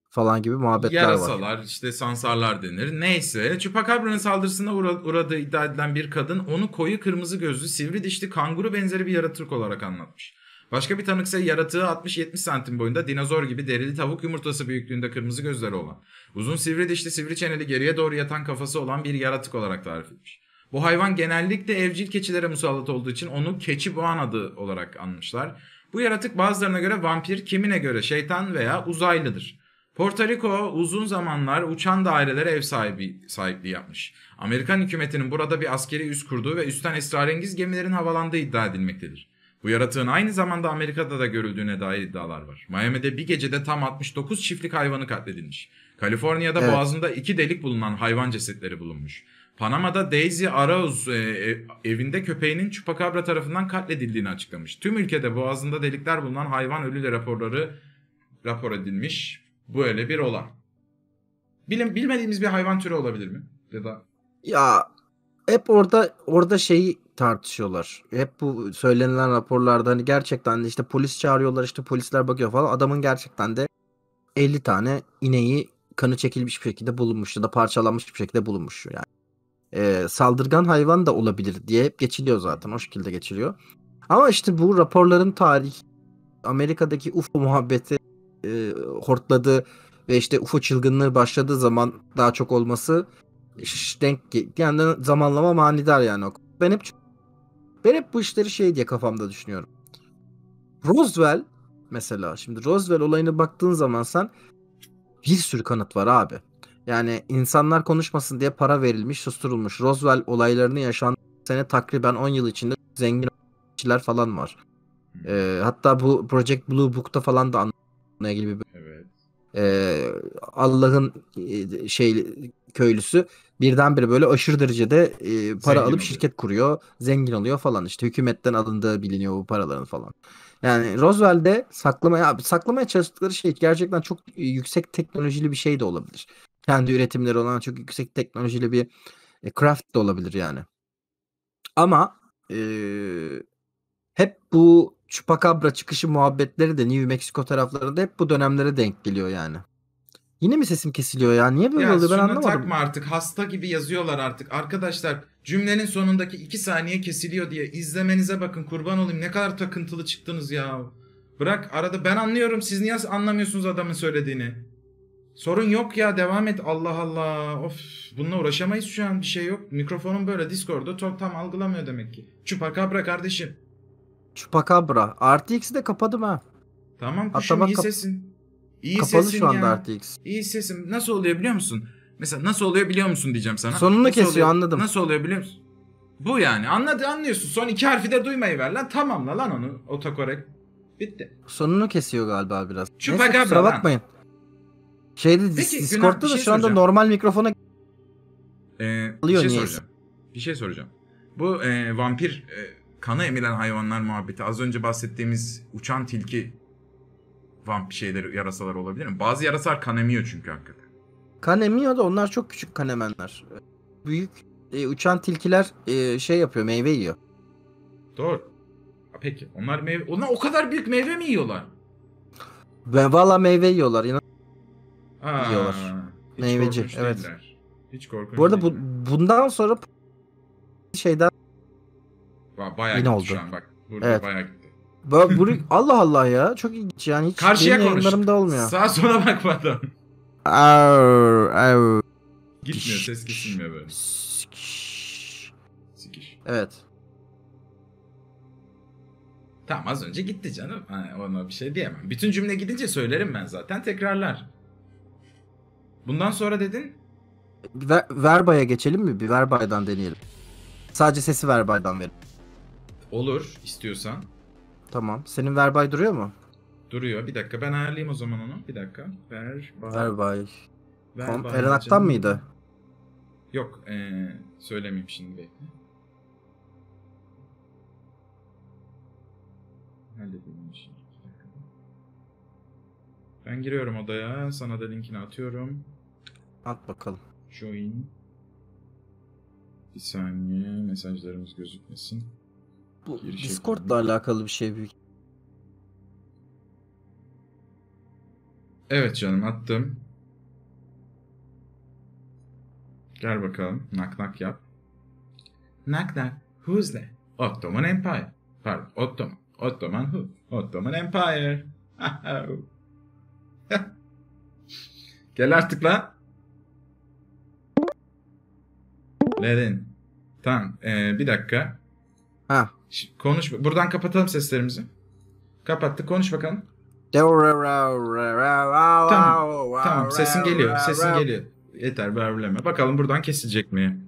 falan gibi muhabbetler Yarasalar, var. Yarasalar işte sansarlar denir. Neyse Chupacabra'nın saldırısına uğradığı iddia edilen bir kadın onu koyu kırmızı gözlü sivri dişli kanguru benzeri bir yaratık olarak anlatmış. Başka bir tanık ise yaratığı 60-70 santim boyunda dinozor gibi derili tavuk yumurtası büyüklüğünde kırmızı gözleri olan, uzun sivri dişli sivri çeneli geriye doğru yatan kafası olan bir yaratık olarak tarif etmiş. Bu hayvan genellikle evcil keçilere musallat olduğu için onu keçi boğan adı olarak anmışlar. Bu yaratık bazılarına göre vampir, kimine göre şeytan veya uzaylıdır. Porto Rico uzun zamanlar uçan dairelere ev sahibi sahipliği yapmış. Amerikan hükümetinin burada bir askeri üs kurduğu ve üstten esrarengiz gemilerin havalandığı iddia edilmektedir. Bu yaratığın aynı zamanda Amerika'da da görüldüğüne dair iddialar var. Miami'de bir gecede tam 69 çiftlik hayvanı katledilmiş. Kaliforniya'da evet. boğazında iki delik bulunan hayvan cesetleri bulunmuş. Panama'da Daisy Arauz e, e, evinde köpeğinin Chupacabra tarafından katledildiğini açıklamış. Tüm ülkede boğazında delikler bulunan hayvan ölüyle raporları rapor edilmiş. Bu öyle bir olay. Bilim, bilmediğimiz bir hayvan türü olabilir mi? Ya da ya hep orada orada şeyi tartışıyorlar. Hep bu söylenilen raporlarda hani gerçekten işte polis çağırıyorlar işte polisler bakıyor falan. Adamın gerçekten de 50 tane ineği kanı çekilmiş bir şekilde bulunmuş ya da parçalanmış bir şekilde bulunmuş yani e, saldırgan hayvan da olabilir diye hep geçiliyor zaten. O şekilde geçiliyor. Ama işte bu raporların tarih Amerika'daki UFO muhabbeti e, hortladı ve işte UFO çılgınlığı başladığı zaman daha çok olması denk yani zamanlama manidar yani. Ben hep ben hep bu işleri şey diye kafamda düşünüyorum. Roosevelt mesela şimdi Roosevelt olayına baktığın zaman sen bir sürü kanıt var abi. Yani insanlar konuşmasın diye para verilmiş, susturulmuş. Roswell olaylarını yaşan sene takriben 10 yıl içinde zengin kişiler falan var. E, hatta bu Project Blue Book'ta falan da anlatılmaya ilgili bir e, Allah'ın e, şey köylüsü birdenbire böyle aşırı derecede e, para zengin alıp oluyor. şirket kuruyor, zengin oluyor falan. İşte hükümetten alındığı biliniyor bu paraların falan. Yani Roswell'de saklamaya saklamaya çalıştıkları şey gerçekten çok yüksek teknolojili bir şey de olabilir. Kendi üretimleri olan çok yüksek teknolojili bir e, craft da olabilir yani. Ama e, hep bu Chupacabra çıkışı muhabbetleri de New Mexico taraflarında hep bu dönemlere denk geliyor yani. Yine mi sesim kesiliyor ya? Niye böyle ya, oluyor ben anlamadım. takma artık. Hasta gibi yazıyorlar artık. Arkadaşlar cümlenin sonundaki iki saniye kesiliyor diye izlemenize bakın. Kurban olayım ne kadar takıntılı çıktınız ya. Bırak arada ben anlıyorum. Siz niye anlamıyorsunuz adamın söylediğini? Sorun yok ya devam et Allah Allah. Of bununla uğraşamayız şu an bir şey yok. Mikrofonum böyle Discord'da çok tam algılamıyor demek ki. Çupakabra kardeşim. Çupakabra. RTX'i de kapadım ha. Tamam kuşum Hatta iyi kap- sesin. İyi Kapalı sesin şu anda ya. RTX. İyi sesin. Nasıl oluyor biliyor musun? Mesela nasıl oluyor biliyor musun diyeceğim sana. Sonunu nasıl kesiyor oluyor? anladım. Nasıl oluyor biliyor musun? Bu yani anladı anlıyorsun. Son iki harfi de duymayı ver lan. Tamamla lan onu otokorek. Bitti. Sonunu kesiyor galiba biraz. Çupakabra Neyse, kusura bakmayın. Şeyde Peki, Discord'da Günah, da şey şu anda soracağım. normal mikrofona ee, bir alıyor şey soracağım. Bir şey soracağım. Bu e, vampir e, kana emilen hayvanlar muhabbeti az önce bahsettiğimiz uçan tilki vamp şeyleri yarasalar olabilir mi? Bazı yarasalar kan emiyor çünkü hakikaten. Kan emiyor da onlar çok küçük kan emenler. Büyük e, uçan tilkiler e, şey yapıyor meyve yiyor. Doğru. Peki onlar meyve onlar o kadar büyük meyve mi yiyorlar? Ve valla meyve yiyorlar inan. Aa, yiyorlar. Hiç Meyveci. Evet. Hiç korkunç. Bu arada bu, bundan sonra şeyden bayağı yine oldu. Şu an bak. Burada evet. bayağı gitti. (laughs) Allah Allah ya çok ilginç yani hiç Karşıya konuş. da olmuyor. Sağa sola bakmadan. Gitmiyor ses kesilmiyor böyle. Sikiş. Evet. Tamam az önce gitti canım. Hani ona bir şey diyemem. Bütün cümle gidince söylerim ben zaten tekrarlar. Bundan sonra dedin? Ver, verbaya geçelim mi? Bir verbaydan deneyelim. Sadece sesi verbaydan verin. Olur istiyorsan. Tamam. Senin verbay duruyor mu? Duruyor. Bir dakika ben ayarlayayım o zaman onu. Bir dakika. Verbay. Verbay. verbay Eren mıydı? Yok. Ee, söylemeyeyim şimdi bekle. Halledeyim şimdi. Ben giriyorum odaya. Sana da linkini atıyorum. At bakalım. Join. Bir saniye mesajlarımız gözükmesin. Bu Giriş Discord'la ekranı. alakalı bir şey büyük. Evet canım attım. Gel bakalım. Nak nak yap. Nak nak. Who's that? Ottoman Empire. Pardon. Ottoman. Ottoman who? Ottoman Empire. (laughs) Gel artık lan. Lerin. Tamam ee, bir dakika. Ha. konuş. Buradan kapatalım seslerimizi. Kapattık konuş bakalım. Tamam. Tamam sesin geliyor. Sesin geliyor. Yeter verleme. Bakalım buradan kesilecek mi?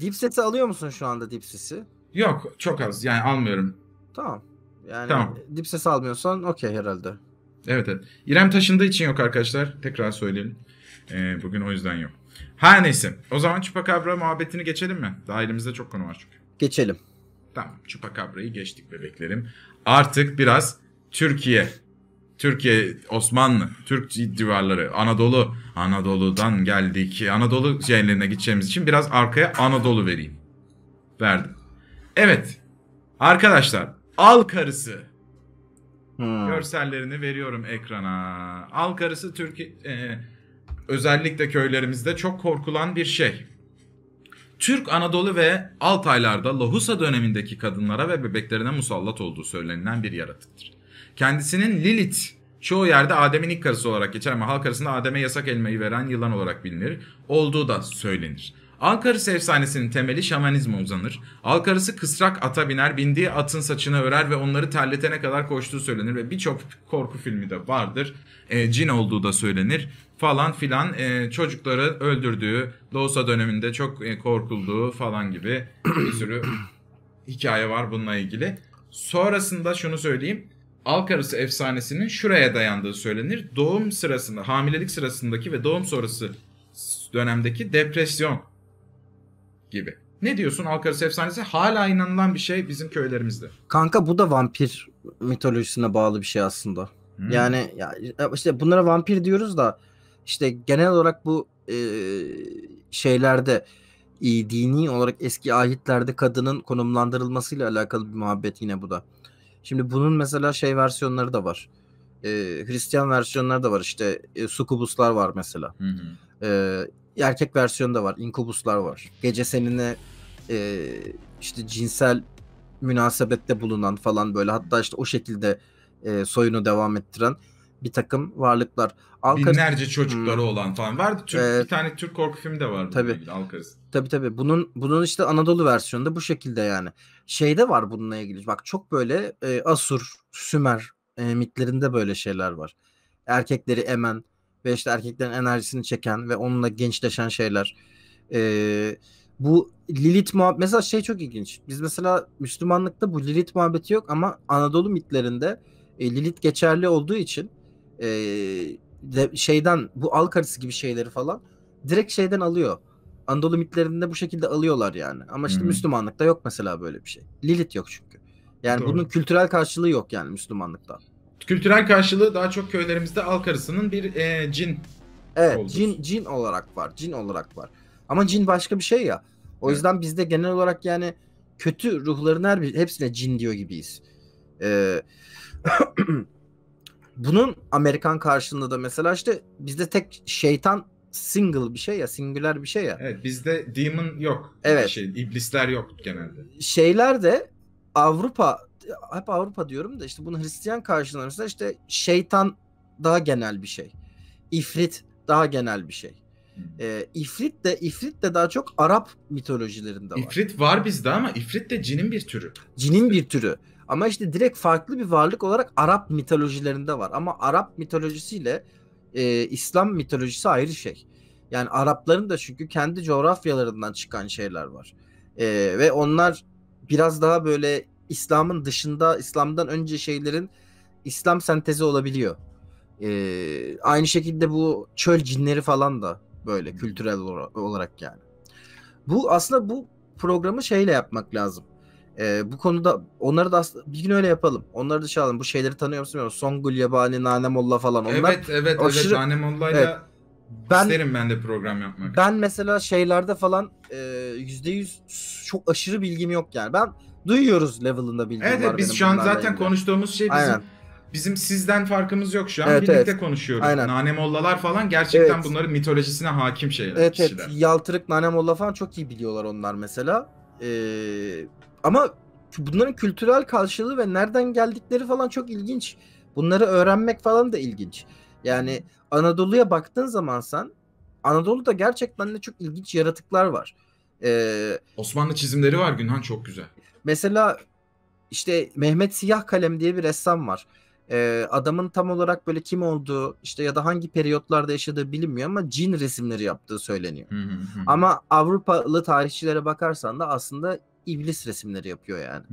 Dip sesi alıyor musun şu anda dip sesi? Yok çok az yani almıyorum. Tamam. Yani tamam. dip ses almıyorsan okey herhalde. Evet evet. İrem taşındığı için yok arkadaşlar. Tekrar söyleyelim. Ee, bugün o yüzden yok. Her neyse. O zaman Chupacabra muhabbetini geçelim mi? Daha elimizde çok konu var çünkü. Geçelim. Tamam. Chupacabra'yı geçtik bebeklerim. Artık biraz Türkiye. Türkiye, Osmanlı, Türk divarları, Anadolu. Anadolu'dan geldik. Anadolu şeylerine gideceğimiz için biraz arkaya Anadolu vereyim. Verdim. Evet. Arkadaşlar. Al karısı. Hmm. Görsellerini veriyorum ekrana. Al karısı Türkiye... E, özellikle köylerimizde çok korkulan bir şey. Türk Anadolu ve Altaylarda Lahusa dönemindeki kadınlara ve bebeklerine musallat olduğu söylenilen bir yaratıktır. Kendisinin Lilith çoğu yerde Adem'in ilk karısı olarak geçer ama halk arasında Adem'e yasak elmayı veren yılan olarak bilinir olduğu da söylenir. Alkarıs efsanesinin temeli şamanizme uzanır. Alkarıs'ı kısrak ata biner, bindiği atın saçını örer ve onları terletene kadar koştuğu söylenir ve birçok korku filmi de vardır. E, cin olduğu da söylenir falan filan e, çocukları öldürdüğü, Doğusa döneminde çok e, korkulduğu falan gibi bir sürü (clears throat) hikaye var bununla ilgili. Sonrasında şunu söyleyeyim. Alkarısı efsanesinin şuraya dayandığı söylenir. Doğum sırasında, hamilelik sırasındaki ve doğum sonrası dönemdeki depresyon gibi. Ne diyorsun Alkaris efsanesi? Hala inanılan bir şey bizim köylerimizde. Kanka bu da vampir mitolojisine bağlı bir şey aslında. Hmm. Yani ya, işte bunlara vampir diyoruz da işte genel olarak bu e, şeylerde e, dini olarak eski ahitlerde kadının konumlandırılmasıyla alakalı bir muhabbet yine bu da. Şimdi bunun mesela şey versiyonları da var. E, Hristiyan versiyonları da var. İşte e, sukubuslar var mesela. Hı hı. E, erkek versiyonu da var. Inkubuslar var. Gece seninle e, işte cinsel münasebette bulunan falan böyle hatta işte o şekilde e, soyunu devam ettiren bir takım varlıklar. Alkar... Binlerce çocukları hmm. olan falan vardı. Türk, ee, bir tane Türk korku filmi de vardı. Tabii. Ilgili, Alkaris. Tabii tabii. Bunun, bunun işte Anadolu versiyonunda bu şekilde yani. Şeyde var bununla ilgili. Bak çok böyle e, Asur, Sümer e, mitlerinde böyle şeyler var. Erkekleri emen, ve işte erkeklerin enerjisini çeken ve onunla gençleşen şeyler. Ee, bu Lilith muhabbet mesela şey çok ilginç. Biz mesela Müslümanlıkta bu Lilith muhabbeti yok ama Anadolu mitlerinde e, Lilith geçerli olduğu için e, de, şeyden bu al karısı gibi şeyleri falan direkt şeyden alıyor. Anadolu mitlerinde bu şekilde alıyorlar yani. Ama işte hmm. Müslümanlıkta yok mesela böyle bir şey. Lilith yok çünkü. Yani Doğru. bunun kültürel karşılığı yok yani Müslümanlıkta. Kültürel karşılığı daha çok köylerimizde alk arısının bir e, cin. Evet, oldu. cin cin olarak var. Cin olarak var. Ama cin başka bir şey ya. O evet. yüzden bizde genel olarak yani kötü ruhların her bir, hepsine cin diyor gibiyiz. Ee, (clears throat) bunun Amerikan karşılığında da mesela işte bizde tek şeytan single bir şey ya, singüler bir şey ya. Evet, bizde demon yok. Evet. Şey, iblisler yok genelde. Şeyler de Avrupa hep Avrupa diyorum da işte bunu Hristiyan karşılarsa işte şeytan daha genel bir şey. İfrit daha genel bir şey. E, ifrit de ifrit de daha çok Arap mitolojilerinde var. İfrit var bizde ama ifrit de cinin bir türü. Cinin bir türü. Ama işte direkt farklı bir varlık olarak Arap mitolojilerinde var. Ama Arap mitolojisiyle e, İslam mitolojisi ayrı şey. Yani Arapların da çünkü kendi coğrafyalarından çıkan şeyler var. E, ve onlar biraz daha böyle İslam'ın dışında İslam'dan önce şeylerin İslam sentezi olabiliyor. Ee, aynı şekilde bu çöl cinleri falan da böyle kültürel olarak yani. Bu aslında bu programı şeyle yapmak lazım. Ee, bu konuda onları da aslında, bir gün öyle yapalım. Onları da çağıralım. Şey bu şeyleri tanıyor musun bilmiyorum. Songül Yabani, Molla falan. Onlar evet evet aşırı... evet. Nanemolla'yla evet. Ben, İsterim ben de program yapmak. Ben mesela şeylerde falan e, yüzde yüz çok aşırı bilgim yok yani. Ben duyuyoruz level'ında bildiğim evet, Evet biz şu an zaten ilgili. konuştuğumuz şey bizim Aynen. Bizim sizden farkımız yok şu an. Evet, Birlikte evet. konuşuyoruz. Aynen. Nane Nanemollalar falan gerçekten evet. bunların mitolojisine hakim şeyler. Evet, kişiler. evet. Yaltırık, Nanemolla falan çok iyi biliyorlar onlar mesela. Ee, ama bunların kültürel karşılığı ve nereden geldikleri falan çok ilginç. Bunları öğrenmek falan da ilginç. Yani Anadolu'ya baktığın zaman sen Anadolu'da gerçekten de çok ilginç yaratıklar var. Ee, Osmanlı çizimleri var Günhan çok güzel. Mesela işte Mehmet Siyah Kalem diye bir ressam var. Ee, adamın tam olarak böyle kim olduğu işte ya da hangi periyotlarda yaşadığı bilinmiyor ama cin resimleri yaptığı söyleniyor. Hı hı hı. ama Avrupalı tarihçilere bakarsan da aslında iblis resimleri yapıyor yani.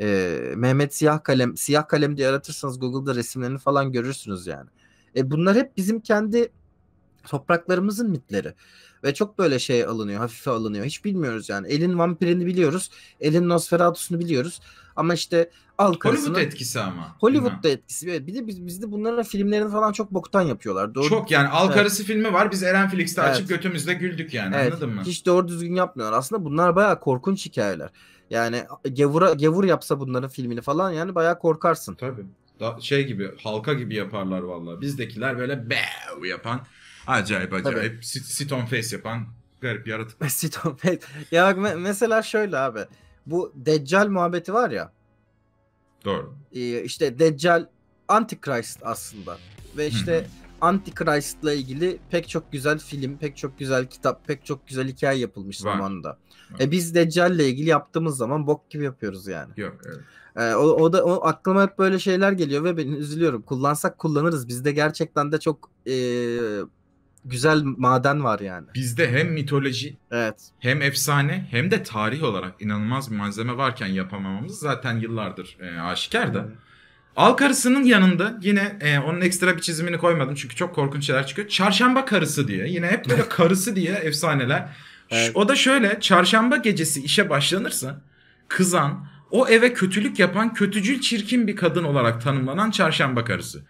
Ee, Mehmet Siyah Kalem, Siyah Kalem diye aratırsanız Google'da resimlerini falan görürsünüz yani. E bunlar hep bizim kendi topraklarımızın mitleri. Ve çok böyle şey alınıyor, hafife alınıyor. Hiç bilmiyoruz yani. Elin vampirini biliyoruz. Elin Nosferatu'sunu biliyoruz. Ama işte al karısını... Hollywood etkisi ama. Hollywood da etkisi. Bir de biz, bizde bunların filmlerini falan çok boktan yapıyorlar. Doğru. Çok yani al karısı evet. filmi var. Biz Eren Felix'te evet. açıp götümüzde güldük yani evet. anladın mı? Hiç doğru düzgün yapmıyorlar. Aslında bunlar bayağı korkunç hikayeler. Yani gevur gevur yapsa bunların filmini falan yani bayağı korkarsın. Tabii. Da, şey gibi halka gibi yaparlar vallahi. Bizdekiler böyle bev yapan Acayip acayip. Tabii. Sit, sit face yapan garip yaratık. (laughs) sit on face. Ya bak me- mesela şöyle abi. Bu Deccal muhabbeti var ya. Doğru. E, işte Deccal Antichrist aslında. Ve işte Antichrist'la ilgili pek çok güzel film, pek çok güzel kitap, pek çok güzel hikaye yapılmış var. zamanında. Var. E biz Deccal'le ilgili yaptığımız zaman bok gibi yapıyoruz yani. Yok evet. E, o, o da o, aklıma hep böyle şeyler geliyor ve ben üzülüyorum. Kullansak kullanırız. Bizde gerçekten de çok e, güzel maden var yani. Bizde hem mitoloji, evet. hem efsane, hem de tarih olarak inanılmaz bir malzeme varken yapamamamız zaten yıllardır e, aşikar da. Hmm. Al karısının yanında yine e, onun ekstra bir çizimini koymadım çünkü çok korkunç şeyler çıkıyor. Çarşamba karısı diye yine hep böyle (laughs) karısı diye efsaneler. Evet. O da şöyle çarşamba gecesi işe başlanırsa kızan o eve kötülük yapan kötücül çirkin bir kadın olarak tanımlanan çarşamba karısı.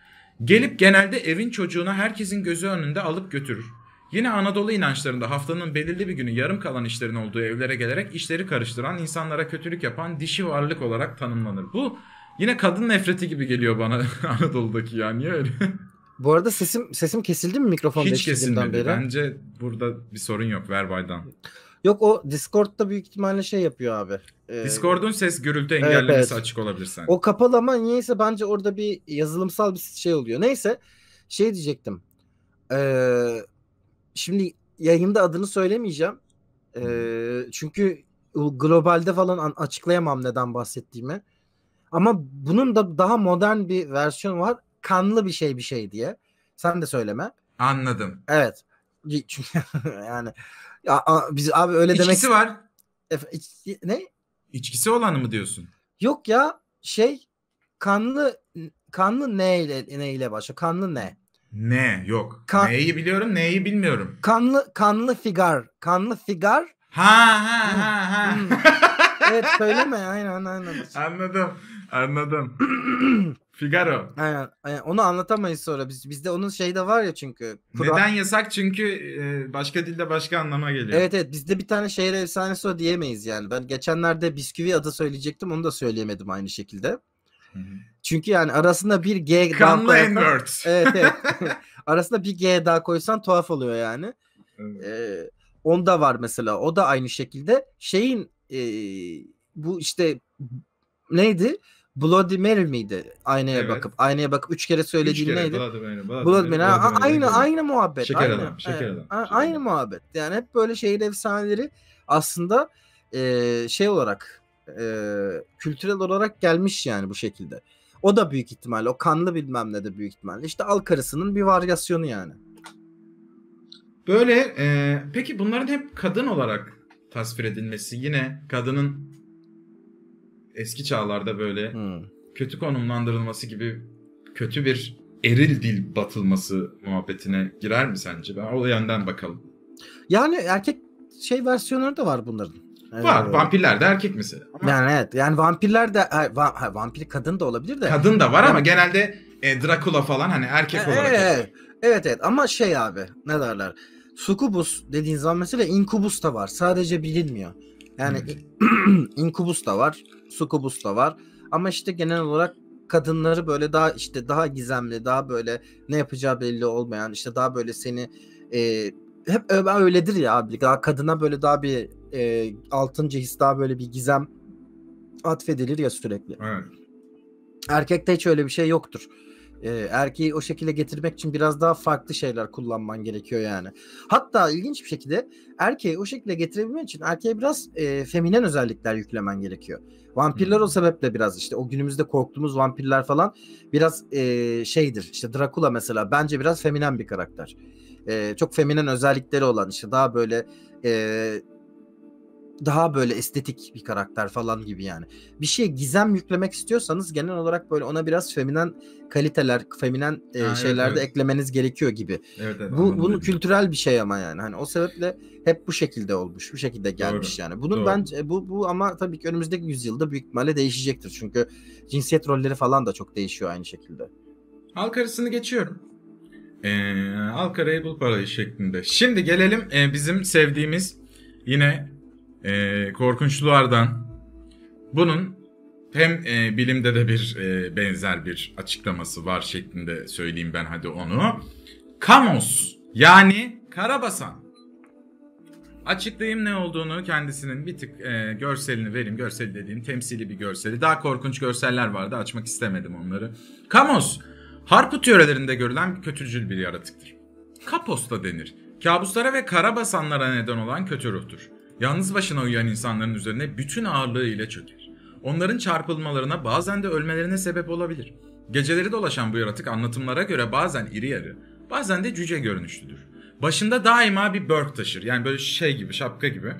Gelip genelde evin çocuğuna herkesin gözü önünde alıp götürür. Yine Anadolu inançlarında haftanın belirli bir günü yarım kalan işlerin olduğu evlere gelerek işleri karıştıran, insanlara kötülük yapan dişi varlık olarak tanımlanır. Bu yine kadın nefreti gibi geliyor bana (laughs) Anadolu'daki yani. niye öyle? Bu arada sesim sesim kesildi mi mikrofon Hiç kesilmedi. Beri? Bence burada bir sorun yok Verbay'dan. Yok o Discord'da büyük ihtimalle şey yapıyor abi. Ee, Discord'un ses gürültü engellemesi evet, evet. açık olabilir sen. O kapalı ama niyeyse bence orada bir yazılımsal bir şey oluyor. Neyse şey diyecektim. Ee, şimdi yayında adını söylemeyeceğim. Ee, çünkü globalde falan açıklayamam neden bahsettiğimi. Ama bunun da daha modern bir versiyon var. Kanlı bir şey bir şey diye. Sen de söyleme. Anladım. Evet. Çünkü (laughs) yani ya, a, biz abi öyle İçkisi demek. İçkisi var. Efe, içki, ne? İçkisi olanı mı diyorsun? Yok ya şey kanlı kanlı ne ile ne ile başlıyor? Kanlı ne? Ne yok. Kan... Neyi biliyorum neyi bilmiyorum. Kanlı kanlı figar. Kanlı figar. Ha ha ha ha. Hmm. (laughs) evet söyleme aynen aynen. Anladım. Anladım. (clears throat) Figaro. Aynen, aynen. Onu anlatamayız sonra. Biz, bizde onun şeyi de var ya çünkü. Kur'an... Neden yasak? Çünkü e, başka dilde başka anlama geliyor. Evet evet. Bizde bir tane şehir efsanesi o diyemeyiz yani. Ben geçenlerde bisküvi adı söyleyecektim. Onu da söyleyemedim aynı şekilde. Hı-hı. Çünkü yani arasında bir G Kanlı daha Evet evet. (laughs) (laughs) arasında bir G daha koysan tuhaf oluyor yani. Evet. Ee, onda var mesela. O da aynı şekilde. Şeyin e, bu işte neydi? Bloody Mary miydi? Aynaya evet. bakıp aynaya bakıp üç kere söylediğin neydi? Bloody Mary. Bloody, Mary. Aynı aynı, muhabbet. Şeker aynı, adam. Şeker aynı, adam. şeker aynı adam. muhabbet. Yani hep böyle şehir efsaneleri aslında e, şey olarak e, kültürel olarak gelmiş yani bu şekilde. O da büyük ihtimalle o kanlı bilmem ne de büyük ihtimalle. İşte al karısının bir varyasyonu yani. Böyle e, peki bunların hep kadın olarak tasvir edilmesi yine kadının eski çağlarda böyle hmm. kötü konumlandırılması gibi kötü bir eril dil batılması muhabbetine girer mi sence? Ben o yönden bakalım. Yani erkek şey versiyonları da var bunların. Evet, var. Öyle. Vampirler de erkek mi Ama... Yani evet. Yani vampirler de ha, vampir kadın da olabilir de. Kadın da var ama yani... genelde e, Dracula falan hani erkek e, olarak. E, evet evet ama şey abi ne derler? sukubus dediğin zaman mesela inkubus da var. Sadece bilinmiyor. Yani hmm. (clears throat) inkubus da var, sukubus da var. Ama işte genel olarak kadınları böyle daha işte daha gizemli, daha böyle ne yapacağı belli olmayan, işte daha böyle seni e, hep öyledir ya abi. Daha kadına böyle daha bir e, altıncı his daha böyle bir gizem atfedilir ya sürekli. Evet. Erkekte hiç öyle bir şey yoktur e, erkeği o şekilde getirmek için biraz daha farklı şeyler kullanman gerekiyor yani. Hatta ilginç bir şekilde erkeği o şekilde getirebilmen için erkeğe biraz e, feminen özellikler yüklemen gerekiyor. Vampirler hmm. o sebeple biraz işte o günümüzde korktuğumuz vampirler falan biraz e, şeydir. İşte Dracula mesela bence biraz feminen bir karakter. E, çok feminen özellikleri olan işte daha böyle e, daha böyle estetik bir karakter falan gibi yani. Bir şeye gizem yüklemek istiyorsanız genel olarak böyle ona biraz feminen kaliteler, feminen e, ha, şeylerde evet, evet. eklemeniz gerekiyor gibi. Evet, evet, bu bunu dedim. kültürel bir şey ama yani. Hani o sebeple hep bu şekilde olmuş, bu şekilde gelmiş Doğru. yani. Bunun Doğru. bence bu bu ama tabii ki önümüzdeki yüzyılda büyük ihtimalle değişecektir. Çünkü cinsiyet rolleri falan da çok değişiyor aynı şekilde. Halk arasını geçiyorum. Ee, halk arayı bul parayı şeklinde. Şimdi gelelim e, bizim sevdiğimiz yine e, korkunçlulardan bunun hem e, bilimde de bir e, benzer bir açıklaması var şeklinde söyleyeyim ben hadi onu. Kamos yani karabasan. Açıklayayım ne olduğunu kendisinin bir tık e, görselini vereyim. Görseli dediğim temsili bir görseli. Daha korkunç görseller vardı açmak istemedim onları. Kamos harput yörelerinde görülen kötücül bir yaratıktır. Kapos da denir. Kabuslara ve karabasanlara neden olan kötü ruhtur. Yalnız başına uyuyan insanların üzerine bütün ağırlığı ile çöker. Onların çarpılmalarına bazen de ölmelerine sebep olabilir. Geceleri dolaşan bu yaratık anlatımlara göre bazen iri yarı, bazen de cüce görünüşlüdür. Başında daima bir börk taşır. Yani böyle şey gibi, şapka gibi.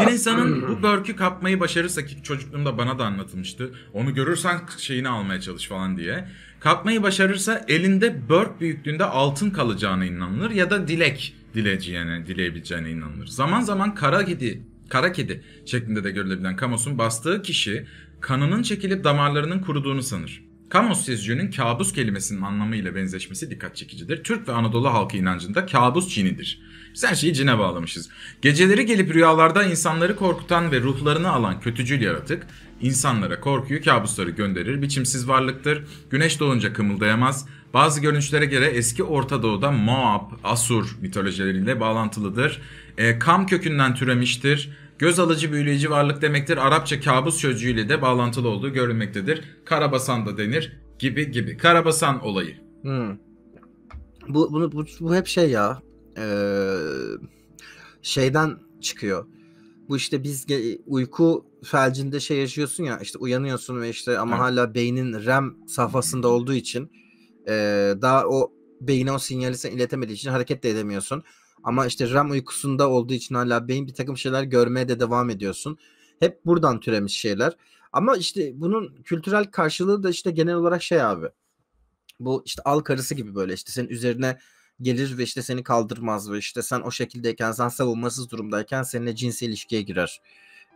Bir insanın bu börkü kapmayı başarırsa ki çocukluğumda bana da anlatılmıştı. Onu görürsen şeyini almaya çalış falan diye. Kalkmayı başarırsa elinde börk büyüklüğünde altın kalacağına inanılır ya da dilek dileyeceğine, dileyebileceğine inanılır. Zaman zaman kara kedi, kara kedi şeklinde de görülebilen Kamos'un bastığı kişi kanının çekilip damarlarının kuruduğunu sanır. Kamos sözcüğünün kabus kelimesinin anlamıyla benzeşmesi dikkat çekicidir. Türk ve Anadolu halkı inancında kabus cinidir. Biz her şeyi cine bağlamışız. Geceleri gelip rüyalarda insanları korkutan ve ruhlarını alan kötücül yaratık, İnsanlara korkuyu kabusları gönderir, biçimsiz varlıktır, güneş doğunca kımıldayamaz. Bazı görünüşlere göre eski Orta Doğu'da Moab, Asur mitolojileriyle bağlantılıdır. E, kam kökünden türemiştir. Göz alıcı büyüleyici varlık demektir. Arapça kabus sözcüğüyle de bağlantılı olduğu görülmektedir. Karabasan da denir gibi gibi. Karabasan olayı. Hmm. Bu, bunu, bu, bu hep şey ya. Ee, şeyden çıkıyor. Bu işte biz uyku felcinde şey yaşıyorsun ya işte uyanıyorsun ve işte ama evet. hala beynin RAM safhasında olduğu için e, daha o beyine o sinyali sen iletemediği için hareket de edemiyorsun. Ama işte RAM uykusunda olduğu için hala beyin bir takım şeyler görmeye de devam ediyorsun. Hep buradan türemiş şeyler. Ama işte bunun kültürel karşılığı da işte genel olarak şey abi. Bu işte al karısı gibi böyle işte senin üzerine gelir ve işte seni kaldırmaz ve işte sen o şekildeyken sen savunmasız durumdayken seninle cinsel ilişkiye girer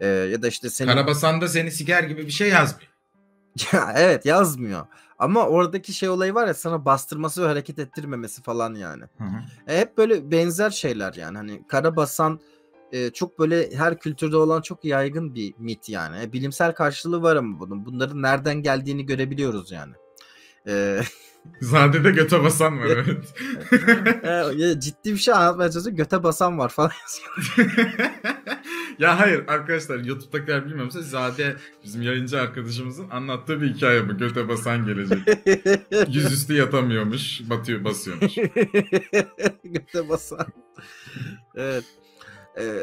ee, ya da işte senin... Karabasan'da seni siker gibi bir şey yazmıyor. (laughs) evet yazmıyor. Ama oradaki şey olayı var ya sana bastırması ve hareket ettirmemesi falan yani. Hı hı. E, hep böyle benzer şeyler yani. Hani Karabasan e, çok böyle her kültürde olan çok yaygın bir mit yani. E, bilimsel karşılığı var mı bunun. Bunların nereden geldiğini görebiliyoruz yani. E, (laughs) Zade de göte basan var evet. (laughs) E, ciddi bir şey anlatmaya çalışıyorum. Göte basan var falan. Ya hayır arkadaşlar YouTube'dakiler bilmiyorsa Zade bizim yayıncı arkadaşımızın anlattığı bir hikaye bu. Göte basan gelecek. (laughs) Yüzüstü yatamıyormuş. Batıyor, basıyormuş. (laughs) Göte basan. evet. Ee,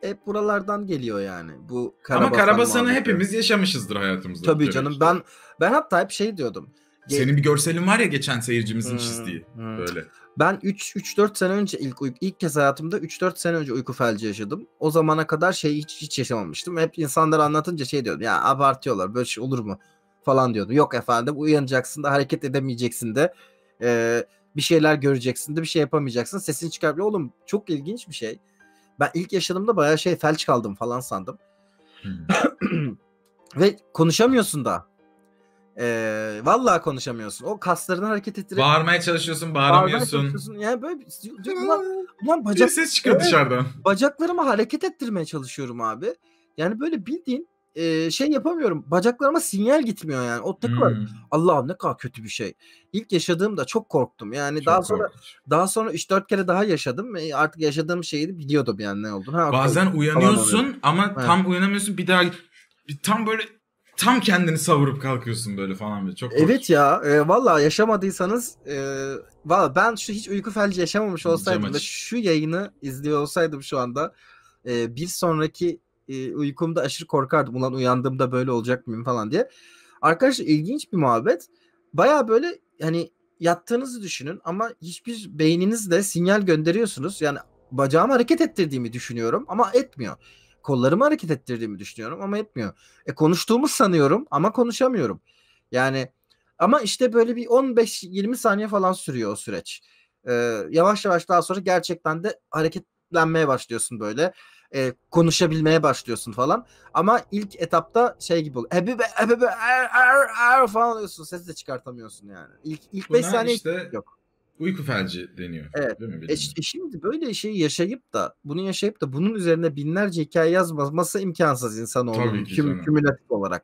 hep buralardan geliyor yani. Bu Karabasan Ama Karabasan'ı hepimiz yaşamışızdır hayatımızda. Tabii canım ben ben hatta hep şey diyordum. Senin bir görselin var ya geçen seyircimizin hmm, çizdiği. Hmm. Böyle. Ben 3 3 4 sene önce ilk ilk kez hayatımda 3 4 sene önce uyku felci yaşadım. O zamana kadar şey hiç hiç yaşamamıştım. Hep insanlara anlatınca şey diyordum. Ya abartıyorlar. Böyle şey olur mu? falan diyordum. Yok efendim uyanacaksın da hareket edemeyeceksin de e, bir şeyler göreceksin de bir şey yapamayacaksın. Sesini çıkar. Oğlum çok ilginç bir şey. Ben ilk yaşadığımda bayağı şey felç kaldım falan sandım. Hmm. (clears throat) Ve konuşamıyorsun da. Ee, vallahi konuşamıyorsun. O kaslarını hareket ettirip bağırmaya çalışıyorsun, bağıramıyorsun. Bağırmaya çalışıyorsun. Yani böyle diyor, ulan, (laughs) ulan bacak ses çıkıyor evet, dışarıdan. Bacaklarımı hareket ettirmeye çalışıyorum abi. Yani böyle bildiğin e, şey yapamıyorum. Bacaklarıma sinyal gitmiyor yani. O takılar. Hmm. Allah'ım ne kadar kötü bir şey. İlk yaşadığımda çok korktum. Yani çok daha sonra korkunç. daha sonra 3-4 kere daha yaşadım. E, artık yaşadığım şeyi biliyordum yani ne olduğunu. Ha, Bazen uyanıyorsun ama evet. tam uyanamıyorsun. Bir daha bir, tam böyle tam kendini savurup kalkıyorsun böyle falan böyle. Çok korkunç. Evet ya e, valla yaşamadıysanız e, valla ben şu hiç uyku felci yaşamamış olsaydım ve şu yayını izliyor olsaydım şu anda e, bir sonraki e, uykumda aşırı korkardım. Ulan uyandığımda böyle olacak mıyım falan diye. Arkadaşlar ilginç bir muhabbet. Baya böyle hani yattığınızı düşünün ama hiçbir beyninizle sinyal gönderiyorsunuz. Yani bacağımı hareket ettirdiğimi düşünüyorum ama etmiyor kollarımı hareket ettirdiğimi düşünüyorum ama etmiyor. E konuştuğumu sanıyorum ama konuşamıyorum. Yani ama işte böyle bir 15-20 saniye falan sürüyor o süreç. Ee, yavaş yavaş daha sonra gerçekten de hareketlenmeye başlıyorsun böyle. E, konuşabilmeye başlıyorsun falan. Ama ilk etapta şey gibi oluyor. Ebebe ebebe er, er, er falan oluyorsun. Ses de çıkartamıyorsun yani. İlk, ilk 5 saniye işte, yok. Uyku felci deniyor. Evet. Değil mi? E, e, şimdi böyle şey yaşayıp da bunu yaşayıp da bunun üzerine binlerce hikaye yazması imkansız insanoğlunun küm, kümülatif olarak.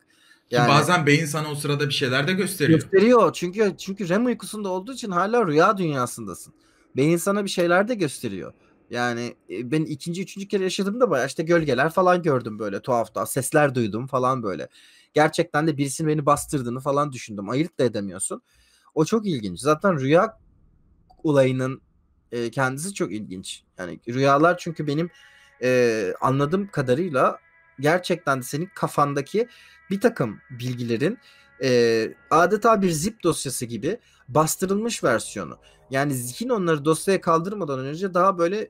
Yani, bazen beyin sana o sırada bir şeyler de gösteriyor. Gösteriyor. Çünkü çünkü REM uykusunda olduğu için hala rüya dünyasındasın. Beyin sana bir şeyler de gösteriyor. Yani e, ben ikinci, üçüncü kere da bayağı işte gölgeler falan gördüm böyle tuhaf da sesler duydum falan böyle. Gerçekten de birisinin beni bastırdığını falan düşündüm. Ayırt da edemiyorsun. O çok ilginç. Zaten rüya olayının e, kendisi çok ilginç. Yani rüyalar çünkü benim e, anladığım kadarıyla gerçekten de senin kafandaki bir takım bilgilerin e, adeta bir zip dosyası gibi bastırılmış versiyonu. Yani zihin onları dosyaya kaldırmadan önce daha böyle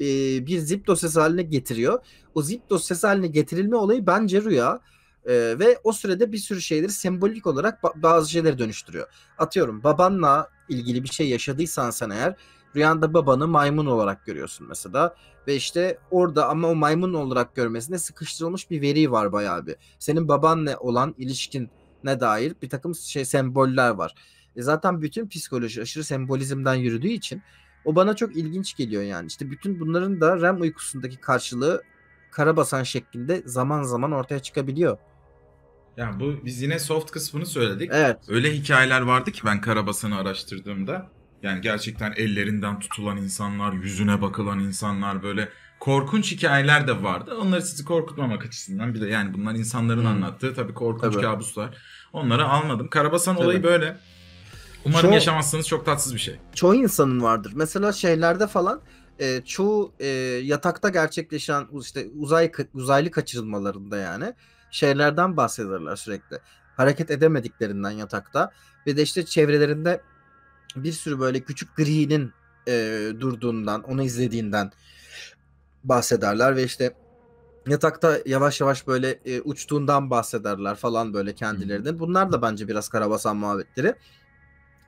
e, bir zip dosyası haline getiriyor. O zip dosyası haline getirilme olayı bence rüya. Ee, ve o sürede bir sürü şeyleri sembolik olarak ba- bazı şeyleri dönüştürüyor. Atıyorum babanla ilgili bir şey yaşadıysan sen eğer rüyanda babanı maymun olarak görüyorsun mesela. Ve işte orada ama o maymun olarak görmesine sıkıştırılmış bir veri var bayağı bir. Senin babanla olan ilişkin dair bir takım şey semboller var. E zaten bütün psikoloji aşırı sembolizmden yürüdüğü için o bana çok ilginç geliyor yani. İşte bütün bunların da REM uykusundaki karşılığı karabasan şeklinde zaman zaman ortaya çıkabiliyor. Yani bu biz yine soft kısmını söyledik. Evet. Öyle hikayeler vardı ki ben Karabasan'ı araştırdığımda. Yani gerçekten ellerinden tutulan insanlar, yüzüne bakılan insanlar böyle korkunç hikayeler de vardı. Onları sizi korkutmamak açısından bir de yani bunlar insanların hmm. anlattığı tabii korkunç tabii. kabuslar. Onları almadım. Karabasan tabii. olayı böyle. Umarım çoğu, yaşamazsınız çok tatsız bir şey. Çoğu insanın vardır. Mesela şeylerde falan e, çoğu e, yatakta gerçekleşen işte uzay uzaylı kaçırılmalarında yani şeylerden bahsederler sürekli. Hareket edemediklerinden yatakta ve de işte çevrelerinde bir sürü böyle küçük gri'nin e, durduğundan, onu izlediğinden bahsederler ve işte yatakta yavaş yavaş böyle e, uçtuğundan bahsederler falan böyle kendilerine. Bunlar da bence biraz karabasan muhabbetleri.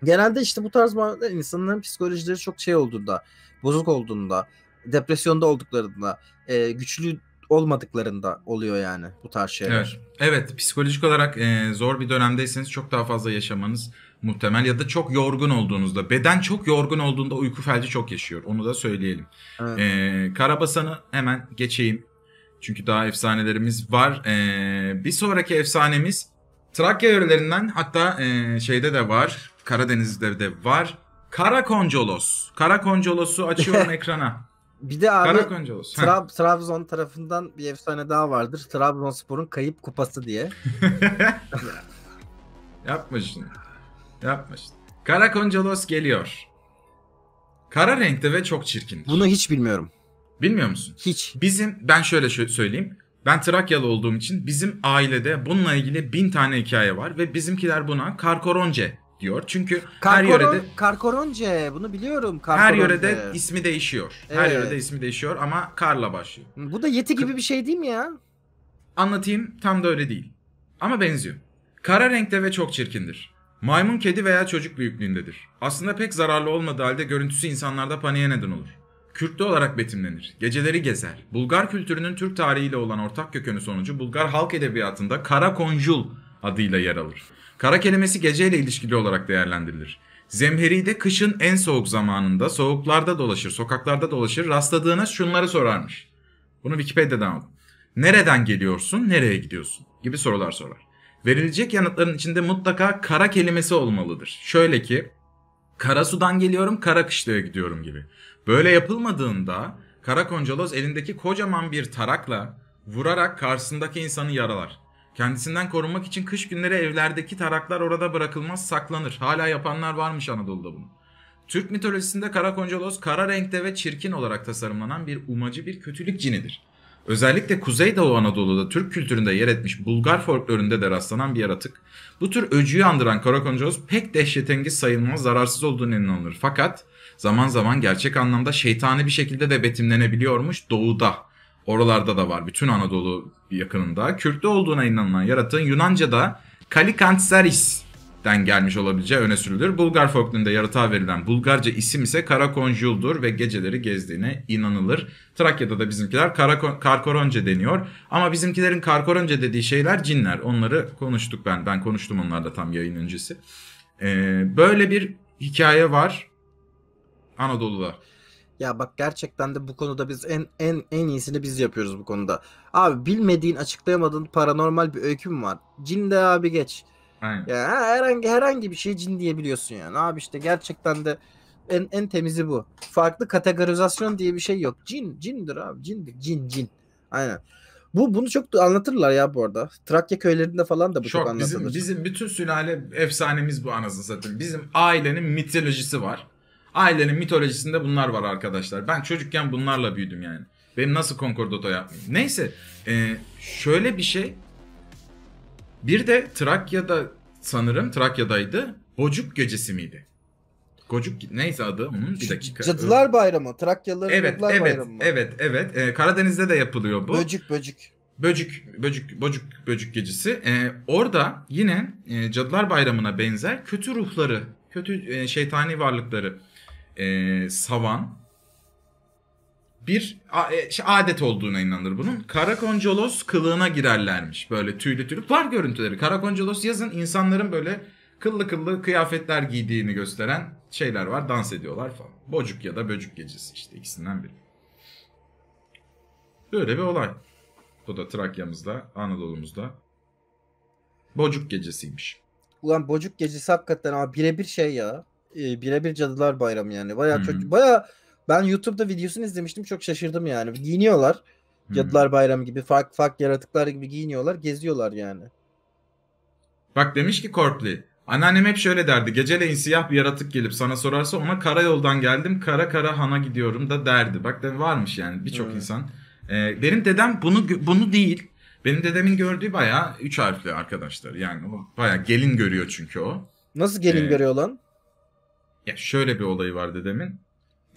Genelde işte bu tarz muhabbetler insanların psikolojileri çok şey olduğunda, bozuk olduğunda, depresyonda olduklarında, e, güçlü olmadıklarında oluyor yani bu tarz şeyler. Evet, evet psikolojik olarak e, zor bir dönemdeyseniz çok daha fazla yaşamanız muhtemel ya da çok yorgun olduğunuzda beden çok yorgun olduğunda uyku felci çok yaşıyor onu da söyleyelim. Evet. E, Karabasan'ı hemen geçeyim çünkü daha efsanelerimiz var. E, bir sonraki efsanemiz Trakya yörelerinden hatta e, şeyde de var Karadeniz'de de var Karakoncolos. Karakoncolos'u açıyorum (laughs) ekrana. Bir de abi Trab Trabzon tarafından bir efsane daha vardır. Trabzonspor'un kayıp kupası diye. (laughs) Yapma şunu. Yapma geliyor. Kara renkte ve çok çirkin. Bunu hiç bilmiyorum. Bilmiyor musun? Hiç. Bizim ben şöyle söyleyeyim. Ben Trakyalı olduğum için bizim ailede bununla ilgili bin tane hikaye var ve bizimkiler buna karkoronce diyor. Çünkü Karkoron, her yörede Karkoronce bunu biliyorum. Karkoronce. Her yörede ismi değişiyor. Evet. Her yörede ismi değişiyor ama karla başlıyor. Hmm, bu da yeti gibi bir şey değil mi ya? Anlatayım tam da öyle değil. Ama benziyor. Kara renkte ve çok çirkindir. Maymun kedi veya çocuk büyüklüğündedir. Aslında pek zararlı olmadığı halde görüntüsü insanlarda paniğe neden olur. Kürtlü olarak betimlenir. Geceleri gezer. Bulgar kültürünün Türk tarihiyle olan ortak kökeni sonucu Bulgar halk edebiyatında Kara Konjul adıyla yer alır. Kara kelimesi geceyle ilişkili olarak değerlendirilir. Zemheri de kışın en soğuk zamanında soğuklarda dolaşır, sokaklarda dolaşır, rastladığına şunları sorarmış. Bunu Wikipedia'dan aldım. Nereden geliyorsun, nereye gidiyorsun gibi sorular sorar. Verilecek yanıtların içinde mutlaka kara kelimesi olmalıdır. Şöyle ki, kara sudan geliyorum, kara kışlaya gidiyorum gibi. Böyle yapılmadığında Kara Koncalos elindeki kocaman bir tarakla vurarak karşısındaki insanı yaralar. Kendisinden korunmak için kış günleri evlerdeki taraklar orada bırakılmaz saklanır. Hala yapanlar varmış Anadolu'da bunu. Türk mitolojisinde Kara Koncalos kara renkte ve çirkin olarak tasarımlanan bir umacı bir kötülük cinidir. Özellikle Kuzeydoğu Anadolu'da Türk kültüründe yer etmiş Bulgar folkloründe de rastlanan bir yaratık. Bu tür öcüyü andıran Kara Karakoncalos pek dehşetengiz sayılmaz zararsız olduğunu inanılır. Fakat zaman zaman gerçek anlamda şeytani bir şekilde de betimlenebiliyormuş doğuda oralarda da var bütün Anadolu yakınında. Kürtlü olduğuna inanılan yaratığın Yunanca'da Kalikantseris'ten gelmiş olabileceği öne sürülür. Bulgar folklorunda yaratığa verilen Bulgarca isim ise Karakonjul'dur ve geceleri gezdiğine inanılır. Trakya'da da bizimkiler Karakon Karkoronce deniyor. Ama bizimkilerin Karkoronce dediği şeyler cinler. Onları konuştuk ben. Ben konuştum onlarla tam yayın öncesi. Ee, böyle bir hikaye var Anadolu'da. Ya bak gerçekten de bu konuda biz en en en iyisini biz yapıyoruz bu konuda. Abi bilmediğin, açıklayamadığın paranormal bir öykü mü var? Cin de abi geç. Aynen. Ya herhangi herhangi bir şey cin diyebiliyorsun yani. Abi işte gerçekten de en en temizi bu. Farklı kategorizasyon diye bir şey yok. Cin, cindir abi. Cindir. Cin, cin. Aynen. Bu bunu çok anlatırlar ya bu arada. Trakya köylerinde falan da bu çok, çok anlatılır. Bizim, bizim bütün sülale efsanemiz bu anasını satayım. Bizim ailenin mitolojisi var. Ailenin mitolojisinde bunlar var arkadaşlar. Ben çocukken bunlarla büyüdüm yani. Benim nasıl konkordato yapmayayım? Neyse e, şöyle bir şey. Bir de Trakya'da sanırım Trakya'daydı. Bocuk gecesi miydi? Kocuk neyse adı onun bir dakika. Cadılar Bayramı, Trakyalıların evet, Cadılar evet, Bayramı. Evet, evet, evet. Karadeniz'de de yapılıyor bu. Böcük, böcük. Böcük, böcük, böcük, böcük gecesi. Ee, orada yine e, Cadılar Bayramı'na benzer kötü ruhları, kötü e, şeytani varlıkları e, savan bir e, şey, adet olduğuna inanılır bunun. Karakoncolos kılığına girerlermiş. Böyle tüylü tüylü. Var görüntüleri. Karakoncolos yazın insanların böyle kıllı kıllı kıyafetler giydiğini gösteren şeyler var. Dans ediyorlar falan. Bocuk ya da böcük gecesi işte ikisinden biri. Böyle bir olay. Bu da Trakya'mızda, Anadolu'muzda. Bocuk gecesiymiş. Ulan bocuk gecesi hakikaten abi birebir şey ya e, birebir Cadılar Bayramı yani. Bayağı çok hmm. bayağı ben YouTube'da videosunu izlemiştim çok şaşırdım yani. Giyiniyorlar. Hmm. Cadılar Bayramı gibi farklı farklı yaratıklar gibi giyiniyorlar, geziyorlar yani. Bak demiş ki Korpli. Anneannem hep şöyle derdi. Geceleyin siyah bir yaratık gelip sana sorarsa ona kara yoldan geldim kara kara hana gidiyorum da derdi. Bak de varmış yani birçok hmm. insan. Ee, benim dedem bunu bunu değil. Benim dedemin gördüğü bayağı üç harfli arkadaşlar. Yani o bayağı gelin görüyor çünkü o. Nasıl gelin ee, görüyor lan? Ya şöyle bir olayı var dedemin.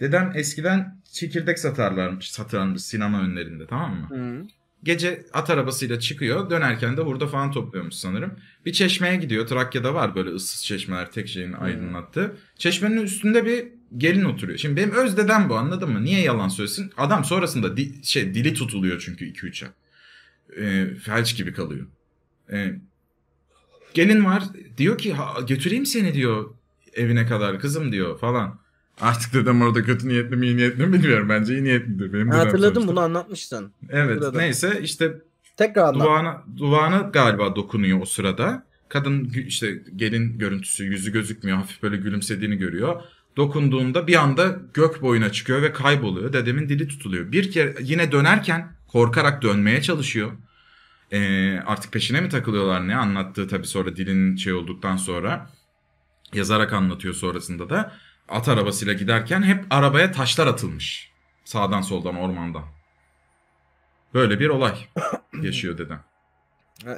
Dedem eskiden çekirdek satarlarmış, satarmış sinema önlerinde tamam mı? Hı. Gece at arabasıyla çıkıyor. Dönerken de hurda falan topluyormuş sanırım. Bir çeşmeye gidiyor. Trakya'da var böyle ıssız çeşmeler tek şeyin aydınlattı. Çeşmenin üstünde bir gelin oturuyor. Şimdi benim öz dedem bu anladın mı? Niye yalan söylesin? Adam sonrasında di, şey dili tutuluyor çünkü 2-3 ay. Ee, felç gibi kalıyor. E, gelin var diyor ki götüreyim seni diyor evine kadar kızım diyor falan. Artık dedem orada kötü niyetli mi iyi niyetli mi bilmiyorum. Bence iyi niyetlidir. Benim Hatırladım sonuçta. bunu anlatmıştın. Evet Hatırladım. neyse işte Tekrar duvağına, duvağına galiba dokunuyor o sırada. Kadın işte gelin görüntüsü yüzü gözükmüyor hafif böyle gülümsediğini görüyor. Dokunduğunda bir anda gök boyuna çıkıyor ve kayboluyor. Dedemin dili tutuluyor. Bir kere yine dönerken korkarak dönmeye çalışıyor. Ee, artık peşine mi takılıyorlar ne anlattığı tabii sonra dilin şey olduktan sonra yazarak anlatıyor sonrasında da at arabasıyla giderken hep arabaya taşlar atılmış. Sağdan soldan ormandan. Böyle bir olay (coughs) yaşıyor dedem.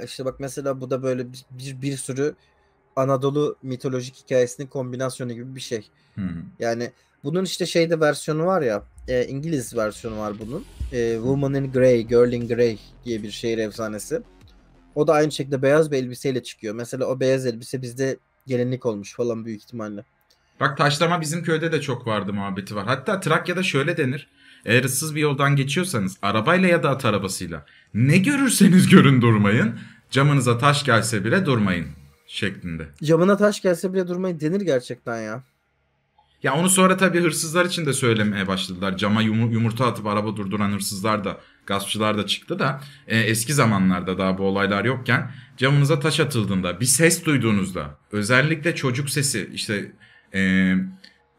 İşte bak mesela bu da böyle bir, bir, bir sürü Anadolu mitolojik hikayesinin kombinasyonu gibi bir şey. Hı Yani bunun işte şeyde versiyonu var ya e, İngiliz versiyonu var bunun. E, Woman in Grey, Girl in Grey diye bir şehir efsanesi. O da aynı şekilde beyaz bir elbiseyle çıkıyor. Mesela o beyaz elbise bizde gelenlik olmuş falan büyük ihtimalle. Bak taşlama bizim köyde de çok vardı muhabbeti var. Hatta Trakya'da şöyle denir. Eğer ıssız bir yoldan geçiyorsanız arabayla ya da at arabasıyla ne görürseniz görün durmayın. Camınıza taş gelse bile durmayın şeklinde. Camına taş gelse bile durmayın denir gerçekten ya. Ya onu sonra tabii hırsızlar için de söylemeye başladılar. Cama yumurta atıp araba durduran hırsızlar da gaspçılar da çıktı da e, eski zamanlarda daha bu olaylar yokken camınıza taş atıldığında bir ses duyduğunuzda özellikle çocuk sesi işte e,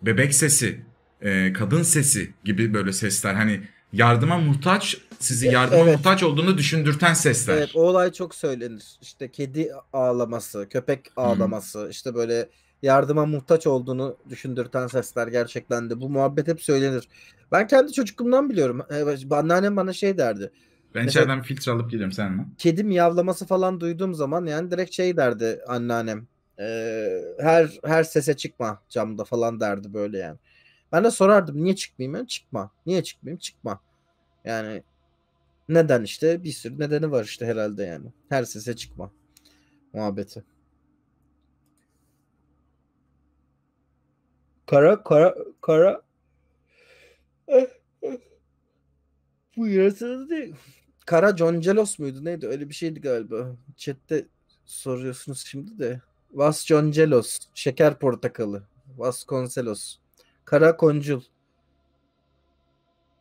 bebek sesi e, kadın sesi gibi böyle sesler hani yardıma muhtaç sizi e, yardıma evet. muhtaç olduğunu düşündürten sesler. Evet o olay çok söylenir. İşte kedi ağlaması, köpek ağlaması, hmm. işte böyle yardıma muhtaç olduğunu düşündürten sesler gerçekten de. Bu muhabbet hep söylenir. Ben kendi çocukluğumdan biliyorum. Ee, anneannem bana şey derdi. Ben Mesela, içeriden filtre alıp sen mi? Kedim yavlaması falan duyduğum zaman yani direkt şey derdi anneannem. E, her her sese çıkma camda falan derdi böyle yani. Ben de sorardım niye çıkmayayım ben? Çıkma. Niye çıkmayayım? Çıkma. Yani neden işte bir sürü nedeni var işte herhalde yani. Her sese çıkma muhabbeti. Kara kara kara eh, eh. bu yaratığı değil. Kara Concelos muydu neydi öyle bir şeydi galiba. Chatte soruyorsunuz şimdi de. Vas Concelos. Şeker portakalı. Vas Concelos. Kara Koncul.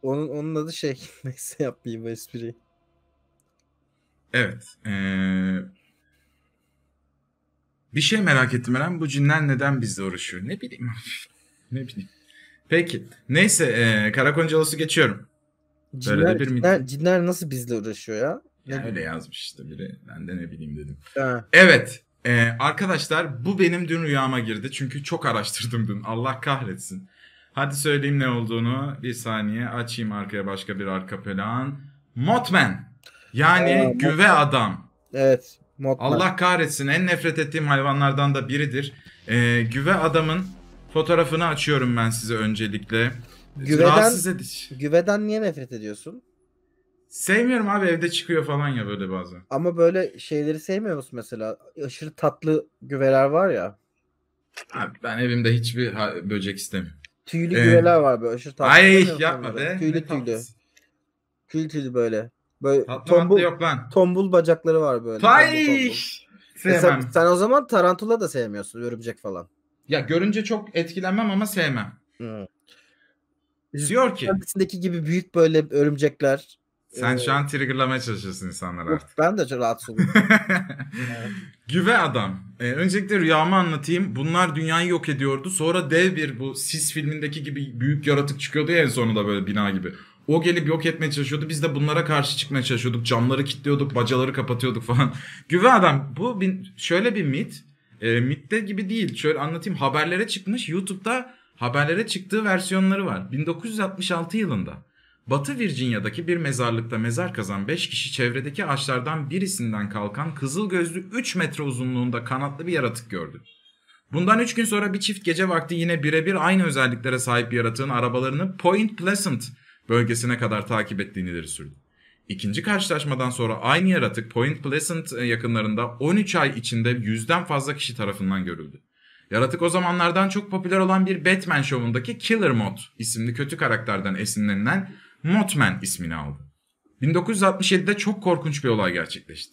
Onun, onun adı şey. (laughs) Neyse yapmayayım espriyi. Evet. Ee, bir şey merak ettim Eren. Bu cinler neden bizle uğraşıyor? Ne bileyim. Ne bileyim. Peki. Neyse e, Karakoncalas'ı geçiyorum. Cinler, bir cinler, cinler nasıl bizle uğraşıyor ya? Ne öyle yazmış işte biri. Ben de ne bileyim dedim. Ha. Evet. E, arkadaşlar bu benim dün rüyama girdi. Çünkü çok araştırdım dün. Allah kahretsin. Hadi söyleyeyim ne olduğunu. Bir saniye açayım arkaya başka bir arka plan. Motman. Yani Aa, güve Mothman. adam. Evet. Motman. Allah kahretsin en nefret ettiğim hayvanlardan da biridir. E, güve adamın Fotoğrafını açıyorum ben size öncelikle. Güveden, güveden niye nefret ediyorsun? Sevmiyorum abi evde çıkıyor falan ya böyle bazen. Ama böyle şeyleri sevmiyor musun mesela? Aşırı tatlı güveler var ya. Abi ben evimde hiçbir böcek istemiyorum. Tüylü ee, güveler var böyle aşırı tatlı. Ay yapma be. Tüylü tüylü. Tüylü tüylü böyle. Böyle tatlı tombul, yok lan. tombul bacakları var böyle. Ay! E sen, sen o zaman tarantula da sevmiyorsun örümcek falan. Ya görünce çok etkilenmem ama sevmem. Hmm. Diyor ki. Kendisindeki gibi büyük böyle örümcekler. Sen e, şu an triggerlamaya çalışıyorsun insanlara yok, Ben de çok rahatsız (laughs) oluyorum. Güve adam. Ee, öncelikle rüyamı anlatayım. Bunlar dünyayı yok ediyordu. Sonra dev bir bu Sis filmindeki gibi büyük yaratık çıkıyordu ya en sonunda böyle bina gibi. O gelip yok etmeye çalışıyordu. Biz de bunlara karşı çıkmaya çalışıyorduk. Camları kilitliyorduk, bacaları kapatıyorduk falan. Güve adam bu bin, şöyle bir mit. E, MIT'te gibi değil. Şöyle anlatayım. Haberlere çıkmış. YouTube'da haberlere çıktığı versiyonları var. 1966 yılında. Batı Virginia'daki bir mezarlıkta mezar kazan 5 kişi çevredeki ağaçlardan birisinden kalkan kızıl gözlü 3 metre uzunluğunda kanatlı bir yaratık gördü. Bundan 3 gün sonra bir çift gece vakti yine birebir aynı özelliklere sahip yaratığın arabalarını Point Pleasant bölgesine kadar takip ettiğini ileri sürdü. İkinci karşılaşmadan sonra aynı yaratık Point Pleasant e, yakınlarında 13 ay içinde yüzden fazla kişi tarafından görüldü. Yaratık o zamanlardan çok popüler olan bir Batman şovundaki Killer Mot isimli kötü karakterden esinlenilen Mothman ismini aldı. 1967'de çok korkunç bir olay gerçekleşti.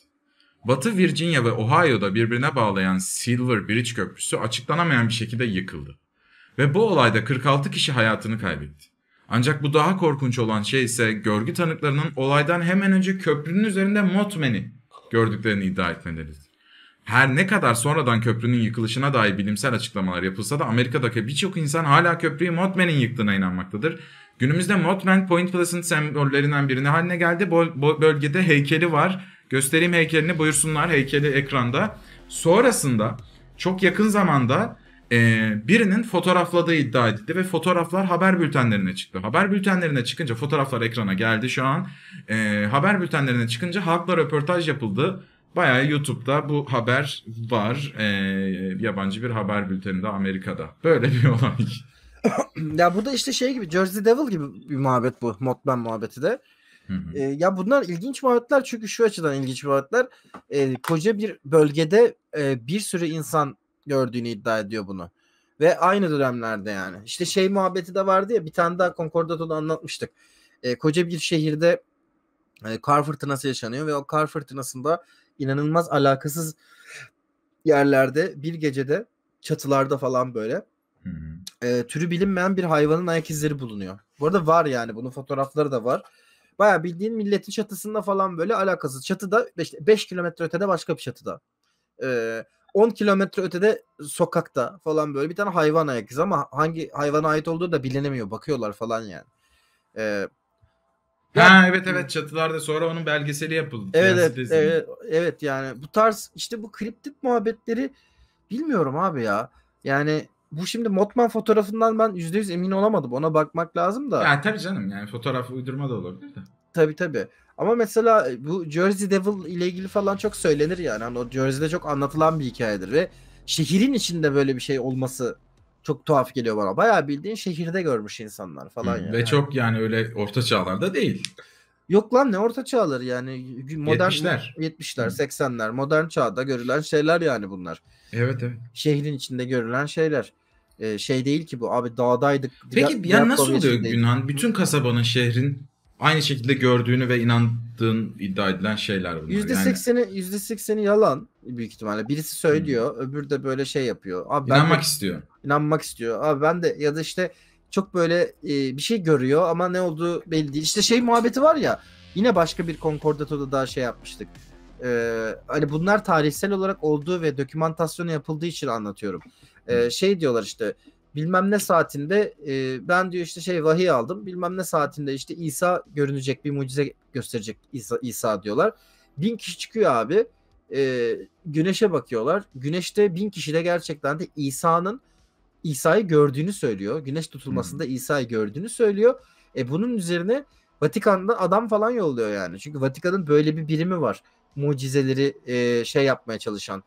Batı Virginia ve Ohio'da birbirine bağlayan Silver Bridge Köprüsü açıklanamayan bir şekilde yıkıldı. Ve bu olayda 46 kişi hayatını kaybetti. Ancak bu daha korkunç olan şey ise görgü tanıklarının olaydan hemen önce köprünün üzerinde Motman'i gördüklerini iddia etmeleridir. Her ne kadar sonradan köprünün yıkılışına dair bilimsel açıklamalar yapılsa da Amerika'daki birçok insan hala köprüyü Motman'in yıktığına inanmaktadır. Günümüzde Motman Point Pleasant sembollerinden birine haline geldi. Bu bölgede heykeli var. Göstereyim heykelini buyursunlar heykeli ekranda. Sonrasında çok yakın zamanda ee, birinin fotoğrafladığı iddia edildi ve fotoğraflar haber bültenlerine çıktı. Haber bültenlerine çıkınca fotoğraflar ekrana geldi şu an. Ee, haber bültenlerine çıkınca halkla röportaj yapıldı. Bayağı YouTube'da bu haber var. Ee, yabancı bir haber bülteninde Amerika'da. Böyle bir (laughs) olay. ya burada işte şey gibi Jersey Devil gibi bir muhabbet bu. Modman muhabbeti de. Hı hı. ya bunlar ilginç muhabbetler çünkü şu açıdan ilginç muhabbetler. E, koca bir bölgede e, bir sürü insan gördüğünü iddia ediyor bunu. Ve aynı dönemlerde yani. İşte şey muhabbeti de vardı ya bir tane daha Concordato'da anlatmıştık. E, koca bir şehirde e, kar fırtınası yaşanıyor ve o kar fırtınasında inanılmaz alakasız yerlerde bir gecede çatılarda falan böyle E, türü bilinmeyen bir hayvanın ayak izleri bulunuyor. Bu arada var yani bunun fotoğrafları da var. Baya bildiğin milletin çatısında falan böyle alakasız. Çatıda 5 kilometre ötede başka bir çatıda. E, 10 kilometre ötede sokakta falan böyle bir tane hayvan ayak ama hangi hayvana ait olduğu da bilinemiyor. Bakıyorlar falan yani. Ee, ha evet evet çatılarda sonra onun belgeseli yapıldı. Evet evet, evet evet yani bu tarz işte bu kriptik muhabbetleri bilmiyorum abi ya. Yani bu şimdi Motman fotoğrafından ben %100 emin olamadım. Ona bakmak lazım da. Ya tabii canım yani fotoğraf uydurma da olabilir de. Tabii tabii. Ama mesela e, bu Jersey Devil ile ilgili falan çok söylenir yani. Hani o Jersey'de çok anlatılan bir hikayedir ve şehrin içinde böyle bir şey olması çok tuhaf geliyor bana. Bayağı bildiğin şehirde görmüş insanlar falan hmm, yani. Ve çok yani öyle orta çağlarda değil. Yok lan ne orta çağları yani modern 70'ler, 70'ler 80'ler modern çağda görülen şeyler yani bunlar. Evet evet. Şehrin içinde görülen şeyler. Ee, şey değil ki bu abi dağdaydık. Peki ya yani nasıl oluyor Günhan? Bütün kasabanın şehrin aynı şekilde gördüğünü ve inandığın iddia edilen şeyler bunlar. %80'i yani... %80'i yalan büyük ihtimalle. Birisi söylüyor, hmm. öbürü de böyle şey yapıyor. Abi inanmak ben de, istiyor. İnanmak istiyor. Abi ben de ya da işte çok böyle e, bir şey görüyor ama ne olduğu belli değil. İşte şey muhabbeti var ya. Yine başka bir konkordatoda daha şey yapmıştık. Ee, hani bunlar tarihsel olarak olduğu ve dokümantasyonu yapıldığı için anlatıyorum. Ee, şey diyorlar işte bilmem ne saatinde e, ben diyor işte şey vahiy aldım. Bilmem ne saatinde işte İsa görünecek bir mucize gösterecek İsa, İsa diyorlar. Bin kişi çıkıyor abi. E, güneşe bakıyorlar. Güneşte bin kişi de gerçekten de İsa'nın İsa'yı gördüğünü söylüyor. Güneş tutulmasında hmm. İsa'yı gördüğünü söylüyor. E bunun üzerine Vatikan'da adam falan yolluyor yani. Çünkü Vatikan'ın böyle bir birimi var. Mucizeleri e, şey yapmaya çalışan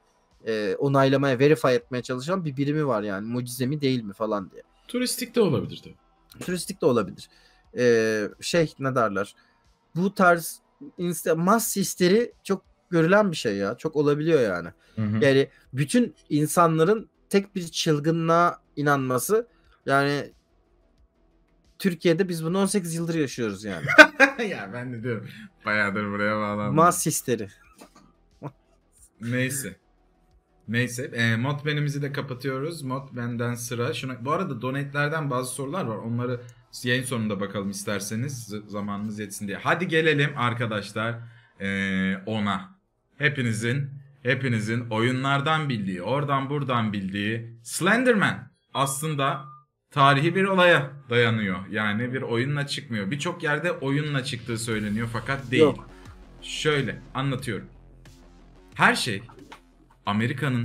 e, onaylamaya, verify etmeye çalışan bir birimi var yani. Mucize mi değil mi falan diye. Turistik de olabilir de. Turistik de olabilir. E, şey ne derler? Bu tarz insta mass histeri çok görülen bir şey ya. Çok olabiliyor yani. Hı hı. Yani bütün insanların tek bir çılgınlığa inanması yani Türkiye'de biz bunu 18 yıldır yaşıyoruz yani. (laughs) ya ben de diyorum bayağıdır buraya bağlandım. Mass histeri. Neyse. Neyse e, benimizi de kapatıyoruz. Mod benden sıra. Şuna, bu arada donetlerden bazı sorular var. Onları yayın sonunda bakalım isterseniz zamanımız yetsin diye. Hadi gelelim arkadaşlar e, ona. Hepinizin hepinizin oyunlardan bildiği, oradan buradan bildiği Slenderman aslında tarihi bir olaya dayanıyor. Yani bir oyunla çıkmıyor. Birçok yerde oyunla çıktığı söyleniyor fakat değil. Yok. Şöyle anlatıyorum. Her şey Amerika'nın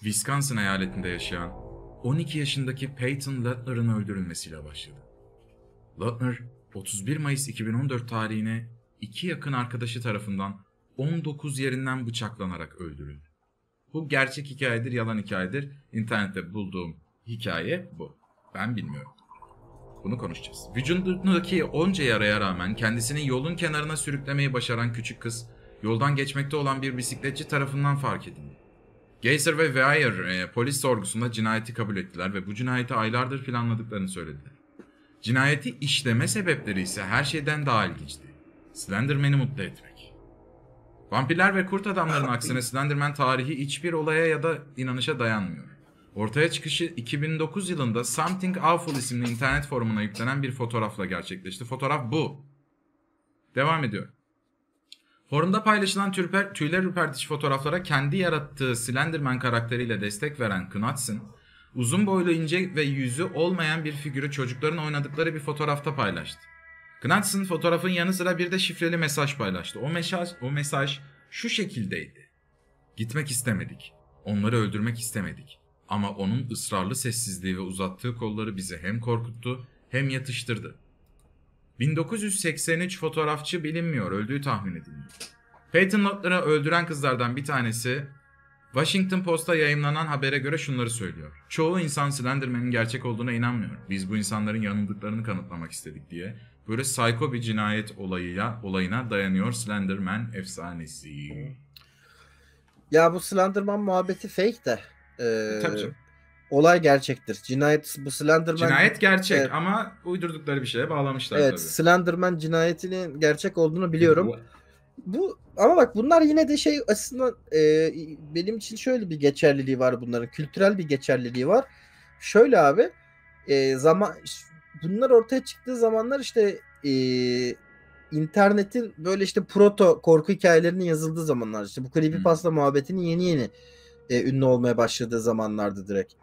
Wisconsin eyaletinde yaşayan 12 yaşındaki Peyton Lattner'ın öldürülmesiyle başladı. Lattner, 31 Mayıs 2014 tarihine iki yakın arkadaşı tarafından 19 yerinden bıçaklanarak öldürüldü. Bu gerçek hikayedir, yalan hikayedir. İnternette bulduğum hikaye bu. Ben bilmiyorum. Bunu konuşacağız. Vücudundaki onca yaraya rağmen kendisini yolun kenarına sürüklemeyi başaran küçük kız, yoldan geçmekte olan bir bisikletçi tarafından fark edildi. Geyser ve Weyer e, polis sorgusunda cinayeti kabul ettiler ve bu cinayeti aylardır planladıklarını söylediler. Cinayeti işleme sebepleri ise her şeyden daha ilginçti. Slenderman'i mutlu etmek. Vampirler ve kurt adamların ah. aksine Slenderman tarihi hiçbir olaya ya da inanışa dayanmıyor. Ortaya çıkışı 2009 yılında Something Awful isimli internet forumuna yüklenen bir fotoğrafla gerçekleşti. Fotoğraf bu. Devam ediyorum. Forumda paylaşılan türper, tüyler ürpertici fotoğraflara kendi yarattığı Slenderman karakteriyle destek veren Knudsen, uzun boylu ince ve yüzü olmayan bir figürü çocukların oynadıkları bir fotoğrafta paylaştı. Knudsen fotoğrafın yanı sıra bir de şifreli mesaj paylaştı. O mesaj, o mesaj şu şekildeydi. Gitmek istemedik. Onları öldürmek istemedik. Ama onun ısrarlı sessizliği ve uzattığı kolları bizi hem korkuttu hem yatıştırdı. 1983 fotoğrafçı bilinmiyor, öldüğü tahmin ediliyor. Peyton Lotler'ı öldüren kızlardan bir tanesi Washington Post'ta yayınlanan habere göre şunları söylüyor. Çoğu insan Slenderman'in gerçek olduğuna inanmıyor. Biz bu insanların yanıldıklarını kanıtlamak istedik diye. Böyle psycho bir cinayet olayıya olayına dayanıyor Slenderman efsanesi. Ya bu Slenderman muhabbeti fake de. Ee, Tabii canım olay gerçektir. Cinayet bu Slenderman... Cinayet gerçek evet. ama uydurdukları bir şeye bağlamışlar evet, tabii. Slenderman cinayetinin gerçek olduğunu biliyorum. Bu... bu ama bak bunlar yine de şey aslında e, benim için şöyle bir geçerliliği var bunların. Kültürel bir geçerliliği var. Şöyle abi e, zaman bunlar ortaya çıktığı zamanlar işte e, internetin böyle işte proto korku hikayelerinin yazıldığı zamanlar işte bu creepypasta hmm. muhabbetinin yeni yeni e, ünlü olmaya başladığı zamanlardı direkt.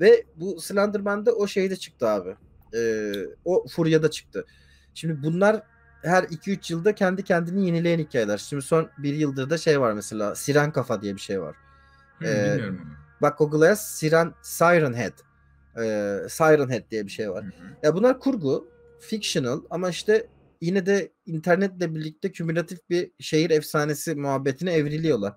Ve bu Slenderman'de o şey de çıktı abi. Ee, o furyada çıktı. Şimdi bunlar her 2-3 yılda kendi kendini yenileyen hikayeler. Şimdi son bir yıldır da şey var mesela Siren Kafa diye bir şey var. Hı, hmm, ee, bilmiyorum onu. Bak Google'a Siren, Siren Head. Ee, Siren Head diye bir şey var. Hı hı. Ya bunlar kurgu, fictional ama işte yine de internetle birlikte kümülatif bir şehir efsanesi muhabbetine evriliyorlar.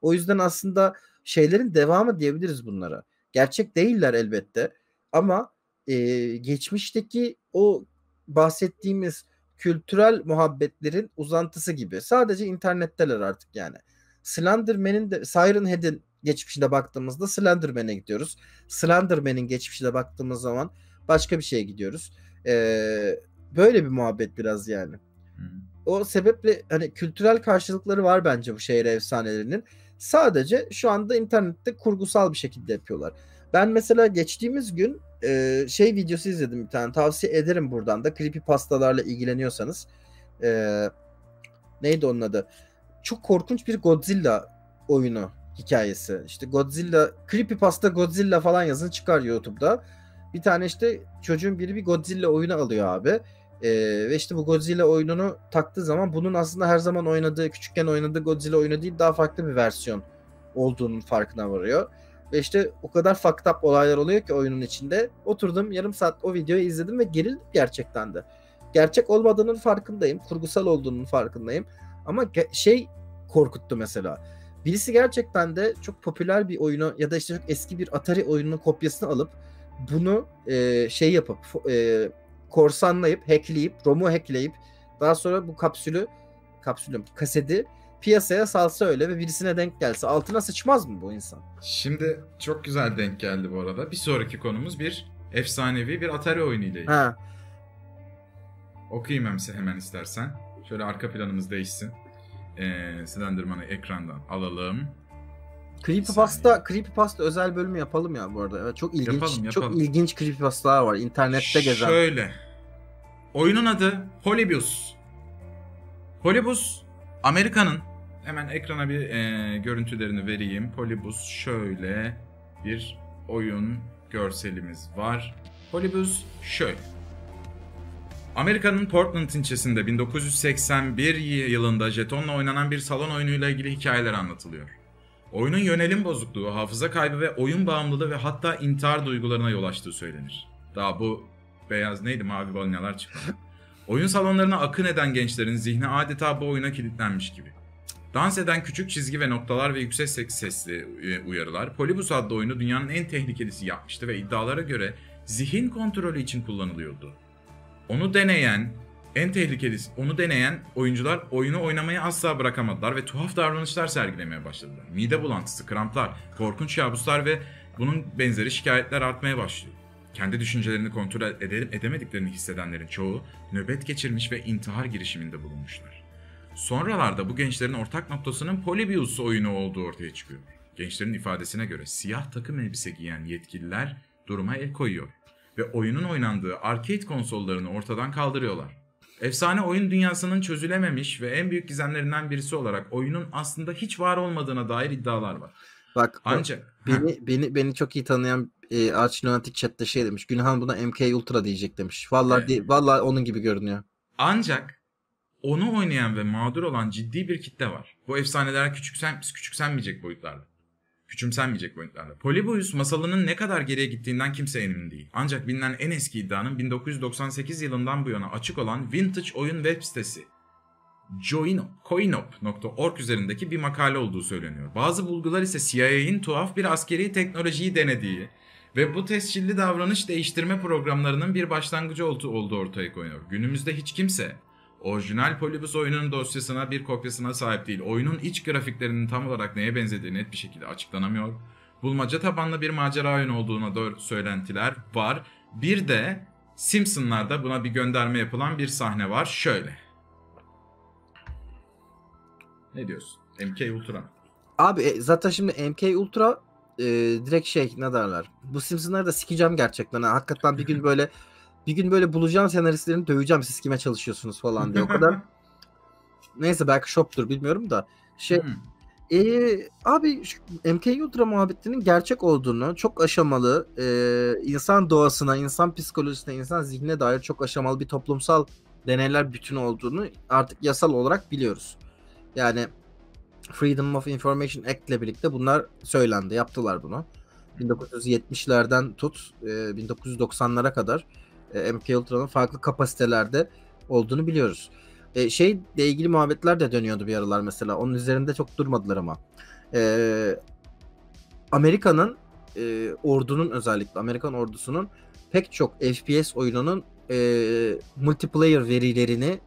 O yüzden aslında şeylerin devamı diyebiliriz bunlara. Gerçek değiller elbette ama e, geçmişteki o bahsettiğimiz kültürel muhabbetlerin uzantısı gibi. Sadece internetteler artık yani. Slenderman'in de Siren Head'in geçmişine baktığımızda Slenderman'e gidiyoruz. Slenderman'in geçmişine baktığımız zaman başka bir şeye gidiyoruz. Ee, böyle bir muhabbet biraz yani. Hmm. O sebeple hani kültürel karşılıkları var bence bu şehir efsanelerinin. Sadece şu anda internette kurgusal bir şekilde yapıyorlar. Ben mesela geçtiğimiz gün e, şey videosu izledim bir tane. Tavsiye ederim buradan da creepy pastalarla ilgileniyorsanız. E, neydi onun adı? Çok korkunç bir Godzilla oyunu hikayesi. İşte Godzilla, creepy pasta Godzilla falan yazın çıkar YouTube'da. Bir tane işte çocuğun biri bir Godzilla oyunu alıyor abi. E, ve işte bu Godzilla oyununu taktığı zaman bunun aslında her zaman oynadığı, küçükken oynadığı Godzilla oyunu değil daha farklı bir versiyon olduğunun farkına varıyor. Ve işte o kadar fucked up olaylar oluyor ki oyunun içinde. Oturdum yarım saat o videoyu izledim ve gerildim gerçekten de. Gerçek olmadığının farkındayım. Kurgusal olduğunun farkındayım. Ama şey korkuttu mesela. Birisi gerçekten de çok popüler bir oyunu ya da işte çok eski bir Atari oyununun kopyasını alıp bunu e, şey yapıp e, korsanlayıp, hackleyip, ROM'u hackleyip daha sonra bu kapsülü, kapsülüm, kaseti piyasaya salsa öyle ve birisine denk gelse altına sıçmaz mı bu insan? Şimdi çok güzel denk geldi bu arada. Bir sonraki konumuz bir efsanevi bir Atari oyunu ile ilgili. Ha. Okuyayım hemse hemen istersen. Şöyle arka planımız değişsin. Ee, Slenderman'ı ekrandan alalım. Creepypasta, Creepypasta özel bölümü yapalım ya bu arada. Evet, çok ilginç, yapalım, yapalım. çok ilginç creepypastalar var internette gezen. Şöyle. Oyunun adı Holibus. Holibus Amerika'nın hemen ekrana bir e, görüntülerini vereyim. Holibus şöyle bir oyun görselimiz var. Holibus şöyle. Amerika'nın Portland ilçesinde 1981 yılında jetonla oynanan bir salon oyunuyla ilgili hikayeler anlatılıyor. Oyunun yönelim bozukluğu, hafıza kaybı ve oyun bağımlılığı ve hatta intihar duygularına yol açtığı söylenir. Daha bu beyaz neydi mavi balinalar çıktı. (laughs) Oyun salonlarına akın eden gençlerin zihni adeta bu oyuna kilitlenmiş gibi. Dans eden küçük çizgi ve noktalar ve yüksek sesli e, uyarılar Polybus adlı oyunu dünyanın en tehlikelisi yapmıştı ve iddialara göre zihin kontrolü için kullanılıyordu. Onu deneyen, en tehlikelisi onu deneyen oyuncular oyunu oynamayı asla bırakamadılar ve tuhaf davranışlar sergilemeye başladılar. Mide bulantısı, kramplar, korkunç kabuslar ve bunun benzeri şikayetler artmaya başlıyor. Kendi düşüncelerini kontrol edip edemediklerini hissedenlerin çoğu nöbet geçirmiş ve intihar girişiminde bulunmuşlar. Sonralarda bu gençlerin ortak noktasının Polybius oyunu olduğu ortaya çıkıyor. Gençlerin ifadesine göre siyah takım elbise giyen yetkililer duruma el koyuyor ve oyunun oynandığı arcade konsollarını ortadan kaldırıyorlar. Efsane oyun dünyasının çözülememiş ve en büyük gizemlerinden birisi olarak oyunun aslında hiç var olmadığına dair iddialar var. Bak ancak beni beni beni çok iyi tanıyan e, Arch Lunatic chat'te şey demiş. Günhan buna MK Ultra diyecek demiş. Vallahi evet. de, vallahi onun gibi görünüyor. Ancak onu oynayan ve mağdur olan ciddi bir kitle var. Bu efsaneler küçüksen küçüksenmeyecek boyutlarda küçümsenmeyecek boyutlarla. Polybius masalının ne kadar geriye gittiğinden kimse emin değil. Ancak bilinen en eski iddianın 1998 yılından bu yana açık olan vintage oyun web sitesi joinop.org üzerindeki bir makale olduğu söyleniyor. Bazı bulgular ise CIA'in tuhaf bir askeri teknolojiyi denediği ve bu tescilli davranış değiştirme programlarının bir başlangıcı olduğu ortaya koyuyor. Günümüzde hiç kimse orijinal Polybus oyunun dosyasına bir kopyasına sahip değil. Oyunun iç grafiklerinin tam olarak neye benzediği net bir şekilde açıklanamıyor. Bulmaca tabanlı bir macera oyun olduğuna doğru söylentiler var. Bir de Simpsonlarda buna bir gönderme yapılan bir sahne var. Şöyle. Ne diyorsun? MK Ultra. Abi e, zaten şimdi MK Ultra e, direkt şey ne derler. Bu Simpsonları da sikeceğim gerçekten. hakikaten bir gün (laughs) böyle bir gün böyle bulacağım senaristlerini döveceğim siz kime çalışıyorsunuz falan diye o (laughs) kadar. Neyse belki shop'tur bilmiyorum da. Şey hmm. Ee, abi MK Ultra muhabbetinin gerçek olduğunu çok aşamalı e, insan doğasına, insan psikolojisine, insan zihnine dair çok aşamalı bir toplumsal deneyler bütün olduğunu artık yasal olarak biliyoruz. Yani Freedom of Information Act ile birlikte bunlar söylendi, yaptılar bunu. 1970'lerden hmm. tut e, 1990'lara kadar e, MP Ultra'nın farklı kapasitelerde olduğunu biliyoruz. E, şeyle ilgili muhabbetler de dönüyordu bir aralar mesela. Onun üzerinde çok durmadılar ama. E, Amerika'nın e, ordunun özellikle Amerikan ordusunun pek çok FPS oyununun e, multiplayer verilerini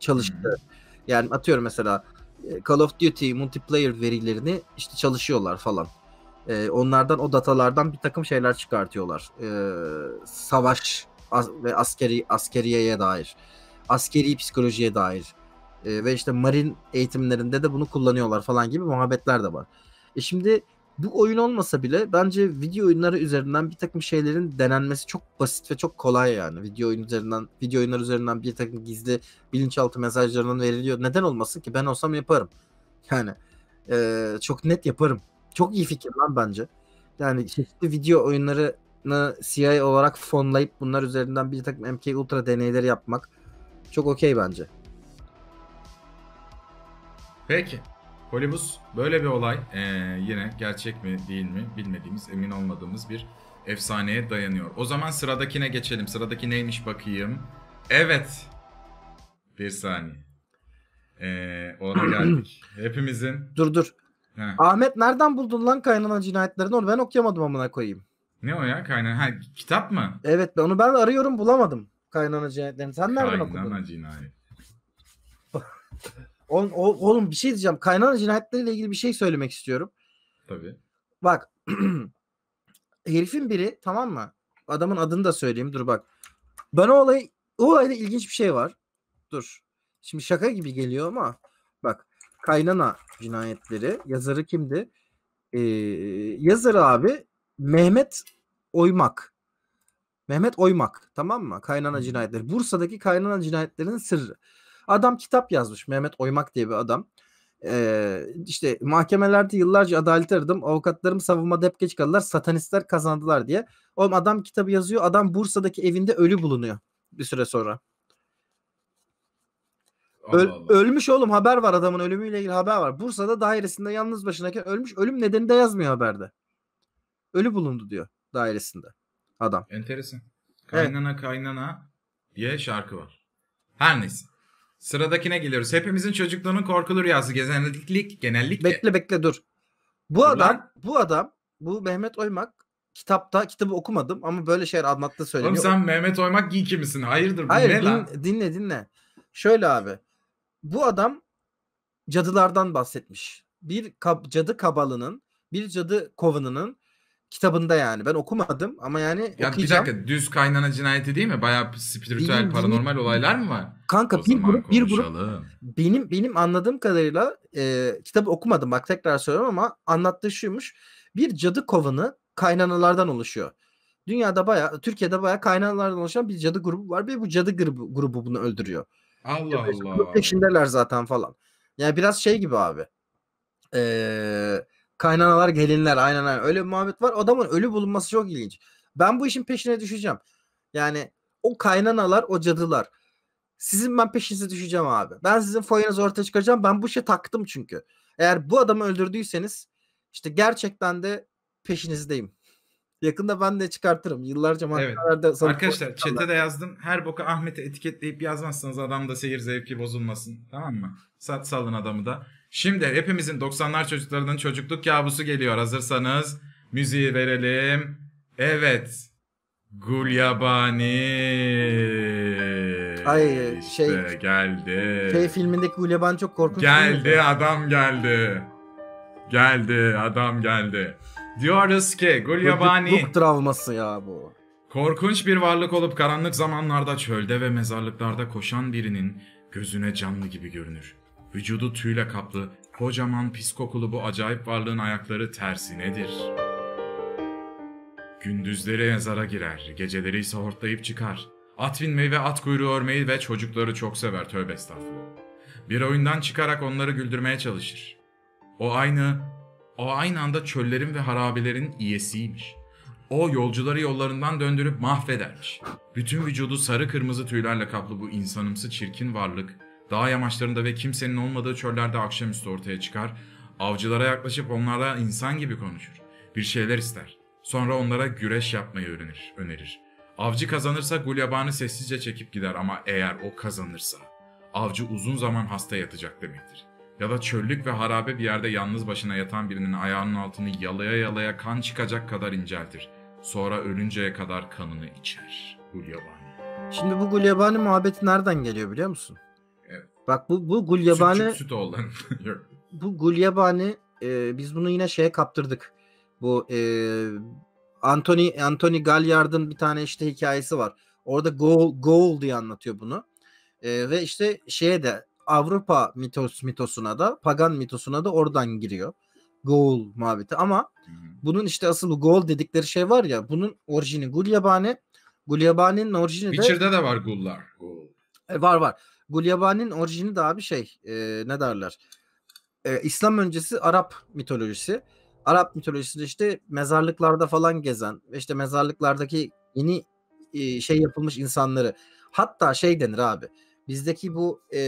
çalıştı. Hmm. Yani atıyorum mesela e, Call of Duty multiplayer verilerini işte çalışıyorlar falan. E, onlardan o datalardan bir takım şeyler çıkartıyorlar. E, savaş as, ve askeri askeriyeye dair, askeri psikolojiye dair e, ve işte marin eğitimlerinde de bunu kullanıyorlar falan gibi muhabbetler de var. E şimdi bu oyun olmasa bile bence video oyunları üzerinden bir takım şeylerin denenmesi çok basit ve çok kolay yani. Video oyun üzerinden, video oyunlar üzerinden bir takım gizli bilinçaltı mesajlarının veriliyor. Neden olmasın ki? Ben olsam yaparım. Yani e, çok net yaparım. Çok iyi fikir lan bence. Yani çeşitli video oyunları CIA olarak fonlayıp bunlar üzerinden bir takım MK Ultra deneyleri yapmak çok okey bence. Peki. Polibus böyle bir olay ee, yine gerçek mi değil mi bilmediğimiz emin olmadığımız bir efsaneye dayanıyor. O zaman sıradakine geçelim. Sıradaki neymiş bakayım. Evet. Bir saniye. Ee, ona (clears throat) geldik. Hepimizin. Dur dur. Heh. Ahmet nereden buldun lan kaynanan cinayetlerini? Onu ben okuyamadım amına koyayım. Ne o ya kaynana? Ha, kitap mı? Evet onu ben arıyorum bulamadım. Kaynana cinayetlerini. Sen nereden okudun? Kaynana cinayet. (laughs) oğlum, oğlum bir şey diyeceğim. Kaynana cinayetleriyle ilgili bir şey söylemek istiyorum. Tabii. Bak. (clears throat) herifin biri tamam mı? Adamın adını da söyleyeyim. Dur bak. Ben o olayı o olayda ilginç bir şey var. Dur. Şimdi şaka gibi geliyor ama bak Kaynana cinayetleri yazarı kimdi? Ee, yazarı abi Mehmet Oymak. Mehmet Oymak tamam mı? Kaynana cinayetleri. Bursa'daki kaynana cinayetlerinin sırrı. Adam kitap yazmış Mehmet Oymak diye bir adam. Ee, işte mahkemelerde yıllarca adalet aradım. Avukatlarım savunma hep geç kaldılar. Satanistler kazandılar diye. Oğlum adam kitabı yazıyor. Adam Bursa'daki evinde ölü bulunuyor bir süre sonra. Öl, Allah. Ölmüş oğlum haber var adamın ölümüyle ilgili haber var. Bursa'da dairesinde yalnız başınaken ölmüş. Ölüm nedeni de yazmıyor haberde ölü bulundu diyor dairesinde adam. Enteresan. Kaynana evet. kaynana diye şarkı var. Her neyse. Sıradakine geliyoruz. Hepimizin çocukluğunun korkulu rüyası genellik genellikle. Bekle bekle dur. Bu Ulan. adam bu adam bu Mehmet Oymak kitapta kitabı okumadım ama böyle şeyler anlattı söyleniyor. Oğlum sen Mehmet Oymak geeki misin? Hayırdır bu Hayır, ne din, lan? Dinle dinle. Şöyle abi. Bu adam cadılardan bahsetmiş. Bir kab, cadı kabalının, bir cadı kovanının kitabında yani. Ben okumadım ama yani ya okuyacağım. Bir dakika düz kaynana cinayeti değil mi? Bayağı spiritüel benim, paranormal benim, olaylar mı var? Kanka bir grup bir grup benim benim anladığım kadarıyla e, kitabı okumadım bak tekrar söylüyorum ama anlattığı şuymuş. Bir cadı kovanı kaynanalardan oluşuyor. Dünyada bayağı Türkiye'de bayağı kaynanalardan oluşan bir cadı grubu var Bir bu cadı grubu, grubu bunu öldürüyor. Allah Allah. Peşindeler zaten falan. Yani biraz şey gibi abi. Eee Kaynanalar gelinler aynen aynen. Öyle bir muhabbet var. Adamın ölü bulunması çok ilginç. Ben bu işin peşine düşeceğim. Yani o kaynanalar o cadılar. Sizin ben peşinize düşeceğim abi. Ben sizin foyanızı ortaya çıkaracağım. Ben bu şey taktım çünkü. Eğer bu adamı öldürdüyseniz işte gerçekten de peşinizdeyim. Yakında ben de çıkartırım. Yıllarca evet. Arkadaşlar çete de yazdım. Her boka Ahmet'e etiketleyip yazmazsanız adam da seyir zevki bozulmasın. Tamam mı? Sat salın adamı da. Şimdi hepimizin 90'lar çocuklarının çocukluk kabusu geliyor. Hazırsanız müziği verelim. Evet. Gulyabani. Ay şey, işte şey geldi. Şey filmindeki Gulyabani çok korkunç. Geldi adam geldi. Geldi adam geldi. Diyoruz ki Gulyabani. Çocukluk travması ya bu. Korkunç bir varlık olup karanlık zamanlarda çölde ve mezarlıklarda koşan birinin gözüne canlı gibi görünür. Vücudu tüyle kaplı, kocaman pis kokulu bu acayip varlığın ayakları tersinedir. Gündüzleri yazara girer, geceleri ise hortlayıp çıkar. At binmeyi ve at kuyruğu örmeyi ve çocukları çok sever tövbe estağfurullah. Bir oyundan çıkarak onları güldürmeye çalışır. O aynı, o aynı anda çöllerin ve harabelerin iyesiymiş.'' O yolcuları yollarından döndürüp mahvedermiş. Bütün vücudu sarı kırmızı tüylerle kaplı bu insanımsı çirkin varlık dağ yamaçlarında ve kimsenin olmadığı çöllerde akşamüstü ortaya çıkar, avcılara yaklaşıp onlara insan gibi konuşur. Bir şeyler ister. Sonra onlara güreş yapmayı öğrenir, önerir. Avcı kazanırsa gulyabanı sessizce çekip gider ama eğer o kazanırsa avcı uzun zaman hasta yatacak demektir. Ya da çöllük ve harabe bir yerde yalnız başına yatan birinin ayağının altını yalaya yalaya kan çıkacak kadar inceltir. Sonra ölünceye kadar kanını içer. Gulyabani. Şimdi bu gulyabani muhabbeti nereden geliyor biliyor musun? Bak bu bu gulyabani süt, süt, olan. (laughs) bu gulyabani e, biz bunu yine şeye kaptırdık. Bu e, Anthony Anthony Galliard'ın bir tane işte hikayesi var. Orada goal goal diye anlatıyor bunu. E, ve işte şeye de Avrupa mitos mitosuna da pagan mitosuna da oradan giriyor. Goal muhabbeti ama bunun işte asıl goal dedikleri şey var ya bunun orijini Gulyabani. Gulyabani'nin orijini Witcher'da de Witcher'da da var gullar. Goal. E, var var. Gulyabani'nin orijini daha bir şey e, ne derler? E, İslam öncesi Arap mitolojisi. Arap mitolojisinde işte mezarlıklarda falan gezen ve işte mezarlıklardaki yeni e, şey yapılmış insanları hatta şey denir abi bizdeki bu e,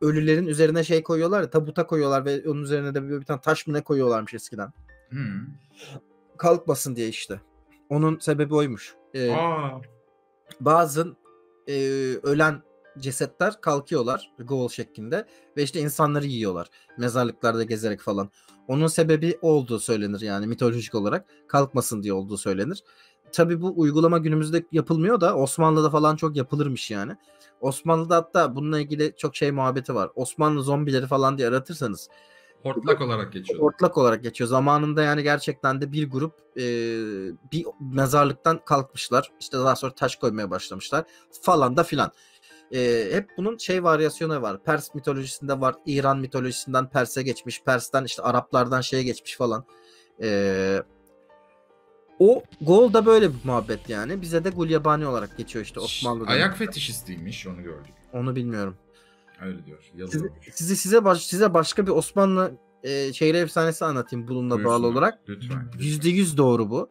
ölülerin üzerine şey koyuyorlar ya tabuta koyuyorlar ve onun üzerine de bir, bir tane taş mı ne koyuyorlarmış eskiden. Hmm. Kalkmasın diye işte. Onun sebebi oymuş. Ee, Aa. Bazı e, ölen cesetler kalkıyorlar goal şeklinde ve işte insanları yiyorlar mezarlıklarda gezerek falan. Onun sebebi olduğu söylenir yani mitolojik olarak kalkmasın diye olduğu söylenir. Tabi bu uygulama günümüzde yapılmıyor da Osmanlı'da falan çok yapılırmış yani. Osmanlı'da hatta bununla ilgili çok şey muhabbeti var. Osmanlı zombileri falan diye aratırsanız Hortlak olarak geçiyor. Hortlak olarak geçiyor. Zamanında yani gerçekten de bir grup e, bir mezarlıktan kalkmışlar. İşte daha sonra taş koymaya başlamışlar falan da filan. E, hep bunun şey varyasyonu var. Pers mitolojisinde var. İran mitolojisinden Pers'e geçmiş. Pers'ten işte Araplardan şeye geçmiş falan. Eee o gol da böyle bir muhabbet yani. Bize de Gulyabani olarak geçiyor işte Osmanlı'da. Ayak fetişistiymiş onu gördük. Onu bilmiyorum. Öyle diyor. Yazılmış. Sizi, sizi size baş, size başka bir Osmanlı e, şehir efsanesi anlatayım bununla Buyursun, bağlı olarak. Lütfen. Yüzde yüz doğru bu.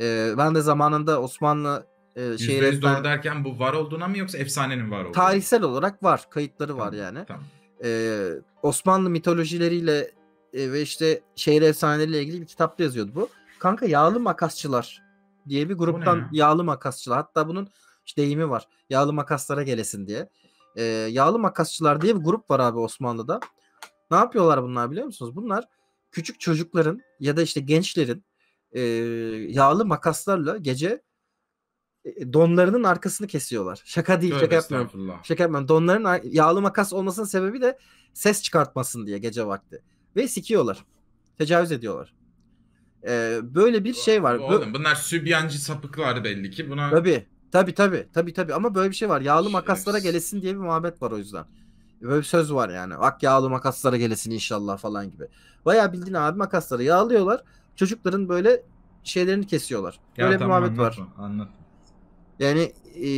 E, ben de zamanında Osmanlı e, şey %100 doğru derken bu var olduğuna mı yoksa efsanenin var olduğuna? Tarihsel olarak var. Kayıtları var tamam, yani. Tamam. E, Osmanlı mitolojileriyle e, ve işte şehir efsaneleriyle ilgili bir kitapta yazıyordu bu. Kanka Yağlı Makasçılar diye bir gruptan Yağlı Makasçılar. Hatta bunun işte deyimi var. Yağlı makaslara gelesin diye. E, yağlı makasçılar diye bir grup var abi Osmanlı'da. Ne yapıyorlar bunlar biliyor musunuz? Bunlar küçük çocukların ya da işte gençlerin e, yağlı makaslarla gece e, donlarının arkasını kesiyorlar. Şaka değil, Öyle şaka yapmıyorum. Şaka yapmıyorum. Donların yağlı makas olmasının sebebi de ses çıkartmasın diye gece vakti. Ve sikiyorlar. Tecavüz ediyorlar. Ee, böyle bir şey var. Oğlum, bunlar sübyancı sapıklar belli ki. Buna... Tabii. Tabi tabi tabi tabi ama böyle bir şey var. Yağlı makaslara gelesin diye bir muhabbet var o yüzden. Böyle bir söz var yani. Bak yağlı makaslara gelesin inşallah falan gibi. Baya bildiğin abi makasları yağlıyorlar. Çocukların böyle şeylerini kesiyorlar. Böyle ya, bir tamam, muhabbet anlatma, var. Anlatma. Yani e,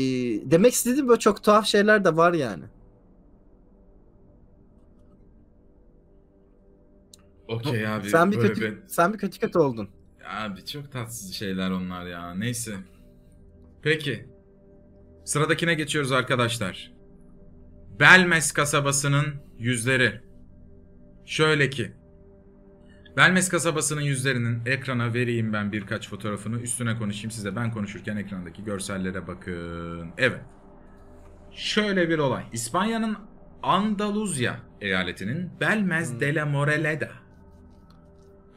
demek istediğim böyle çok tuhaf şeyler de var yani. Okey abi. Sen bir kötü bir... sen bir kötü kötü oldun. Abi çok tatsız şeyler onlar ya. Neyse. Peki. Sıradakine geçiyoruz arkadaşlar. Belmes kasabasının yüzleri. Şöyle ki Belmez kasabasının yüzlerinin ekrana vereyim ben birkaç fotoğrafını. Üstüne konuşayım size. Ben konuşurken ekrandaki görsellere bakın. Evet. Şöyle bir olay. İspanya'nın Andaluzya eyaletinin Belmez hmm. de la Moreleda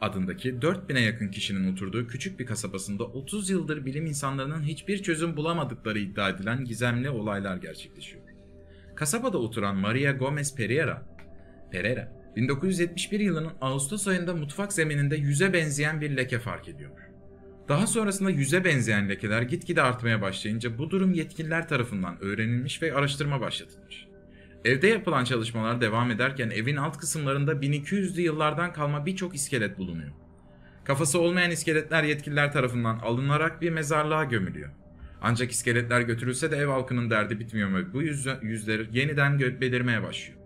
adındaki 4000'e yakın kişinin oturduğu küçük bir kasabasında 30 yıldır bilim insanlarının hiçbir çözüm bulamadıkları iddia edilen gizemli olaylar gerçekleşiyor. Kasabada oturan Maria Gomez Pereira, Pereira 1971 yılının Ağustos ayında mutfak zemininde yüze benzeyen bir leke fark ediyor. Daha sonrasında yüze benzeyen lekeler gitgide artmaya başlayınca bu durum yetkililer tarafından öğrenilmiş ve araştırma başlatılmış. Evde yapılan çalışmalar devam ederken evin alt kısımlarında 1200'lü yıllardan kalma birçok iskelet bulunuyor. Kafası olmayan iskeletler yetkililer tarafından alınarak bir mezarlığa gömülüyor. Ancak iskeletler götürülse de ev halkının derdi bitmiyor ve bu yüzler yeniden belirmeye başlıyor.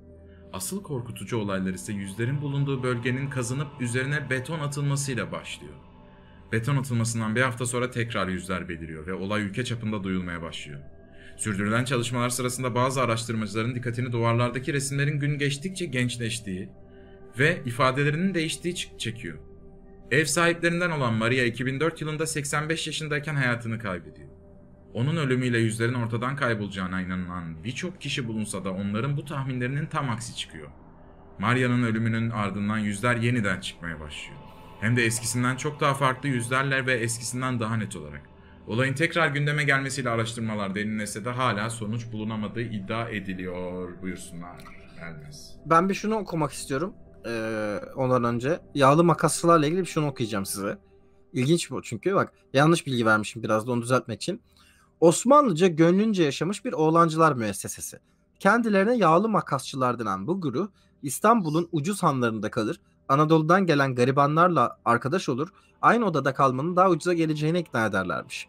Asıl korkutucu olaylar ise yüzlerin bulunduğu bölgenin kazınıp üzerine beton atılmasıyla başlıyor. Beton atılmasından bir hafta sonra tekrar yüzler beliriyor ve olay ülke çapında duyulmaya başlıyor. Sürdürülen çalışmalar sırasında bazı araştırmacıların dikkatini duvarlardaki resimlerin gün geçtikçe gençleştiği ve ifadelerinin değiştiği çekiyor. Ev sahiplerinden olan Maria 2004 yılında 85 yaşındayken hayatını kaybediyor. Onun ölümüyle yüzlerin ortadan kaybolacağına inanılan birçok kişi bulunsa da onların bu tahminlerinin tam aksi çıkıyor. Maria'nın ölümünün ardından yüzler yeniden çıkmaya başlıyor. Hem de eskisinden çok daha farklı yüzlerler ve eskisinden daha net olarak. Olayın tekrar gündeme gelmesiyle araştırmalar denilinse de hala sonuç bulunamadığı iddia ediliyor. Buyursunlar. Gelmez. Ben bir şunu okumak istiyorum. Ee, ondan önce. Yağlı makasçılarla ilgili bir şunu okuyacağım size. İlginç bu çünkü bak yanlış bilgi vermişim biraz da onu düzeltmek için. Osmanlıca gönlünce yaşamış bir oğlancılar müessesesi. Kendilerine yağlı makasçılar denen bu guru, İstanbul'un ucuz hanlarında kalır, Anadolu'dan gelen garibanlarla arkadaş olur, aynı odada kalmanın daha ucuza geleceğine ikna ederlermiş.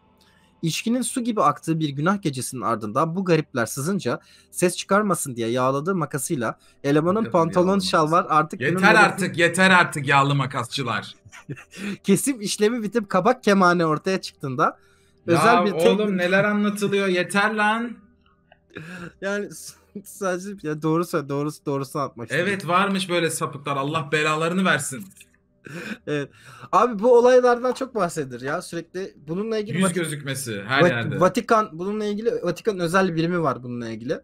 İçkinin su gibi aktığı bir günah gecesinin ardından bu garipler sızınca ses çıkarmasın diye yağladığı makasıyla elemanın Yapın pantolon şalvar artık... Yeter artık bir... yeter artık yağlı makasçılar. (laughs) Kesim işlemi bitip kabak kemane ortaya çıktığında özel ya bir oğlum teknik... neler anlatılıyor yeter lan. yani sadece ya doğrusu doğrusu doğrusu atmak istedim. Evet varmış böyle sapıklar. Allah belalarını versin. evet. Abi bu olaylardan çok bahsedilir ya sürekli. Bununla ilgili Yüz Vatik... gözükmesi her Va- yerde. Vatikan bununla ilgili Vatikan özel birimi var bununla ilgili.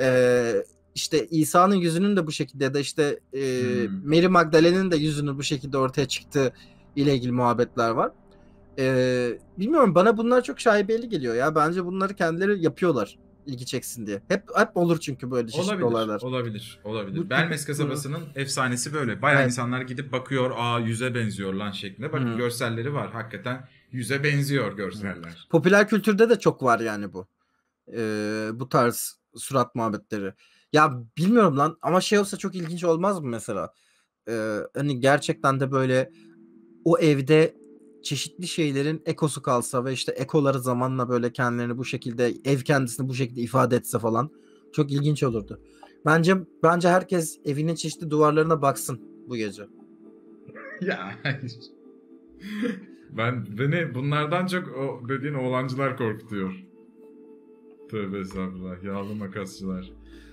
Ee, işte İsa'nın yüzünün de bu şekilde ya da işte e, hmm. Mary Magdalene'in de yüzünün bu şekilde ortaya çıktığı ile ilgili muhabbetler var. Ee, bilmiyorum bana bunlar çok şaibeli geliyor ya. Bence bunları kendileri yapıyorlar ilgi çeksin diye. Hep hep olur çünkü böyle çeşitli olabilir, olaylar. Olabilir, olabilir. Bu, Belmes kasabasının efsanesi böyle. Bayağı evet. insanlar gidip bakıyor, aa yüze benziyor lan şeklinde. Bak hı. görselleri var. Hakikaten yüze benziyor görseller. Hı. Popüler kültürde de çok var yani bu. Ee, bu tarz surat muhabbetleri. Ya bilmiyorum lan ama şey olsa çok ilginç olmaz mı mesela? Ee, hani gerçekten de böyle o evde çeşitli şeylerin ekosu kalsa ve işte ekoları zamanla böyle kendilerini bu şekilde ev kendisini bu şekilde ifade etse falan çok ilginç olurdu. Bence bence herkes evinin çeşitli duvarlarına baksın bu gece. (laughs) ya ben beni bunlardan çok o dediğin oğlancılar korkutuyor. Tövbe estağfurullah. Yağlı makasçılar.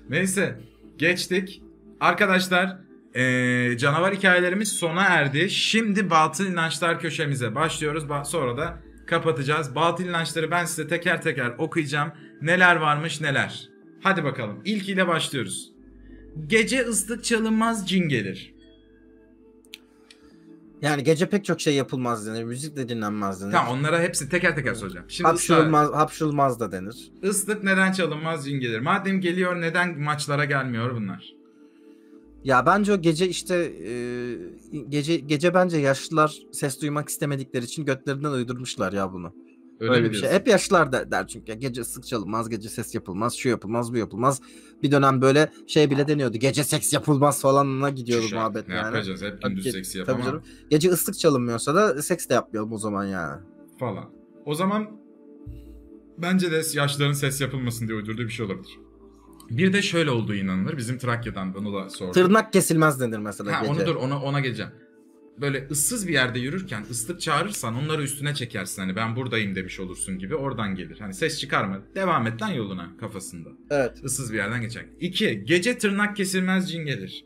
Neyse geçtik. Arkadaşlar ee, canavar hikayelerimiz sona erdi. Şimdi batıl inançlar köşemize başlıyoruz. Ba sonra da kapatacağız. Batıl inançları ben size teker teker okuyacağım. Neler varmış neler. Hadi bakalım. İlk ile başlıyoruz. Gece ıslık çalınmaz cin gelir. Yani gece pek çok şey yapılmaz denir. Müzik de dinlenmez denir. Tamam onlara hepsi teker teker soracağım. Şimdi hapşırılmaz, ısrar... hapşırılmaz da denir. Islık neden çalınmaz cin gelir. Madem geliyor neden maçlara gelmiyor bunlar? Ya bence o gece işte e, gece gece bence yaşlılar ses duymak istemedikleri için götlerinden uydurmuşlar ya bunu. Öyle, Öyle bir şey. diyorsun. şey. Hep yaşlılar der, der çünkü. gece sık çalınmaz, gece ses yapılmaz, şu yapılmaz, bu yapılmaz. Bir dönem böyle şey bile deniyordu. Gece seks yapılmaz falanına gidiyordu Şişe, muhabbet ne yani. yapacağız? Hep gündüz Ge- seksi yapamam. Tabii canım. Gece ıslık çalınmıyorsa da seks de yapmayalım o zaman yani. Falan. O zaman bence de yaşlıların ses yapılmasın diye uydurduğu bir şey olabilir. Bir de şöyle olduğu inanılır. Bizim Trakya'dan bunu da sordum. Tırnak kesilmez denir mesela. Ha, gece. onu dur ona, ona geleceğim. Böyle ıssız bir yerde yürürken ıslık çağırırsan onları üstüne çekersin. Hani ben buradayım demiş olursun gibi oradan gelir. Hani ses çıkarma. Devam et lan yoluna kafasında. Evet. Issız bir yerden geçer. İki. Gece tırnak kesilmez cin gelir.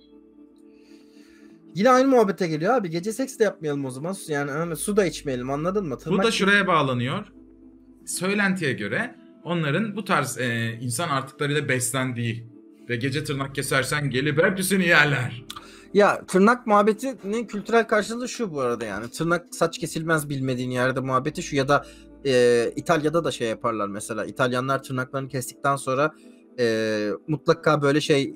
Yine aynı muhabbete geliyor abi. Gece seks de yapmayalım o zaman. Yani hani su da içmeyelim anladın mı? Tırnak Bu da şuraya bağlanıyor. Söylentiye göre onların bu tarz e, insan artıklarıyla beslendiği ve gece tırnak kesersen gelip hepsini yerler. Ya tırnak muhabbetinin kültürel karşılığı şu bu arada yani. Tırnak saç kesilmez bilmediğin yerde muhabbeti şu ya da e, İtalya'da da şey yaparlar mesela. İtalyanlar tırnaklarını kestikten sonra e, mutlaka böyle şey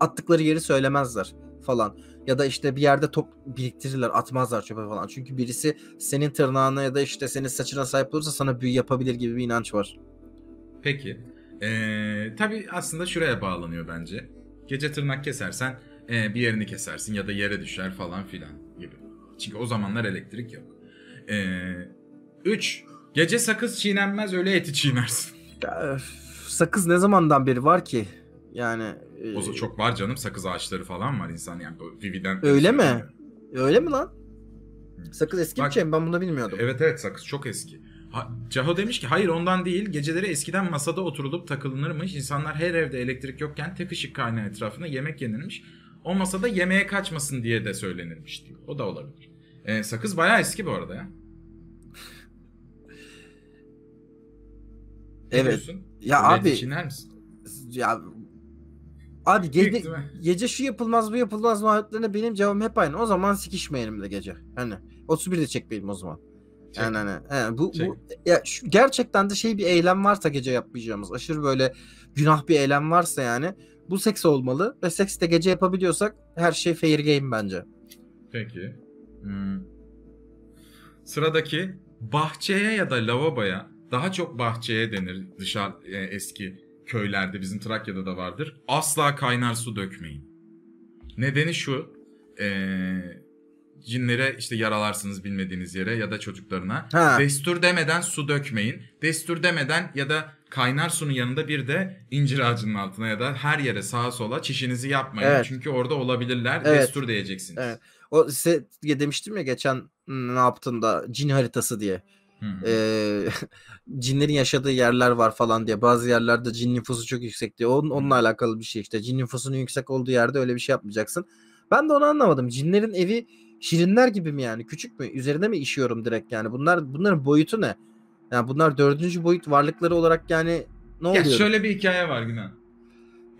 attıkları yeri söylemezler falan. Ya da işte bir yerde top biriktirirler atmazlar çöpe falan. Çünkü birisi senin tırnağına ya da işte senin saçına sahip olursa sana büyü yapabilir gibi bir inanç var. Peki. Ee, tabii aslında şuraya bağlanıyor bence. Gece tırnak kesersen e, bir yerini kesersin ya da yere düşer falan filan gibi. Çünkü o zamanlar elektrik yok. 3. Ee, üç, gece sakız çiğnenmez öyle eti çiğnersin. sakız ne zamandan beri var ki? Yani e... o çok var canım sakız ağaçları falan var insan yani Vivi'den. Öyle mi? Öyle mi lan? Sakız eski Bak, bir şey mi? Ben bunu bilmiyordum. Evet evet sakız çok eski. Caho demiş ki hayır ondan değil. Geceleri eskiden masada oturulup takılınırmış. İnsanlar her evde elektrik yokken tek ışık kaynağı etrafında yemek yenilmiş. O masada yemeğe kaçmasın diye de söylenirmiş diyor. O da olabilir. Ee, sakız bayağı eski bu arada ya. evet. Ya Led abi. Çiner misin? Ya Abi gece, gece şu yapılmaz bu yapılmaz muhabbetlerine benim cevabım hep aynı. O zaman sikişmeyelim de gece. Hani de çekmeyelim o zaman. Şey, yani hani he, bu, şey. bu ya şu, gerçekten de şey bir eylem varsa gece yapmayacağımız aşırı böyle günah bir eylem varsa yani bu seks olmalı ve seks de gece yapabiliyorsak her şey fair game bence. Peki. Hmm. Sıradaki bahçeye ya da lavaboya daha çok bahçeye denir dışarı e, eski köylerde bizim Trakya'da da vardır. Asla kaynar su dökmeyin. Nedeni şu. Eee cinlere işte yaralarsınız bilmediğiniz yere ya da çocuklarına. Ha. Destur demeden su dökmeyin. Destur demeden ya da kaynar sunun yanında bir de incir ağacının altına ya da her yere sağa sola çişinizi yapmayın. Evet. Çünkü orada olabilirler. Evet. Destur diyeceksiniz. Evet. O size demiştim ya geçen ne yaptın da cin haritası diye. Hmm. Ee, (laughs) cinlerin yaşadığı yerler var falan diye. Bazı yerlerde cin nüfusu çok yüksek diye. Onun, onunla alakalı bir şey işte. Cin nüfusunun yüksek olduğu yerde öyle bir şey yapmayacaksın. Ben de onu anlamadım. Cinlerin evi Şirinler gibi mi yani? Küçük mü? Üzerine mi işiyorum direkt yani? Bunlar bunların boyutu ne? Yani bunlar dördüncü boyut varlıkları olarak yani ne oluyor? Ya şöyle bir hikaye var Günan.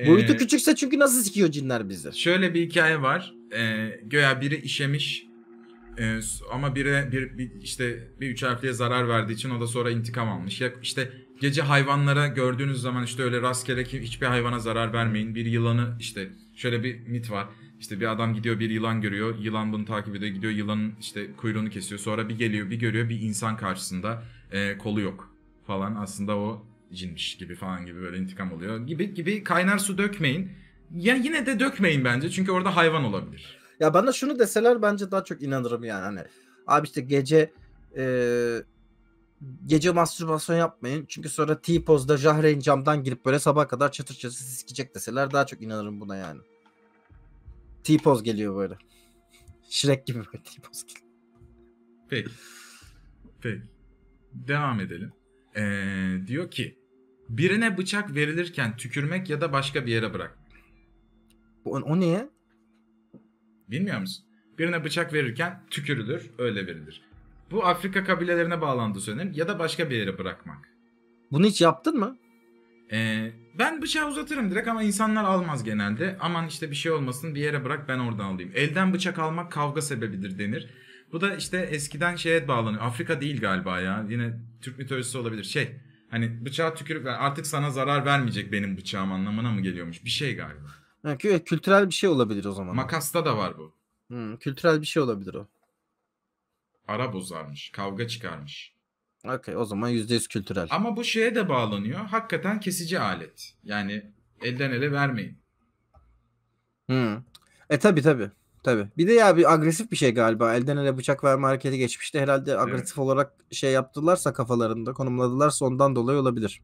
Ee, boyutu küçükse çünkü nasıl sikiyor cinler bizi? Şöyle bir hikaye var. Ee, göya biri işemiş ee, ama biri bir, bir işte bir üç harfliye zarar verdiği için o da sonra intikam almış. Ya işte gece hayvanlara gördüğünüz zaman işte öyle rastgele ki hiçbir hayvana zarar vermeyin. Bir yılanı işte şöyle bir mit var. İşte bir adam gidiyor bir yılan görüyor. Yılan bunu takip ediyor. Gidiyor yılanın işte kuyruğunu kesiyor. Sonra bir geliyor bir görüyor bir insan karşısında e, kolu yok falan. Aslında o cinmiş gibi falan gibi böyle intikam oluyor. Gibi gibi kaynar su dökmeyin. Ya yine de dökmeyin bence. Çünkü orada hayvan olabilir. Ya bana şunu deseler bence daha çok inanırım yani. Hani abi işte gece e, gece mastürbasyon yapmayın. Çünkü sonra T-pozda Jahreyn camdan girip böyle sabah kadar çatır çatır sikecek deseler daha çok inanırım buna yani. T-Pose geliyor böyle. Şirek gibi böyle T-Pose geliyor. Peki. Peki. Devam edelim. Ee, diyor ki birine bıçak verilirken tükürmek ya da başka bir yere bırak. O, o niye? Bilmiyor musun? Birine bıçak verirken tükürülür, öyle verilir. Bu Afrika kabilelerine bağlandı söylenir ya da başka bir yere bırakmak. Bunu hiç yaptın mı? Ee, ben bıçağı uzatırım direkt ama insanlar almaz genelde. Aman işte bir şey olmasın bir yere bırak ben oradan alayım. Elden bıçak almak kavga sebebidir denir. Bu da işte eskiden şeye bağlanıyor. Afrika değil galiba ya. Yine Türk mitolojisi olabilir. Şey hani bıçağı tükürük artık sana zarar vermeyecek benim bıçağım anlamına mı geliyormuş? Bir şey galiba. Yani kültürel bir şey olabilir o zaman. Makasta da var bu. Hmm, kültürel bir şey olabilir o. Ara bozarmış. Kavga çıkarmış. Okey o zaman %100 kültürel. Ama bu şeye de bağlanıyor. Hakikaten kesici alet. Yani elden ele vermeyin. Hmm. E tabi tabi. Tabi. Bir de ya bir agresif bir şey galiba. Elden ele bıçak verme hareketi geçmişte herhalde agresif evet. olarak şey yaptılarsa kafalarında konumladılarsa ondan dolayı olabilir.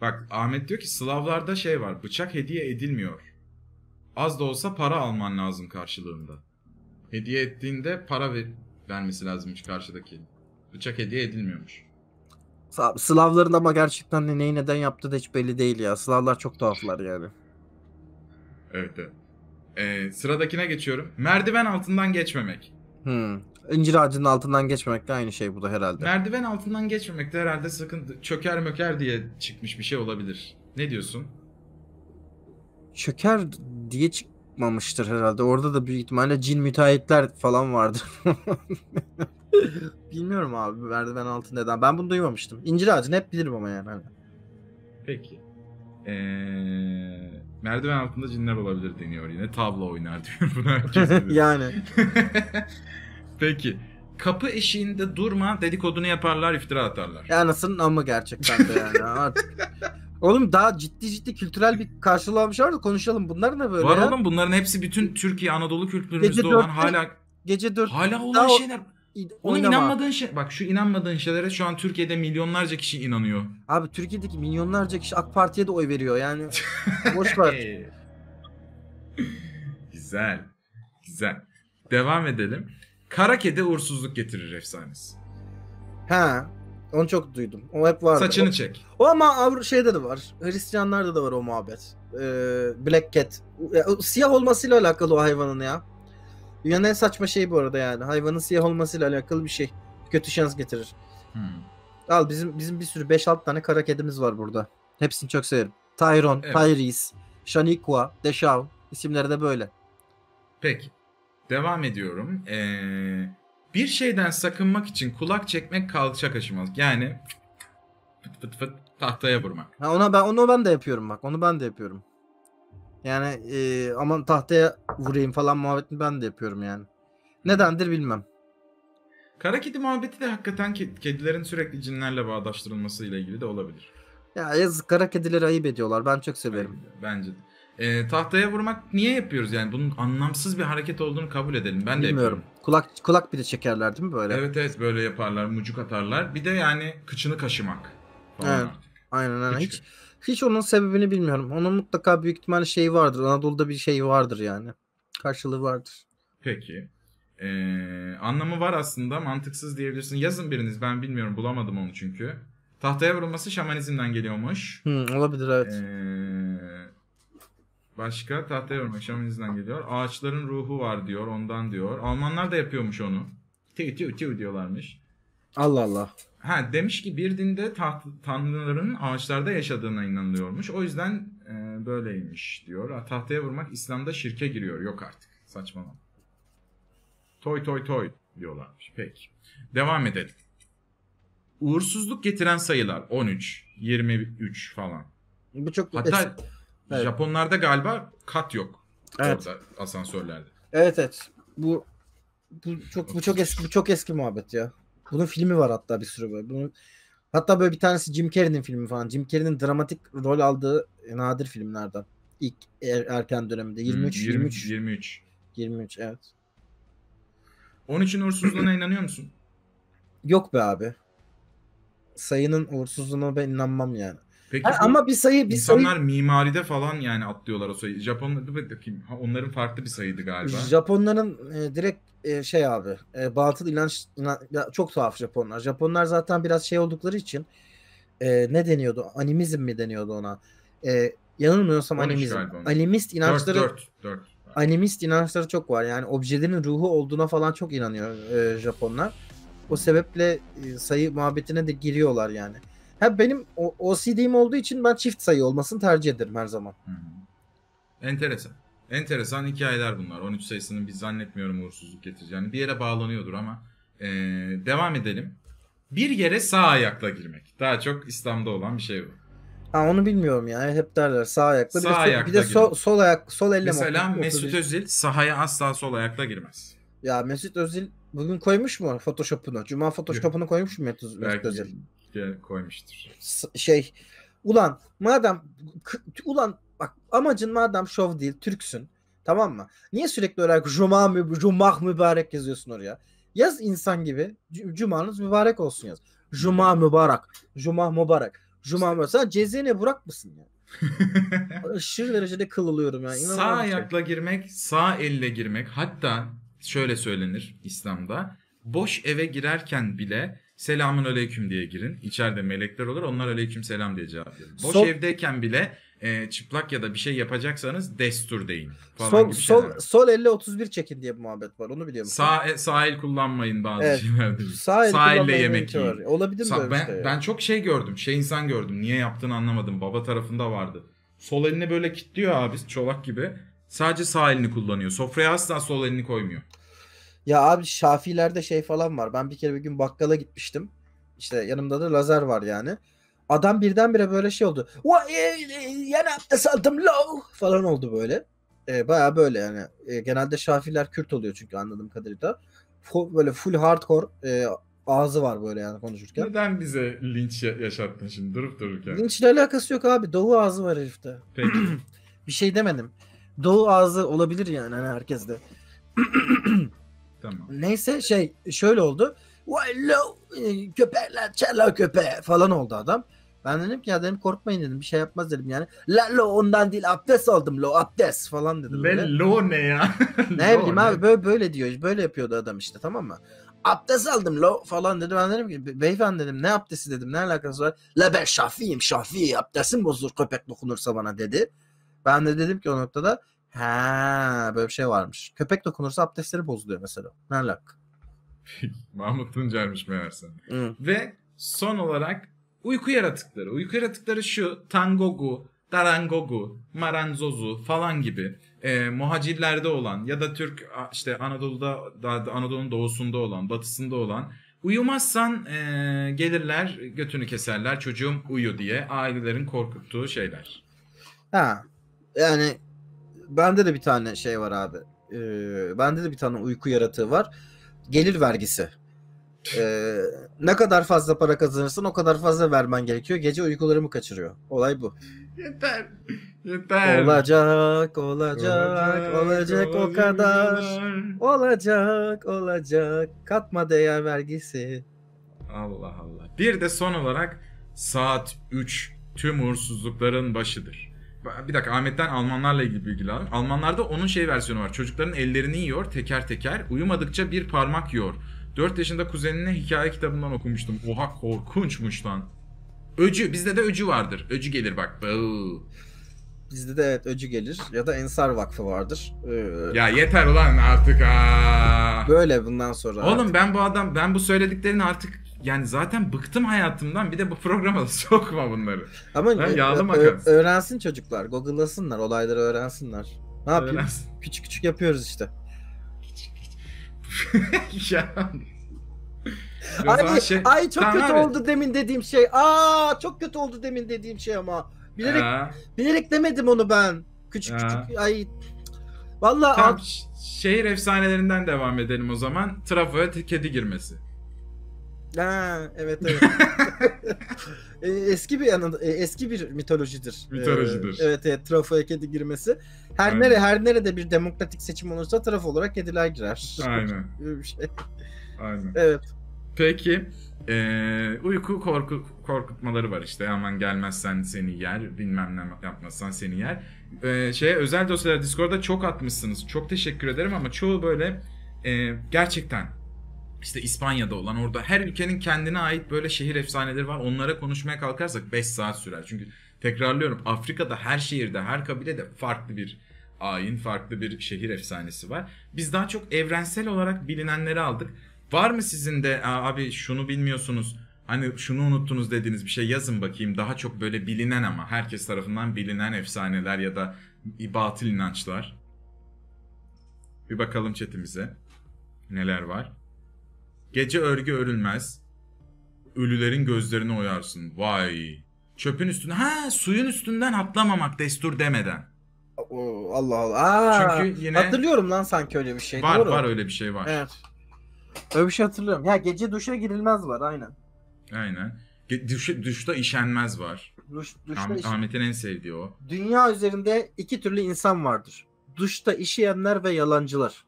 Bak Ahmet diyor ki Slavlarda şey var. Bıçak hediye edilmiyor. Az da olsa para alman lazım karşılığında. Hediye ettiğinde para ver vermesi lazımmış karşıdaki. Bıçak hediye edilmiyormuş. Slavların ama gerçekten de hani neyi neden yaptığı da hiç belli değil ya. Slavlar çok tuhaflar yani. Evet evet. Ee, sıradakine geçiyorum. Merdiven altından geçmemek. Hmm. İncir ağacının altından geçmemek de aynı şey bu da herhalde. Merdiven altından geçmemek de herhalde sakın çöker möker diye çıkmış bir şey olabilir. Ne diyorsun? Çöker diye çıkmamıştır herhalde. Orada da büyük ihtimalle cin müteahhitler falan vardır. (laughs) Bilmiyorum abi merdiven altı neden. Ben bunu duymamıştım. İncir ağacını hep bilirim ama yani. Hani. Peki. Ee, merdiven altında cinler olabilir deniyor yine. Tablo oynar diyor. buna (laughs) herkes (laughs) yani. (laughs) Peki. Kapı eşiğinde durma dedikodunu yaparlar iftira atarlar. Ya nasıl ama gerçekten de yani artık. Oğlum daha ciddi ciddi kültürel bir karşılamış var da konuşalım. Bunlar ne böyle Var ya? oğlum bunların hepsi bütün Türkiye Anadolu kültürümüzde olan hala gece 4 hala olan şeyler. Ona inanmadığın şey bak şu inanmadığın şeylere şu an Türkiye'de milyonlarca kişi inanıyor. Abi Türkiye'deki milyonlarca kişi AK Parti'ye de oy veriyor yani. (laughs) boş ver. Güzel. Güzel. Devam edelim. Kara kedi uğursuzluk getirir efsanesi. Ha. Onu çok duydum. O hep vardı. Saçını o, çek. O ama Avru şeyde de var. Hristiyanlarda da var o muhabbet. Ee, Black Cat. Siyah olmasıyla alakalı o hayvanın ya. Dünyanın en saçma şeyi bu arada yani. Hayvanın siyah olmasıyla alakalı bir şey. Kötü şans getirir. Hmm. Al bizim bizim bir sürü 5-6 tane kara kedimiz var burada. Hepsini çok severim. Tyron, evet. Tyrese, Shaniqua, Deshaw isimleri de böyle. Peki. Devam ediyorum. Ee, bir şeyden sakınmak için kulak çekmek kalça kaşımak. Yani fıt fıt fıt tahtaya vurmak. Ha ona ben onu ben de yapıyorum bak. Onu ben de yapıyorum. Yani e, aman tahtaya vurayım falan muhabbetini ben de yapıyorum yani. Nedendir bilmem. Kara kedi muhabbeti de hakikaten kedilerin sürekli cinlerle bağdaştırılması ile ilgili de olabilir. Ya yazık kara kedileri ayıp ediyorlar. Ben çok severim. Ayıp, bence de. E, tahtaya vurmak niye yapıyoruz yani? Bunun anlamsız bir hareket olduğunu kabul edelim. Ben de Bilmiyorum. Kulak kulak bile çekerler değil mi böyle? Evet evet böyle yaparlar, mucuk atarlar. Bir de yani kıçını kaşımak falan evet. artık. Aynen aynen. Hiç, hiç onun sebebini bilmiyorum. Onun mutlaka büyük ihtimalle şeyi vardır. Anadolu'da bir şey vardır yani. Karşılığı vardır. Peki. Ee, anlamı var aslında. Mantıksız diyebilirsin. Yazın biriniz. Ben bilmiyorum. Bulamadım onu çünkü. Tahtaya vurulması şamanizmden geliyormuş. Hı, olabilir evet. Ee, başka tahtaya vurmak şamanizmden geliyor. Ağaçların ruhu var diyor. Ondan diyor. Almanlar da yapıyormuş onu. Tiu tiu tiu diyorlarmış. Allah Allah. Ha demiş ki bir dinde taht, tanrıların ağaçlarda yaşadığına inanılıyormuş. O yüzden e, böyleymiş diyor. Tahtaya vurmak İslam'da şirke giriyor. Yok artık. Saçmalama. Toy toy toy diyorlarmış. Peki. Devam edelim. Uğursuzluk getiren sayılar 13, 23 falan. Bu çok Hatta evet. Japonlarda galiba kat yok. Evet. Orada asansörlerde. Evet evet. Bu bu çok bu çok eski bu çok eski muhabbet ya. Bunun filmi var hatta bir sürü böyle. Bunun, hatta böyle bir tanesi Jim Carrey'nin filmi falan. Jim Carrey'nin dramatik rol aldığı nadir filmlerden. İlk er, erken döneminde. 23, hmm, 23. 23. 23 evet. Onun için uğursuzluğuna (clears throat) inanıyor musun? Yok be abi. Sayının uğursuzluğuna ben inanmam yani. Peki ha, ama bir sayı bir insanlar sayı... mimaride falan yani atlıyorlar o sayı. Japonlar onların farklı bir sayıydı galiba. Japonların e, direkt e, şey abi e, batıl inanç inan, ya, çok tuhaf Japonlar. Japonlar zaten biraz şey oldukları için e, ne deniyordu? Animizm mi deniyordu ona? E, yanılmıyorsam animizm. Animist inançları 4, 4, 4. animist inançları çok var. Yani objelerin ruhu olduğuna falan çok inanıyor e, Japonlar. O sebeple e, sayı muhabbetine de giriyorlar yani. Ha benim o, OCD'm olduğu için ben çift sayı olmasını tercih ederim her zaman. Hı hı. Enteresan. Enteresan hikayeler bunlar. 13 sayısının biz zannetmiyorum uğursuzluk getireceğini. Bir yere bağlanıyordur ama ee, devam edelim. Bir yere sağ ayakla girmek. Daha çok İslam'da olan bir şey bu. Ha, onu bilmiyorum yani. Hep derler sağ ayakla. Sağ bir de, ayakla bir de so, sol ayak, sol elle Mesela mok- Mesut Özil sahaya asla sol ayakla girmez. Ya Mesut Özil bugün koymuş mu Photoshop'unu? Cuma Photoshop'unu koymuş mu Mesut, Belki Mesut Özil? koymuştur. şey ulan madem ulan Bak amacın madem şov değil Türksün. Tamam mı? Niye sürekli olarak Cuma, mü, Cuma mübarek yazıyorsun oraya? Yaz insan gibi. Cumanız mübarek olsun yaz. Cuma mübarek. Cuma mübarek. Cuma mübarek. Sen Cezene bırak mısın ya? (laughs) Aşırı derecede kılılıyorum yani. İnanılmaz sağ şey. ayakla şey. girmek, sağ elle girmek hatta şöyle söylenir İslam'da. Boş eve girerken bile selamun aleyküm diye girin. İçeride melekler olur onlar aleyküm selam diye cevap verir. Boş Sol... evdeyken bile e, çıplak ya da bir şey yapacaksanız destur deyin. Falan sol, gibi sol, şeyler. sol elle 31 çekin diye bir muhabbet var onu biliyor musun? Sağ, e, sağ el kullanmayın bazı evet. şeylerde. (laughs) Sağ, el sağ elle yemek yiyin. Var. Olabilir sağ, mi ben, şey? ben çok şey gördüm şey insan gördüm niye yaptığını anlamadım baba tarafında vardı. Sol elini böyle kilitliyor abi çolak gibi sadece sağ elini kullanıyor sofraya asla sol elini koymuyor. Ya abi şafilerde şey falan var ben bir kere bir gün bakkala gitmiştim. İşte yanımda da lazer var yani. Adam birdenbire böyle şey oldu. Yani e, e, abdest aldım low falan oldu böyle. E, Baya böyle yani. E, genelde şafiler Kürt oluyor çünkü anladığım kadarıyla. F- böyle full hardcore e, ağzı var böyle yani konuşurken. Neden bize linç yaşattın şimdi durup dururken? Linçle alakası yok abi. Doğu ağzı var herifte. Peki. (clears throat) bir şey demedim. Doğu ağzı olabilir yani hani herkeste. (clears throat) tamam. Neyse şey şöyle oldu. Vay low e, köpekler çella köpe. falan oldu adam. Ben dedim ki ya dedim korkmayın dedim bir şey yapmaz dedim yani. La lo ondan değil abdest aldım lo abdest falan dedim. Ve lo ne ya? (laughs) ne bileyim abi böyle, böyle diyor böyle yapıyordu adam işte tamam mı? Abdest aldım lo falan dedi. Ben dedim ki beyefendi dedim ne abdesti dedim ne alakası var? La ben şafiyim şafi abdestim bozulur köpek dokunursa bana dedi. Ben de dedim ki o noktada ha böyle bir şey varmış. Köpek dokunursa abdestleri bozuluyor mesela. Ne alaka? (laughs) Mahmut Tuncer'miş meğerse. Hı. Ve son olarak uyku yaratıkları. Uyku yaratıkları şu Tangogu, Darangogu, Maranzozu falan gibi e, muhacirlerde olan ya da Türk işte Anadolu'da Anadolu'nun doğusunda olan, batısında olan uyumazsan e, gelirler götünü keserler çocuğum uyu diye ailelerin korkuttuğu şeyler. Ha yani bende de bir tane şey var abi. Ee, bende de bir tane uyku yaratığı var. Gelir vergisi. Ee, ne kadar fazla para kazanırsan o kadar fazla vermen gerekiyor. Gece uykularımı kaçırıyor. Olay bu. Yeter. Yeter. Olacak, olacak, olacak, olacak o kadar. Olacak, olacak. Katma değer vergisi. Allah Allah. Bir de son olarak saat 3 tüm uğursuzlukların başıdır. Bir dakika Ahmet'ten Almanlarla ilgili bilgi alalım. Almanlarda onun şey versiyonu var. Çocukların ellerini yiyor teker teker. Uyumadıkça bir parmak yiyor. 4 yaşında kuzenine hikaye kitabından okumuştum. Oha korkunçmuş lan. Öcü. Bizde de öcü vardır. Öcü gelir bak. Bıı. Bizde de evet öcü gelir ya da Ensar Vakfı vardır. Ee, ya yeter ulan artık aa. Böyle bundan sonra. Oğlum artık. ben bu adam ben bu söylediklerini artık yani zaten bıktım hayatımdan bir de bu programa da (laughs) sokma bunları. Ama ben e, yağlı öğrensin çocuklar. Google'lasınlar olayları öğrensinler. Ne yapıyoruz? Küçük küçük yapıyoruz işte. (laughs) Ya Abi, şey... ay çok kötü abi. oldu demin dediğim şey. Aa çok kötü oldu demin dediğim şey ama. Bilerek Aa. bilerek demedim onu ben. Küçük Aa. küçük ay. Vallahi tamam, abi... şehir efsanelerinden devam edelim o zaman. Trafoya kedi girmesi. Ha, evet evet. (laughs) E, eski bir yanı, e, eski bir mitolojidir. E, mitolojidir. E, evet, evet trafo ekedi girmesi. Her Aynen. nere her nerede bir demokratik seçim olursa taraf olarak kediler girer. Aynen. (laughs) Şey. Aynen. Evet. Peki ee, uyku korku, korkutmaları var işte. Aman gelmezsen seni yer, bilmem ne yapmazsan seni yer. Ee, şeye, özel dosyalar Discord'da çok atmışsınız. Çok teşekkür ederim ama çoğu böyle e, gerçekten işte İspanya'da olan orada her ülkenin kendine ait böyle şehir efsaneleri var. Onlara konuşmaya kalkarsak 5 saat sürer. Çünkü tekrarlıyorum Afrika'da her şehirde her kabilede farklı bir ayin farklı bir şehir efsanesi var. Biz daha çok evrensel olarak bilinenleri aldık. Var mı sizin de abi şunu bilmiyorsunuz hani şunu unuttunuz dediğiniz bir şey yazın bakayım. Daha çok böyle bilinen ama herkes tarafından bilinen efsaneler ya da batıl inançlar. Bir bakalım chatimize neler var. Gece örgü örülmez. Ölülerin gözlerini oyarsın. Vay. Çöpün üstüne. Ha suyun üstünden atlamamak destur demeden. Allah Allah. Aa, Çünkü yine hatırlıyorum lan sanki öyle bir şey. var Doğru. var öyle bir şey var. Evet. Öyle bir şey hatırlıyorum. Ya gece duşa girilmez var aynen. Aynen. Duş, duşta işenmez var. Duş, duşta Ahmet, işi- Ahmet'in en sevdiği o. Dünya üzerinde iki türlü insan vardır. Duşta işeyenler ve yalancılar.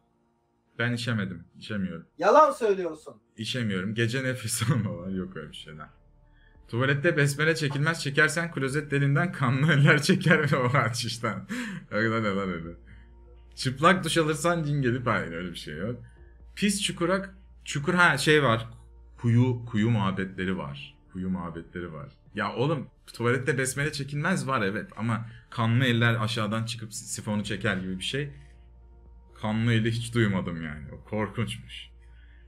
Ben işemedim. İşemiyorum. Yalan söylüyorsun. İşemiyorum. Gece nefes (laughs) alma var. Yok öyle bir şeyler. Tuvalette besmele çekilmez. Çekersen klozet delinden kanlı eller çeker ve o açıştan. (laughs) öyle ne lan öyle. Çıplak duş alırsan cin gelip hayır öyle bir şey yok. Pis çukurak çukur ha şey var. Kuyu kuyu muhabbetleri var. Kuyu muhabbetleri var. Ya oğlum tuvalette besmele çekilmez var evet ama kanlı eller aşağıdan çıkıp sifonu çeker gibi bir şey kanlı eli hiç duymadım yani. O korkunçmuş.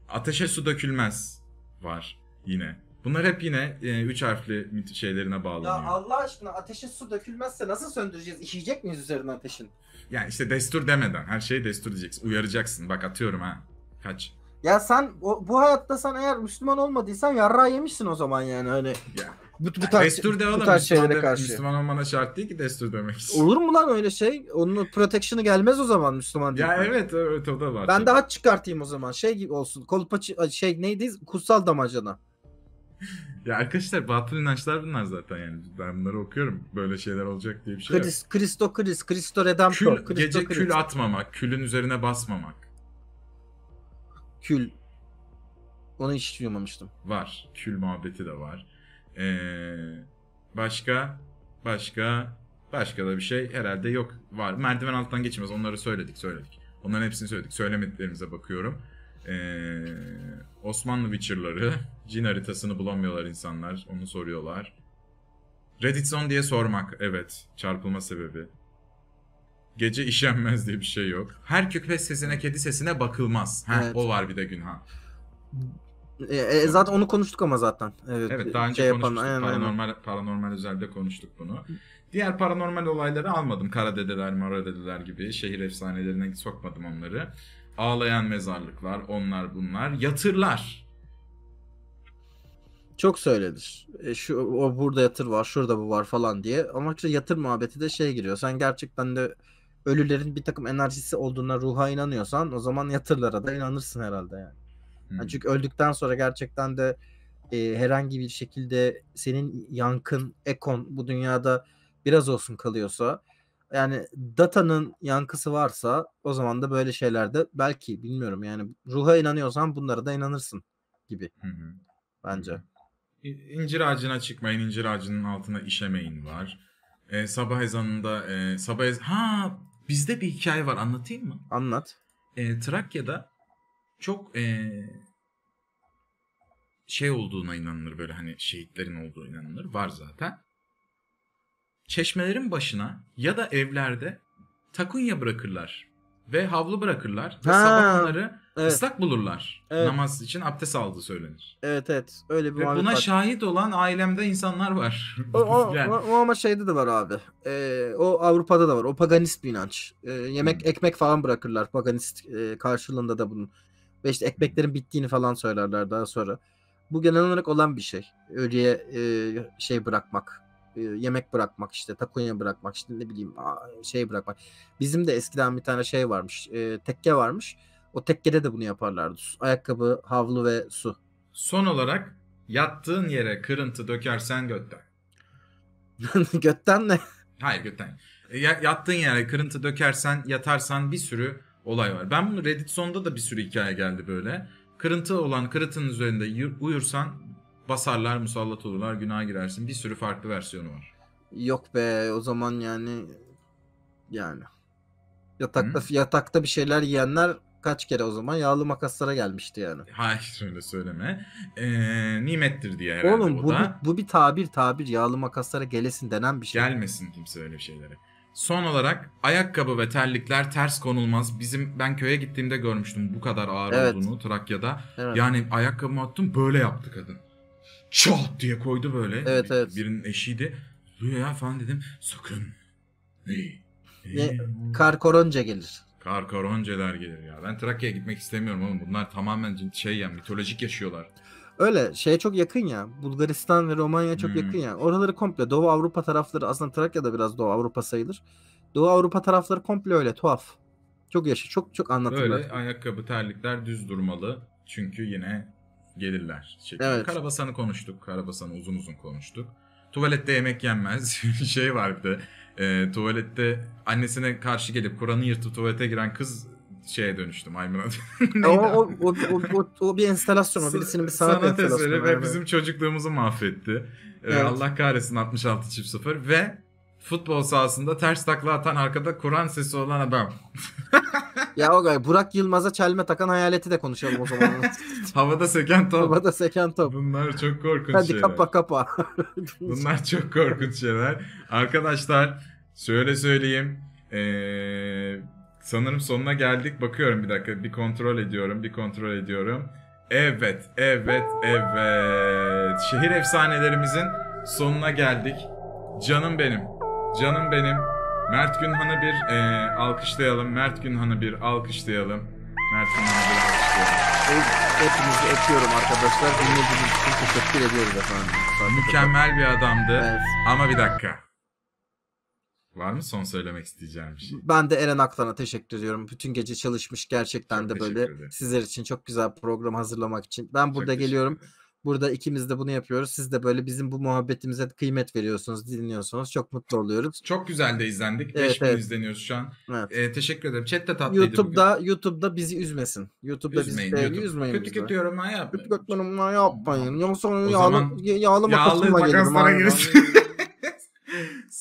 Ateşe su dökülmez var yine. Bunlar hep yine e, üç harfli şeylerine bağlanıyor. Ya Allah aşkına ateşe su dökülmezse nasıl söndüreceğiz? İşeyecek miyiz üzerine ateşin? Yani işte destur demeden her şeyi destur diyeceksin. Uyaracaksın. Bak atıyorum ha. Kaç. Ya sen o, bu hayatta sen eğer Müslüman olmadıysan yarra yemişsin o zaman yani öyle. Hani. Ya bu, bu tarz, destur de oğlum. Müslüman, karşı. Müslüman olmana şart değil ki destur demek. Olur mu lan öyle şey? Onun protection'ı gelmez o zaman Müslüman diye. Ya evet evet o da var. Ben daha çıkartayım o zaman. Şey gibi olsun. Kolpa şey neydi? Kutsal damacana. (laughs) ya arkadaşlar batıl inançlar bunlar zaten yani. Ben bunları okuyorum. Böyle şeyler olacak diye bir şey Chris, yok. Kristo Chris, Kristo Redemptor. Kül, Christo, gece Christo. kül atmamak, külün üzerine basmamak. Kül. Onu hiç duymamıştım. Var. Kül muhabbeti de var. Ee, başka? Başka? Başka da bir şey herhalde yok. Var. Merdiven alttan geçmez. Onları söyledik söyledik. Onların hepsini söyledik. Söylemediklerimize bakıyorum. Ee, Osmanlı Witcher'ları. (laughs) Cin haritasını bulamıyorlar insanlar. Onu soruyorlar. Reddit son diye sormak. Evet. Çarpılma sebebi. Gece işenmez diye bir şey yok. Her küpe sesine kedi sesine bakılmaz. Ha, O var bir de gün ha. E, e, zaten onu konuştuk ama zaten. E, evet, evet daha önce şey konuştuk. Yapan, aynen, paranormal, aynen. paranormal özelde konuştuk bunu. Diğer paranormal olayları almadım. Kara dedeler, mara dedeler gibi şehir efsanelerine sokmadım onları. Ağlayan mezarlıklar, onlar bunlar. Yatırlar. Çok söylenir. E, şu o burada yatır var, şurada bu var falan diye. Ama işte yatır muhabbeti de şey giriyor. Sen gerçekten de ölülerin bir takım enerjisi olduğuna ruha inanıyorsan o zaman yatırlara da inanırsın herhalde yani. Hmm. Yani çünkü öldükten sonra gerçekten de e, herhangi bir şekilde senin yankın, ekon bu dünyada biraz olsun kalıyorsa yani datanın yankısı varsa o zaman da böyle şeylerde belki bilmiyorum yani ruha inanıyorsan bunlara da inanırsın gibi. Hı Bence. Hı İncir ağacına çıkmayın, incir ağacının altına işemeyin var. Ee, sabah ezanında e, sabah ez ha bizde bir hikaye var anlatayım mı? Anlat. Ee, Trakya'da çok ee, şey olduğuna inanılır böyle hani şehitlerin olduğu inanılır var zaten. Çeşmelerin başına ya da evlerde takunya bırakırlar ve havlu bırakırlar ve ha, sabahları evet. ıslak bulurlar. Evet. Namaz için abdest aldığı söylenir. Evet evet öyle bir ve buna var. şahit olan ailemde insanlar var. O, o, (laughs) yani. o, o ama şeyde de var abi. Ee, o Avrupa'da da var. O paganist bir inanç. Ee, yemek hmm. ekmek falan bırakırlar paganist e, karşılığında da bunun ve işte ekmeklerin bittiğini falan söylerler daha sonra. Bu genel olarak olan bir şey. Ölüye e, şey bırakmak, e, yemek bırakmak işte, takunya bırakmak işte ne bileyim şey bırakmak. Bizim de eskiden bir tane şey varmış, e, tekke varmış. O tekkede de bunu yaparlardı. Ayakkabı, havlu ve su. Son olarak yattığın yere kırıntı dökersen götten. (laughs) götten ne? Hayır götten. Ya, yattığın yere kırıntı dökersen yatarsan bir sürü olay var. Ben bunu Reddit sonda da bir sürü hikaye geldi böyle. Kırıntı olan kırıntının üzerinde uyursan basarlar, musallat olurlar, günaha girersin. Bir sürü farklı versiyonu var. Yok be o zaman yani yani yatakta Hı? yatakta bir şeyler yiyenler kaç kere o zaman yağlı makaslara gelmişti yani. Hayır öyle söyleme. Ee, nimettir diye herhalde Oğlum, bu o da. Bir, bu bir tabir tabir yağlı makaslara gelesin denen bir şey. Gelmesin kimse öyle şeylere. Son olarak ayakkabı ve terlikler ters konulmaz. Bizim ben köye gittiğimde görmüştüm bu kadar ağır evet. olduğunu Trakya'da. Evet. Yani ayakkabımı attım böyle yaptı kadın. Çat diye koydu böyle. Evet, evet. Birinin eşiydi. Duya ya falan dedim. Sakın. Hey. Kar koronca gelir. Kar koronceler gelir ya. Ben Trakya'ya gitmek istemiyorum oğlum. Bunlar tamamen şey ya mitolojik yaşıyorlar öyle şeye çok yakın ya. Bulgaristan ve Romanya çok hmm. yakın ya. Oraları komple Doğu Avrupa tarafları aslında Trakya da biraz Doğu Avrupa sayılır. Doğu Avrupa tarafları komple öyle tuhaf. Çok yaşı çok çok anlatırlar. Böyle ayakkabı terlikler düz durmalı. Çünkü yine gelirler. Şekilde. Evet. Karabasan'ı konuştuk. Karabasan'ı uzun uzun konuştuk. Tuvalette yemek yenmez. (laughs) şey vardı. E, ee, tuvalette annesine karşı gelip Kur'an'ı yırtıp tuvalete giren kız şeye dönüştü maymuna. (laughs) E, o, o, o, o, o, bir enstalasyon o birisinin bir sanat, sanat eseri ve bizim çocukluğumuzu mahvetti. Ee, evet. Allah kahretsin 66 çift 0 ve futbol sahasında ters takla atan arkada Kur'an sesi olan adam. (laughs) ya o gay Burak Yılmaz'a çelme takan hayaleti de konuşalım o zaman. (laughs) Havada seken top. Havada seken top. Bunlar çok korkunç Hadi şeyler. Hadi kapa kapa. Bunlar çok korkunç şeyler. Arkadaşlar şöyle söyleyeyim. Eee Sanırım sonuna geldik. Bakıyorum bir dakika. Bir kontrol ediyorum. Bir kontrol ediyorum. Evet, evet, evet. Şehir efsanelerimizin sonuna geldik. Canım benim. Canım benim. Mert Günhan'ı bir e, alkışlayalım. Mert Günhan'ı bir alkışlayalım. Mert Günhan'ı bir alkışlayalım. Hepinizi öpüyorum arkadaşlar. Dinlediğiniz için teşekkür ediyoruz efendim. Mükemmel bir adamdı. Evet. Ama bir dakika. Var mı son söylemek isteyeceğim bir şey? Ben de Eren Aklan'a teşekkür ediyorum. Bütün gece çalışmış gerçekten çok de böyle ederim. sizler için çok güzel program hazırlamak için. Ben burada çok geliyorum. Burada ikimiz de bunu yapıyoruz. Siz de böyle bizim bu muhabbetimize kıymet veriyorsunuz, dinliyorsunuz. Çok mutlu oluyoruz. Çok güzel de izlendik. Evet, 5000 evet. izleniyoruz şu an. Evet. Ee, teşekkür ederim. Chat de tatlıydı YouTube'da, bugün. YouTube'da bizi üzmesin. YouTube'da Üzmeyin, bizi YouTube. üzmeyin. Kötü kötü yorumlar yapmayın. Kötü kötü yorumlar yapmayın. Yoksa yağlı, yağlı, yağlı makasına Makaslara girsin. (laughs)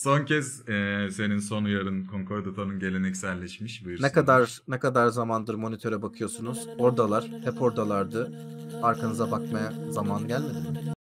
Son kez e, senin son uyarın Concordato'nun gelenekselleşmiş. Buyursun. Ne kadar ne kadar zamandır monitöre bakıyorsunuz? Oradalar, hep oradalardı. Arkanıza bakmaya zaman gelmedi mi?